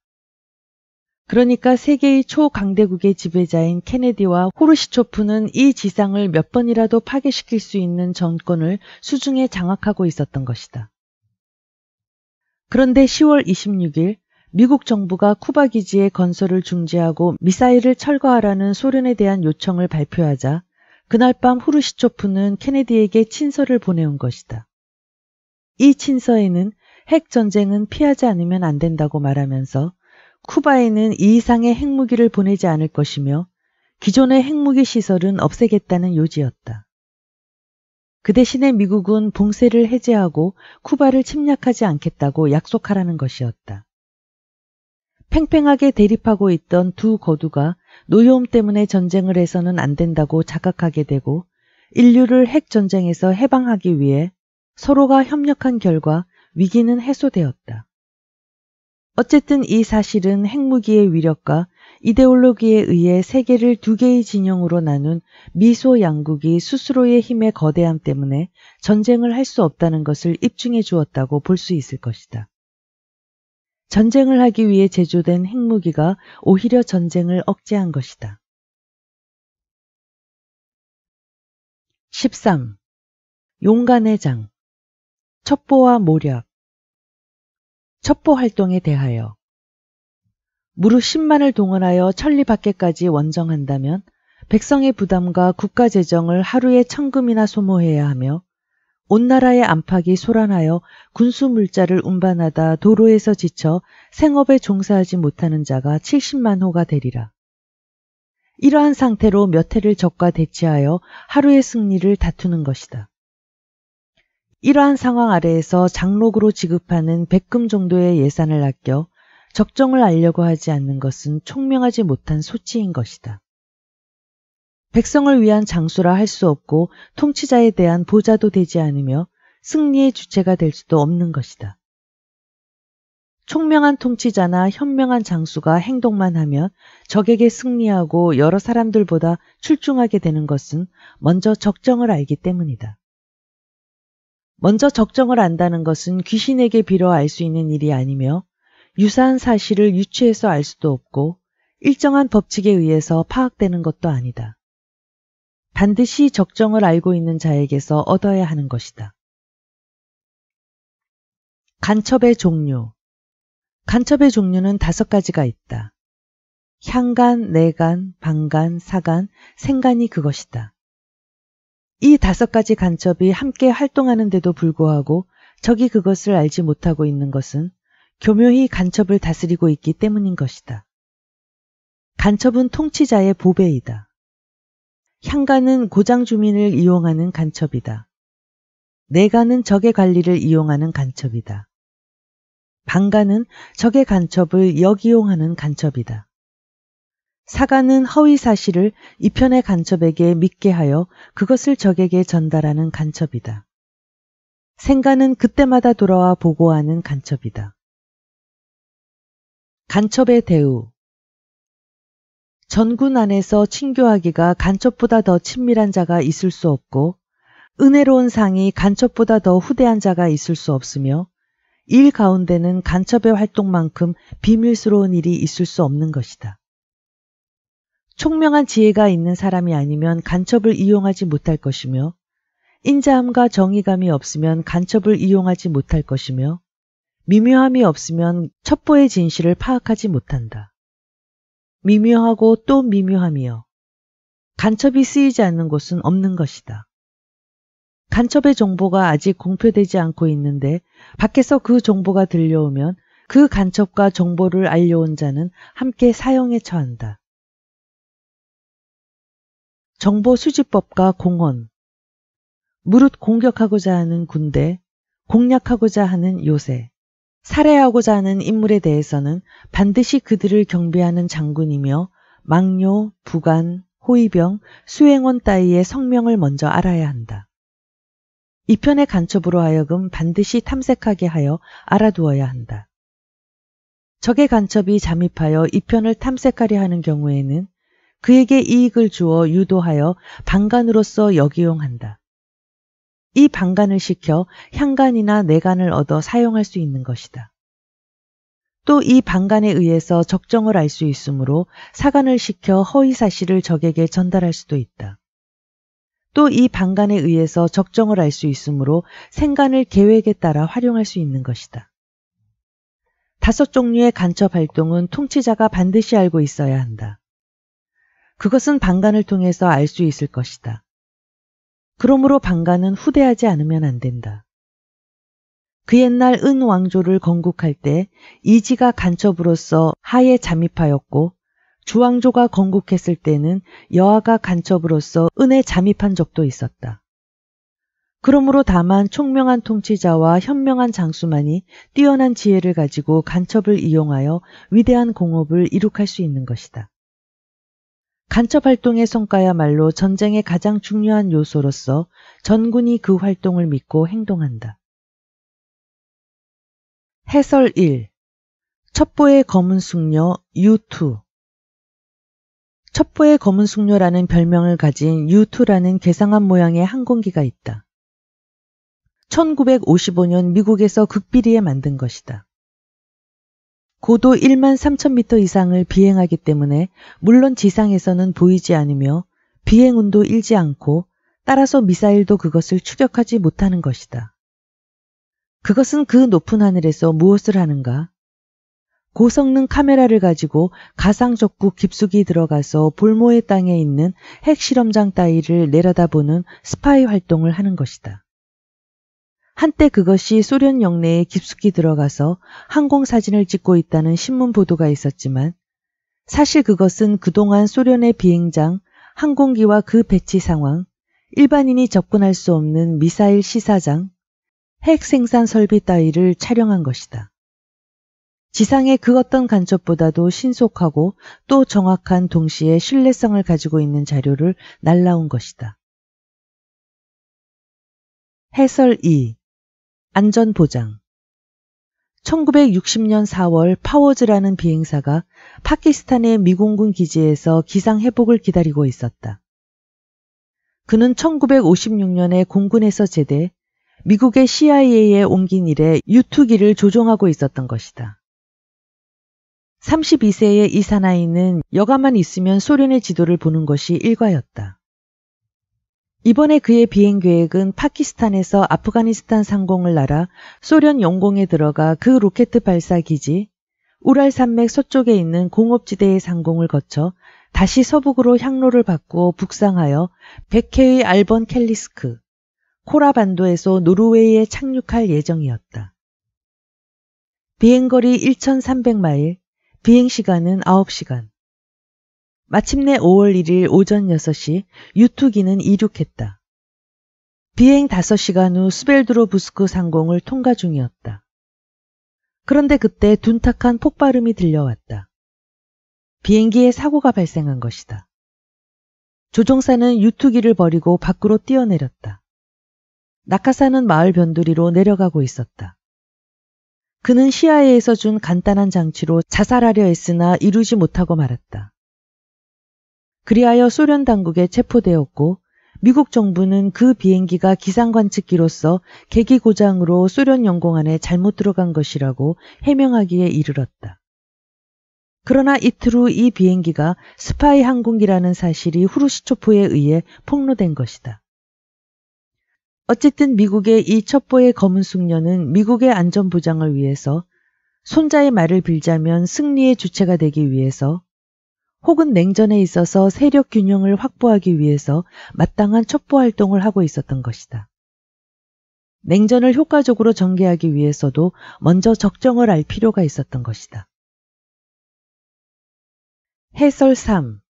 그러니까 세계의 초강대국의 지배자인 케네디와 호르시초프는 이 지상을 몇 번이라도 파괴시킬 수 있는 정권을 수중에 장악하고 있었던 것이다. 그런데 10월 26일 미국 정부가 쿠바 기지의 건설을 중지하고 미사일을 철거하라는 소련에 대한 요청을 발표하자 그날 밤 후르시초프는 케네디에게 친서를 보내온 것이다. 이 친서에는 핵 전쟁은 피하지 않으면 안 된다고 말하면서 쿠바에는 이 이상의 핵무기를 보내지 않을 것이며 기존의 핵무기 시설은 없애겠다는 요지였다. 그 대신에 미국은 봉쇄를 해제하고 쿠바를 침략하지 않겠다고 약속하라는 것이었다. 팽팽하게 대립하고 있던 두 거두가 노여움 때문에 전쟁을 해서는 안 된다고 자각하게 되고 인류를 핵전쟁에서 해방하기 위해 서로가 협력한 결과 위기는 해소되었다. 어쨌든 이 사실은 핵무기의 위력과 이데올로기에 의해 세계를 두 개의 진영으로 나눈 미소 양국이 스스로의 힘의 거대함 때문에 전쟁을 할 수 없다는 것을 입증해 주었다고 볼 수 있을 것이다. 전쟁을 하기 위해 제조된 핵무기가 오히려 전쟁을 억제한 것이다. 13. 용간의 장 첩보와 모략 첩보 활동에 대하여 무려 10만을 동원하여 천리 밖에까지 원정한다면 백성의 부담과 국가 재정을 하루에 천금이나 소모해야 하며 온 나라의 안팎이 소란하여 군수 물자를 운반하다 도로에서 지쳐 생업에 종사하지 못하는 자가 70만 호가 되리라. 이러한 상태로 몇 해를 적과 대치하여 하루의 승리를 다투는 것이다. 이러한 상황 아래에서 장록으로 지급하는 백금 정도의 예산을 아껴 적정을 알려고 하지 않는 것은 총명하지 못한 소치인 것이다. 백성을 위한 장수라 할 수 없고 통치자에 대한 보좌도 되지 않으며 승리의 주체가 될 수도 없는 것이다. 총명한 통치자나 현명한 장수가 행동만 하면 적에게 승리하고 여러 사람들보다 출중하게 되는 것은 먼저 적정을 알기 때문이다. 먼저 적정을 안다는 것은 귀신에게 빌어 알 수 있는 일이 아니며 유사한 사실을 유추해서 알 수도 없고 일정한 법칙에 의해서 파악되는 것도 아니다. 반드시 적정을 알고 있는 자에게서 얻어야 하는 것이다. 간첩의 종류. 간첩의 종류는 다섯 가지가 있다. 향간, 내간, 방간, 사간, 생간이 그것이다. 이 다섯 가지 간첩이 함께 활동하는데도 불구하고 적이 그것을 알지 못하고 있는 것은 교묘히 간첩을 다스리고 있기 때문인 것이다. 간첩은 통치자의 보배이다. 향가는 고장 주민을 이용하는 간첩이다. 내가는 적의 관리를 이용하는 간첩이다. 방가는 적의 간첩을 역이용하는 간첩이다. 사가는 허위 사실을 이편의 간첩에게 믿게 하여 그것을 적에게 전달하는 간첩이다. 생가는 그때마다 돌아와 보고하는 간첩이다. 간첩의 대우 전군 안에서 친교하기가 간첩보다 더 친밀한 자가 있을 수 없고 은혜로운 상이 간첩보다 더 후대한 자가 있을 수 없으며 일 가운데는 간첩의 활동만큼 비밀스러운 일이 있을 수 없는 것이다. 총명한 지혜가 있는 사람이 아니면 간첩을 이용하지 못할 것이며 인자함과 정의감이 없으면 간첩을 이용하지 못할 것이며 미묘함이 없으면 첩보의 진실을 파악하지 못한다. 미묘하고 또 미묘함이여. 간첩이 쓰이지 않는 곳은 없는 것이다. 간첩의 정보가 아직 공표되지 않고 있는데 밖에서 그 정보가 들려오면 그 간첩과 정보를 알려온 자는 함께 사형에 처한다. 정보 수집법과 공헌 무릇 공격하고자 하는 군대, 공략하고자 하는 요새 살해하고자 하는 인물에 대해서는 반드시 그들을 경비하는 장군이며 망료, 부관, 호위병, 수행원 따위의 성명을 먼저 알아야 한다. 이편의 간첩으로 하여금 반드시 탐색하게 하여 알아두어야 한다. 적의 간첩이 잠입하여 이편을 탐색하려 하는 경우에는 그에게 이익을 주어 유도하여 방관으로서 역이용한다. 이 방간을 시켜 향간이나 내간을 얻어 사용할 수 있는 것이다. 또 이 방간에 의해서 적정을 알 수 있으므로 사간을 시켜 허위 사실을 적에게 전달할 수도 있다. 또 이 방간에 의해서 적정을 알 수 있으므로 생간을 계획에 따라 활용할 수 있는 것이다. 다섯 종류의 간첩 활동은 통치자가 반드시 알고 있어야 한다. 그것은 방간을 통해서 알 수 있을 것이다. 그러므로 방가는 후대하지 않으면 안 된다. 그 옛날 은 왕조를 건국할 때 이지가 간첩으로서 하에 잠입하였고 주왕조가 건국했을 때는 여아가 간첩으로서 은에 잠입한 적도 있었다. 그러므로 다만 총명한 통치자와 현명한 장수만이 뛰어난 지혜를 가지고 간첩을 이용하여 위대한 공업을 이룩할 수 있는 것이다. 간첩 활동의 성과야말로 전쟁의 가장 중요한 요소로서 전군이 그 활동을 믿고 행동한다. 해설 1. 첩보의 검은 숙녀 U2 첩보의 검은 숙녀라는 별명을 가진 U2라는 개상한 모양의 항공기가 있다. 1955년 미국에서 극비리에 만든 것이다. 고도 1만 3천 미터 이상을 비행하기 때문에 물론 지상에서는 보이지 않으며 비행운도 잃지 않고 따라서 미사일도 그것을 추격하지 못하는 것이다. 그것은 그 높은 하늘에서 무엇을 하는가? 고성능 카메라를 가지고 가상적구 깊숙이 들어가서 볼모의 땅에 있는 핵실험장 따위를 내려다보는 스파이 활동을 하는 것이다. 한때 그것이 소련 영내에 깊숙이 들어가서 항공 사진을 찍고 있다는 신문 보도가 있었지만 사실 그것은 그동안 소련의 비행장, 항공기와 그 배치 상황, 일반인이 접근할 수 없는 미사일 시사장, 핵 생산 설비 따위를 촬영한 것이다. 지상의 그 어떤 간첩보다도 신속하고 또 정확한 동시에 신뢰성을 가지고 있는 자료를 날라온 것이다. 해설 2 안전보장 1960년 4월 파워즈라는 비행사가 파키스탄의 미공군 기지에서 기상 회복을 기다리고 있었다. 그는 1956년에 공군에서 제대 미국의 CIA에 옮긴 이래 유투기를 조종하고 있었던 것이다. 32세의 이 사나이는 여가만 있으면 소련의 지도를 보는 것이 일과였다. 이번에 그의 비행 계획은 파키스탄에서 아프가니스탄 상공을 날아 소련 영공에 들어가 그 로켓 발사 기지 우랄 산맥 서쪽에 있는 공업지대의 상공을 거쳐 다시 서북으로 향로를 바꾸어 북상하여 백해의 알번 캘리스크 코라 반도에서 노르웨이에 착륙할 예정이었다. 비행거리 1,300마일, 비행시간은 9시간. 마침내 5월 1일 오전 6시 유투기는 이륙했다. 비행 5시간 후 스벨드로 부스크 상공을 통과 중이었다. 그런데 그때 둔탁한 폭발음이 들려왔다. 비행기에 사고가 발생한 것이다. 조종사는 유투기를 버리고 밖으로 뛰어내렸다. 낙하산은 마을 변두리로 내려가고 있었다. 그는 시야에서준 간단한 장치로 자살하려 했으나 이루지 못하고 말았다. 그리하여 소련 당국에 체포되었고 미국 정부는 그 비행기가 기상관측기로서 계기 고장으로 소련 영공 안에 잘못 들어간 것이라고 해명하기에 이르렀다. 그러나 이틀 후 이 비행기가 스파이 항공기라는 사실이 후르시초프에 의해 폭로된 것이다. 어쨌든 미국의 이 첩보의 검은 숙녀는 미국의 안전보장을 위해서 손자의 말을 빌자면 승리의 주체가 되기 위해서 혹은 냉전에 있어서 세력 균형을 확보하기 위해서 마땅한 첩보 활동을 하고 있었던 것이다. 냉전을 효과적으로 전개하기 위해서도 먼저 적정을 알 필요가 있었던 것이다. 해설 3.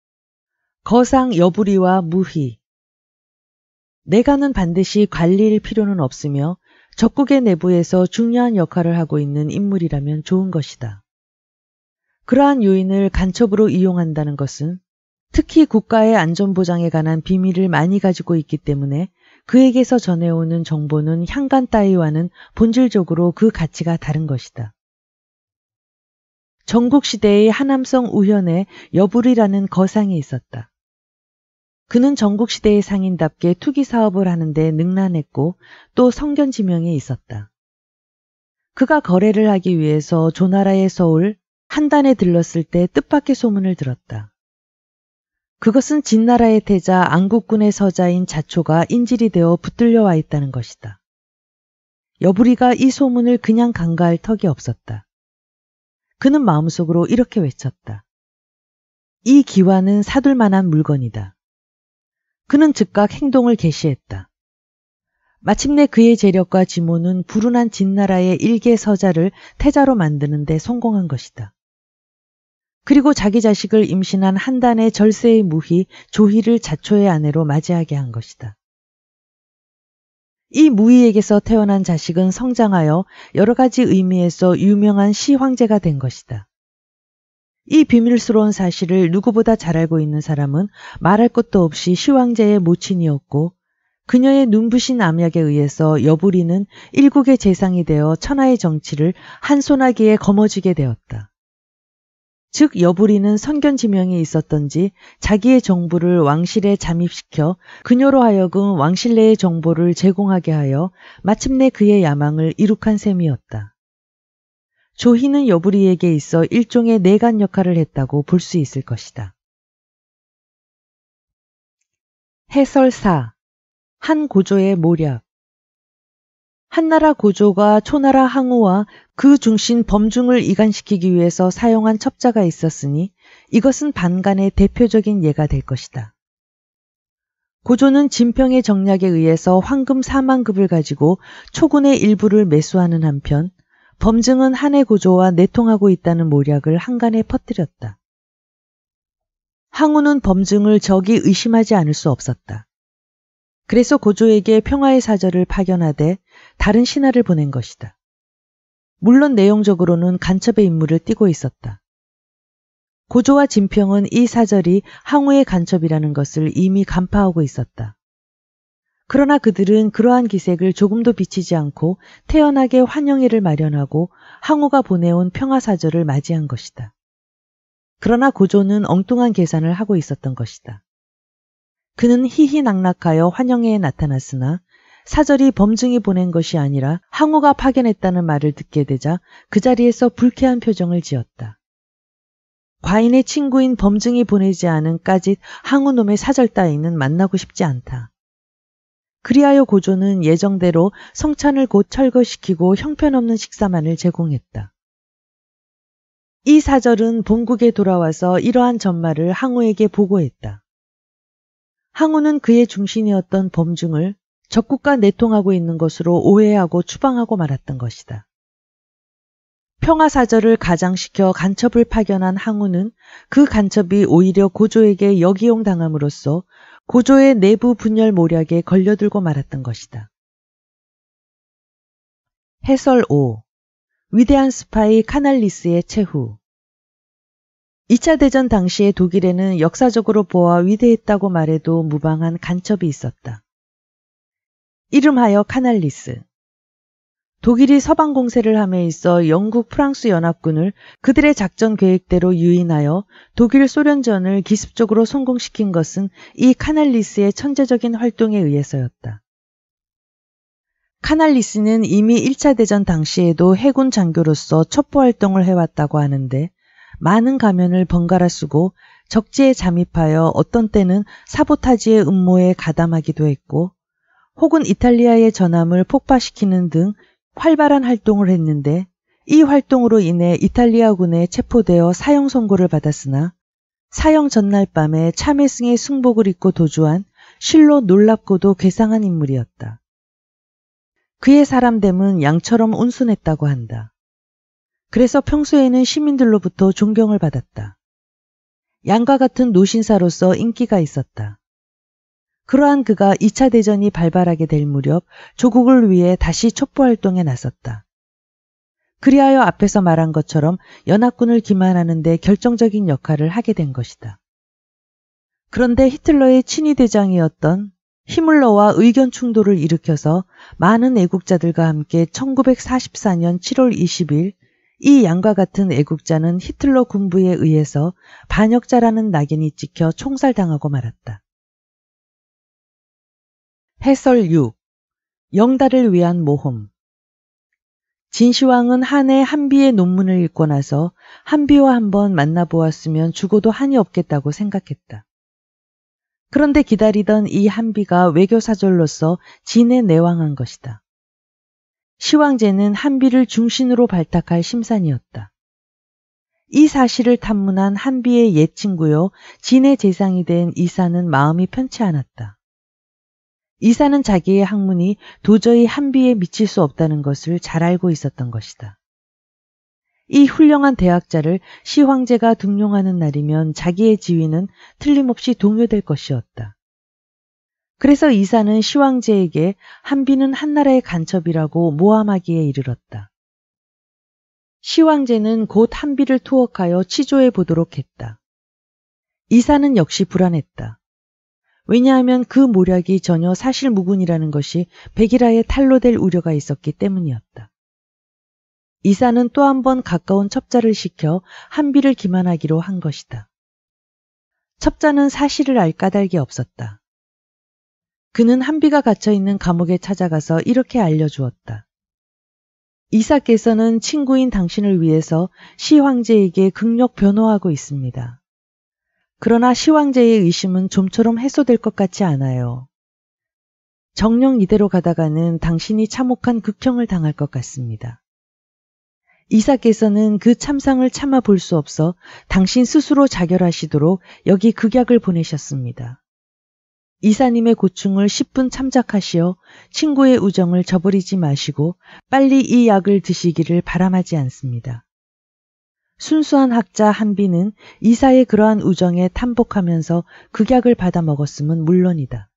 거상 여부리와 무희. 내가는 반드시 관리일 필요는 없으며 적국의 내부에서 중요한 역할을 하고 있는 인물이라면 좋은 것이다. 그러한 요인을 간첩으로 이용한다는 것은 특히 국가의 안전보장에 관한 비밀을 많이 가지고 있기 때문에 그에게서 전해오는 정보는 향간 따위와는 본질적으로 그 가치가 다른 것이다. 전국시대의 하남성 우현에 여불이라는 거상이 있었다. 그는 전국시대의 상인답게 투기 사업을 하는데 능란했고 또성견지명에 있었다. 그가 거래를 하기 위해서 조나라의 서울, 한단에 들렀을 때 뜻밖의 소문을 들었다. 그것은 진나라의 태자 안국군의 서자인 자초가 인질이 되어 붙들려 와 있다는 것이다. 여부리가 이 소문을 그냥 간과할 턱이 없었다. 그는 마음속으로 이렇게 외쳤다. 이 기와는 사둘 만한 물건이다. 그는 즉각 행동을 개시했다. 마침내 그의 재력과 지모는 불운한 진나라의 일개 서자를 태자로 만드는데 성공한 것이다. 그리고 자기 자식을 임신한 한단의 절세의 무희 조희를 자초의 아내로 맞이하게 한 것이다. 이 무희에게서 태어난 자식은 성장하여 여러 가지 의미에서 유명한 시 황제가 된 것이다. 이 비밀스러운 사실을 누구보다 잘 알고 있는 사람은 말할 것도 없이 시황제의 모친이었고 그녀의 눈부신 암약에 의해서 여부리는 일국의 재상이 되어 천하의 정치를 한 소나기에 거머쥐게 되었다. 즉 여부리는 선견지명이 있었던지 자기의 정보를 왕실에 잠입시켜 그녀로 하여금 왕실 내의 정보를 제공하게 하여 마침내 그의 야망을 이룩한 셈이었다. 조희는 여부리에게 있어 일종의 내간 역할을 했다고 볼 수 있을 것이다. 해설사 한고조의 모략 한나라 고조가 초나라 항우와 그 중신 범중을 이간시키기 위해서 사용한 첩자가 있었으니 이것은 반간의 대표적인 예가 될 것이다. 고조는 진평의 정략에 의해서 황금 4만급을 가지고 초군의 일부를 매수하는 한편 범증은 한해 고조와 내통하고 있다는 모략을 한간에 퍼뜨렸다. 항우는 범증을 적이 의심하지 않을 수 없었다. 그래서 고조에게 평화의 사절을 파견하되 다른 신하를 보낸 것이다. 물론 내용적으로는 간첩의 임무를 띠고 있었다. 고조와 진평은 이 사절이 항우의 간첩이라는 것을 이미 간파하고 있었다. 그러나 그들은 그러한 기색을 조금도 비치지 않고 태연하게 환영회를 마련하고 항우가 보내온 평화사절을 맞이한 것이다. 그러나 고조는 엉뚱한 계산을 하고 있었던 것이다. 그는 희희낙락하여 환영회에 나타났으나 사절이 범증이 보낸 것이 아니라 항우가 파견했다는 말을 듣게 되자 그 자리에서 불쾌한 표정을 지었다. 과인의 친구인 범증이 보내지 않은 까짓 항우놈의 사절 따위는 만나고 싶지 않다. 그리하여 고조는 예정대로 성찬을 곧 철거시키고 형편없는 식사만을 제공했다. 이 사절은 본국에 돌아와서 이러한 전말을 항우에게 보고했다. 항우는 그의 중신이었던 범중을 적국과 내통하고 있는 것으로 오해하고 추방하고 말았던 것이다. 평화사절을 가장시켜 간첩을 파견한 항우는 그 간첩이 오히려 고조에게 역이용 당함으로써 고조의 내부 분열 모략에 걸려들고 말았던 것이다. 해설 5. 위대한 스파이 카날리스의 최후 2차 대전 당시의 독일에는 역사적으로 보아 위대했다고 말해도 무방한 간첩이 있었다. 이름하여 카날리스. 독일이 서방 공세를 함에 있어 영국 프랑스 연합군을 그들의 작전 계획대로 유인하여 독일 소련전을 기습적으로 성공시킨 것은 이 카날리스의 천재적인 활동에 의해서였다. 카날리스는 이미 1차 대전 당시에도 해군 장교로서 첩보 활동을 해왔다고 하는데 많은 가면을 번갈아 쓰고 적지에 잠입하여 어떤 때는 사보타지의 음모에 가담하기도 했고 혹은 이탈리아의 전함을 폭파시키는 등 활발한 활동을 했는데 이 활동으로 인해 이탈리아군에 체포되어 사형 선고를 받았으나 사형 전날 밤에 참외승의 승복을 입고 도주한 실로 놀랍고도 괴상한 인물이었다. 그의 사람됨은 양처럼 온순했다고 한다. 그래서 평소에는 시민들로부터 존경을 받았다. 양과 같은 노신사로서 인기가 있었다. 그러한 그가 2차 대전이 발발하게 될 무렵 조국을 위해 다시 첩보활동에 나섰다. 그리하여 앞에서 말한 것처럼 연합군을 기만하는 데 결정적인 역할을 하게 된 것이다. 그런데 히틀러의 친위 대장이었던 히물러와 의견 충돌을 일으켜서 많은 애국자들과 함께 1944년 7월 20일 이 양과 같은 애국자는 히틀러 군부에 의해서 반역자라는 낙인이 찍혀 총살당하고 말았다. 해설 6. 영달을 위한 모험. 진시황은 한해 한비의 논문을 읽고 나서 한비와 한번 만나보았으면 죽어도 한이 없겠다고 생각했다. 그런데 기다리던 이 한비가 외교사절로서 진에 내왕한 것이다. 시황제는 한비를 중심으로 발탁할 심산이었다. 이 사실을 탐문한 한비의 옛친구여 진의 재상이 된 이사는 마음이 편치 않았다. 이사는 자기의 학문이 도저히 한비에 미칠 수 없다는 것을 잘 알고 있었던 것이다. 이 훌륭한 대학자를 시황제가 등용하는 날이면 자기의 지위는 틀림없이 동요될 것이었다. 그래서 이사는 시황제에게 한비는 한나라의 간첩이라고 모함하기에 이르렀다. 시황제는 곧 한비를 투옥하여 치조해 보도록 했다. 이사는 역시 불안했다. 왜냐하면 그 모략이 전혀 사실무근이라는 것이 백일아의 탈로될 우려가 있었기 때문이었다. 이사는 또 한 번 가까운 첩자를 시켜 한비를 기만하기로 한 것이다. 첩자는 사실을 알 까닭이 없었다. 그는 한비가 갇혀 있는 감옥에 찾아가서 이렇게 알려주었다. 이사께서는 친구인 당신을 위해서 시황제에게 극력 변호하고 있습니다. 그러나 시황제의 의심은 좀처럼 해소될 것 같지 않아요. 정령 이대로 가다가는 당신이 참혹한 극형을 당할 것 같습니다. 이사께서는 그 참상을 참아 볼수 없어 당신 스스로 자결하시도록 여기 극약을 보내셨습니다. 이사님의 고충을 10분 참작하시어 친구의 우정을 저버리지 마시고 빨리 이 약을 드시기를 바람하지 않습니다. 순수한 학자 한비는 이사의 그러한 우정에 탐복하면서 극약을 그 받아 먹었음은 물론이다.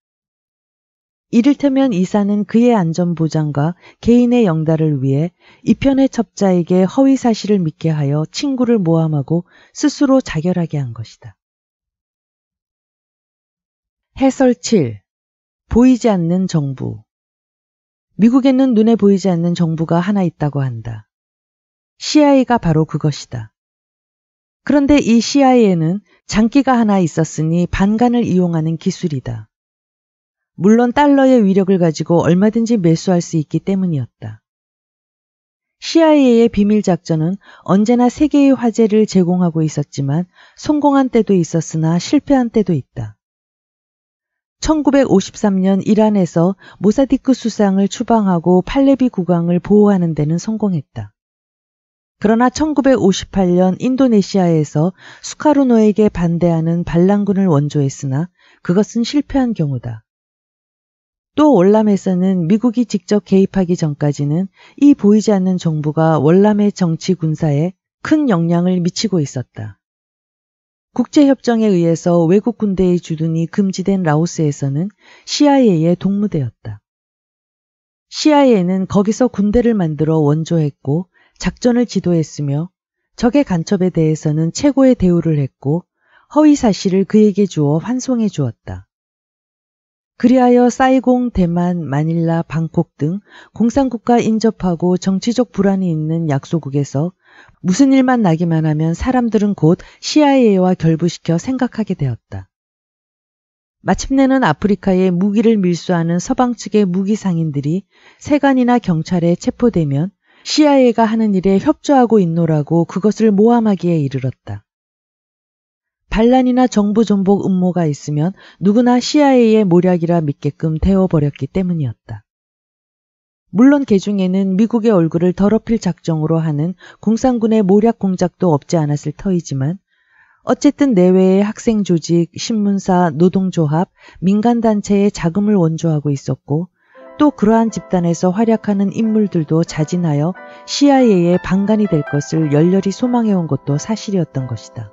이를테면 이사는 그의 안전보장과 개인의 영달을 위해 이편의 첩자에게 허위 사실을 믿게 하여 친구를 모함하고 스스로 자결하게 한 것이다. 해설 7. 보이지 않는 정부. 미국에는 눈에 보이지 않는 정부가 하나 있다고 한다. CI가 바로 그것이다. 그런데 이 CI에는 장기가 하나 있었으니 반간을 이용하는 기술이다. 물론 달러의 위력을 가지고 얼마든지 매수할 수 있기 때문이었다. CIA의 비밀 작전은 언제나 세계의 화제를 제공하고 있었지만 성공한 때도 있었으나 실패한 때도 있다. 1953년 이란에서 모사디크 수상을 추방하고 팔레비 국왕을 보호하는 데는 성공했다. 그러나 1958년 인도네시아에서 수카르노에게 반대하는 반란군을 원조했으나 그것은 실패한 경우다. 또 월남에서는 미국이 직접 개입하기 전까지는 이 보이지 않는 정부가 월남의 정치 군사에 큰 영향을 미치고 있었다. 국제협정에 의해서 외국 군대의 주둔이 금지된 라오스에서는 CIA의 동무대였다. CIA는 거기서 군대를 만들어 원조했고 작전을 지도했으며 적의 간첩에 대해서는 최고의 대우를 했고 허위 사실을 그에게 주어 환송해 주었다. 그리하여 사이공, 대만, 마닐라, 방콕 등 공산국가 인접하고 정치적 불안이 있는 약소국에서 무슨 일만 나기만 하면 사람들은 곧 CIA와 결부시켜 생각하게 되었다. 마침내는 아프리카에 무기를 밀수하는 서방 측의 무기 상인들이 세관이나 경찰에 체포되면 CIA가 하는 일에 협조하고 있노라고 그것을 모함하기에 이르렀다. 반란이나 정부 전복 음모가 있으면 누구나 CIA의 모략이라 믿게끔 태워버렸기 때문이었다. 물론 개 중에는 미국의 얼굴을 더럽힐 작정으로 하는 공산군의 모략 공작도 없지 않았을 터이지만 어쨌든 내외의 학생 조직, 신문사, 노동조합, 민간단체의 자금을 원조하고 있었고 또 그러한 집단에서 활약하는 인물들도 자진하여 CIA의 방관이될 것을 열렬히 소망해온 것도 사실이었던 것이다.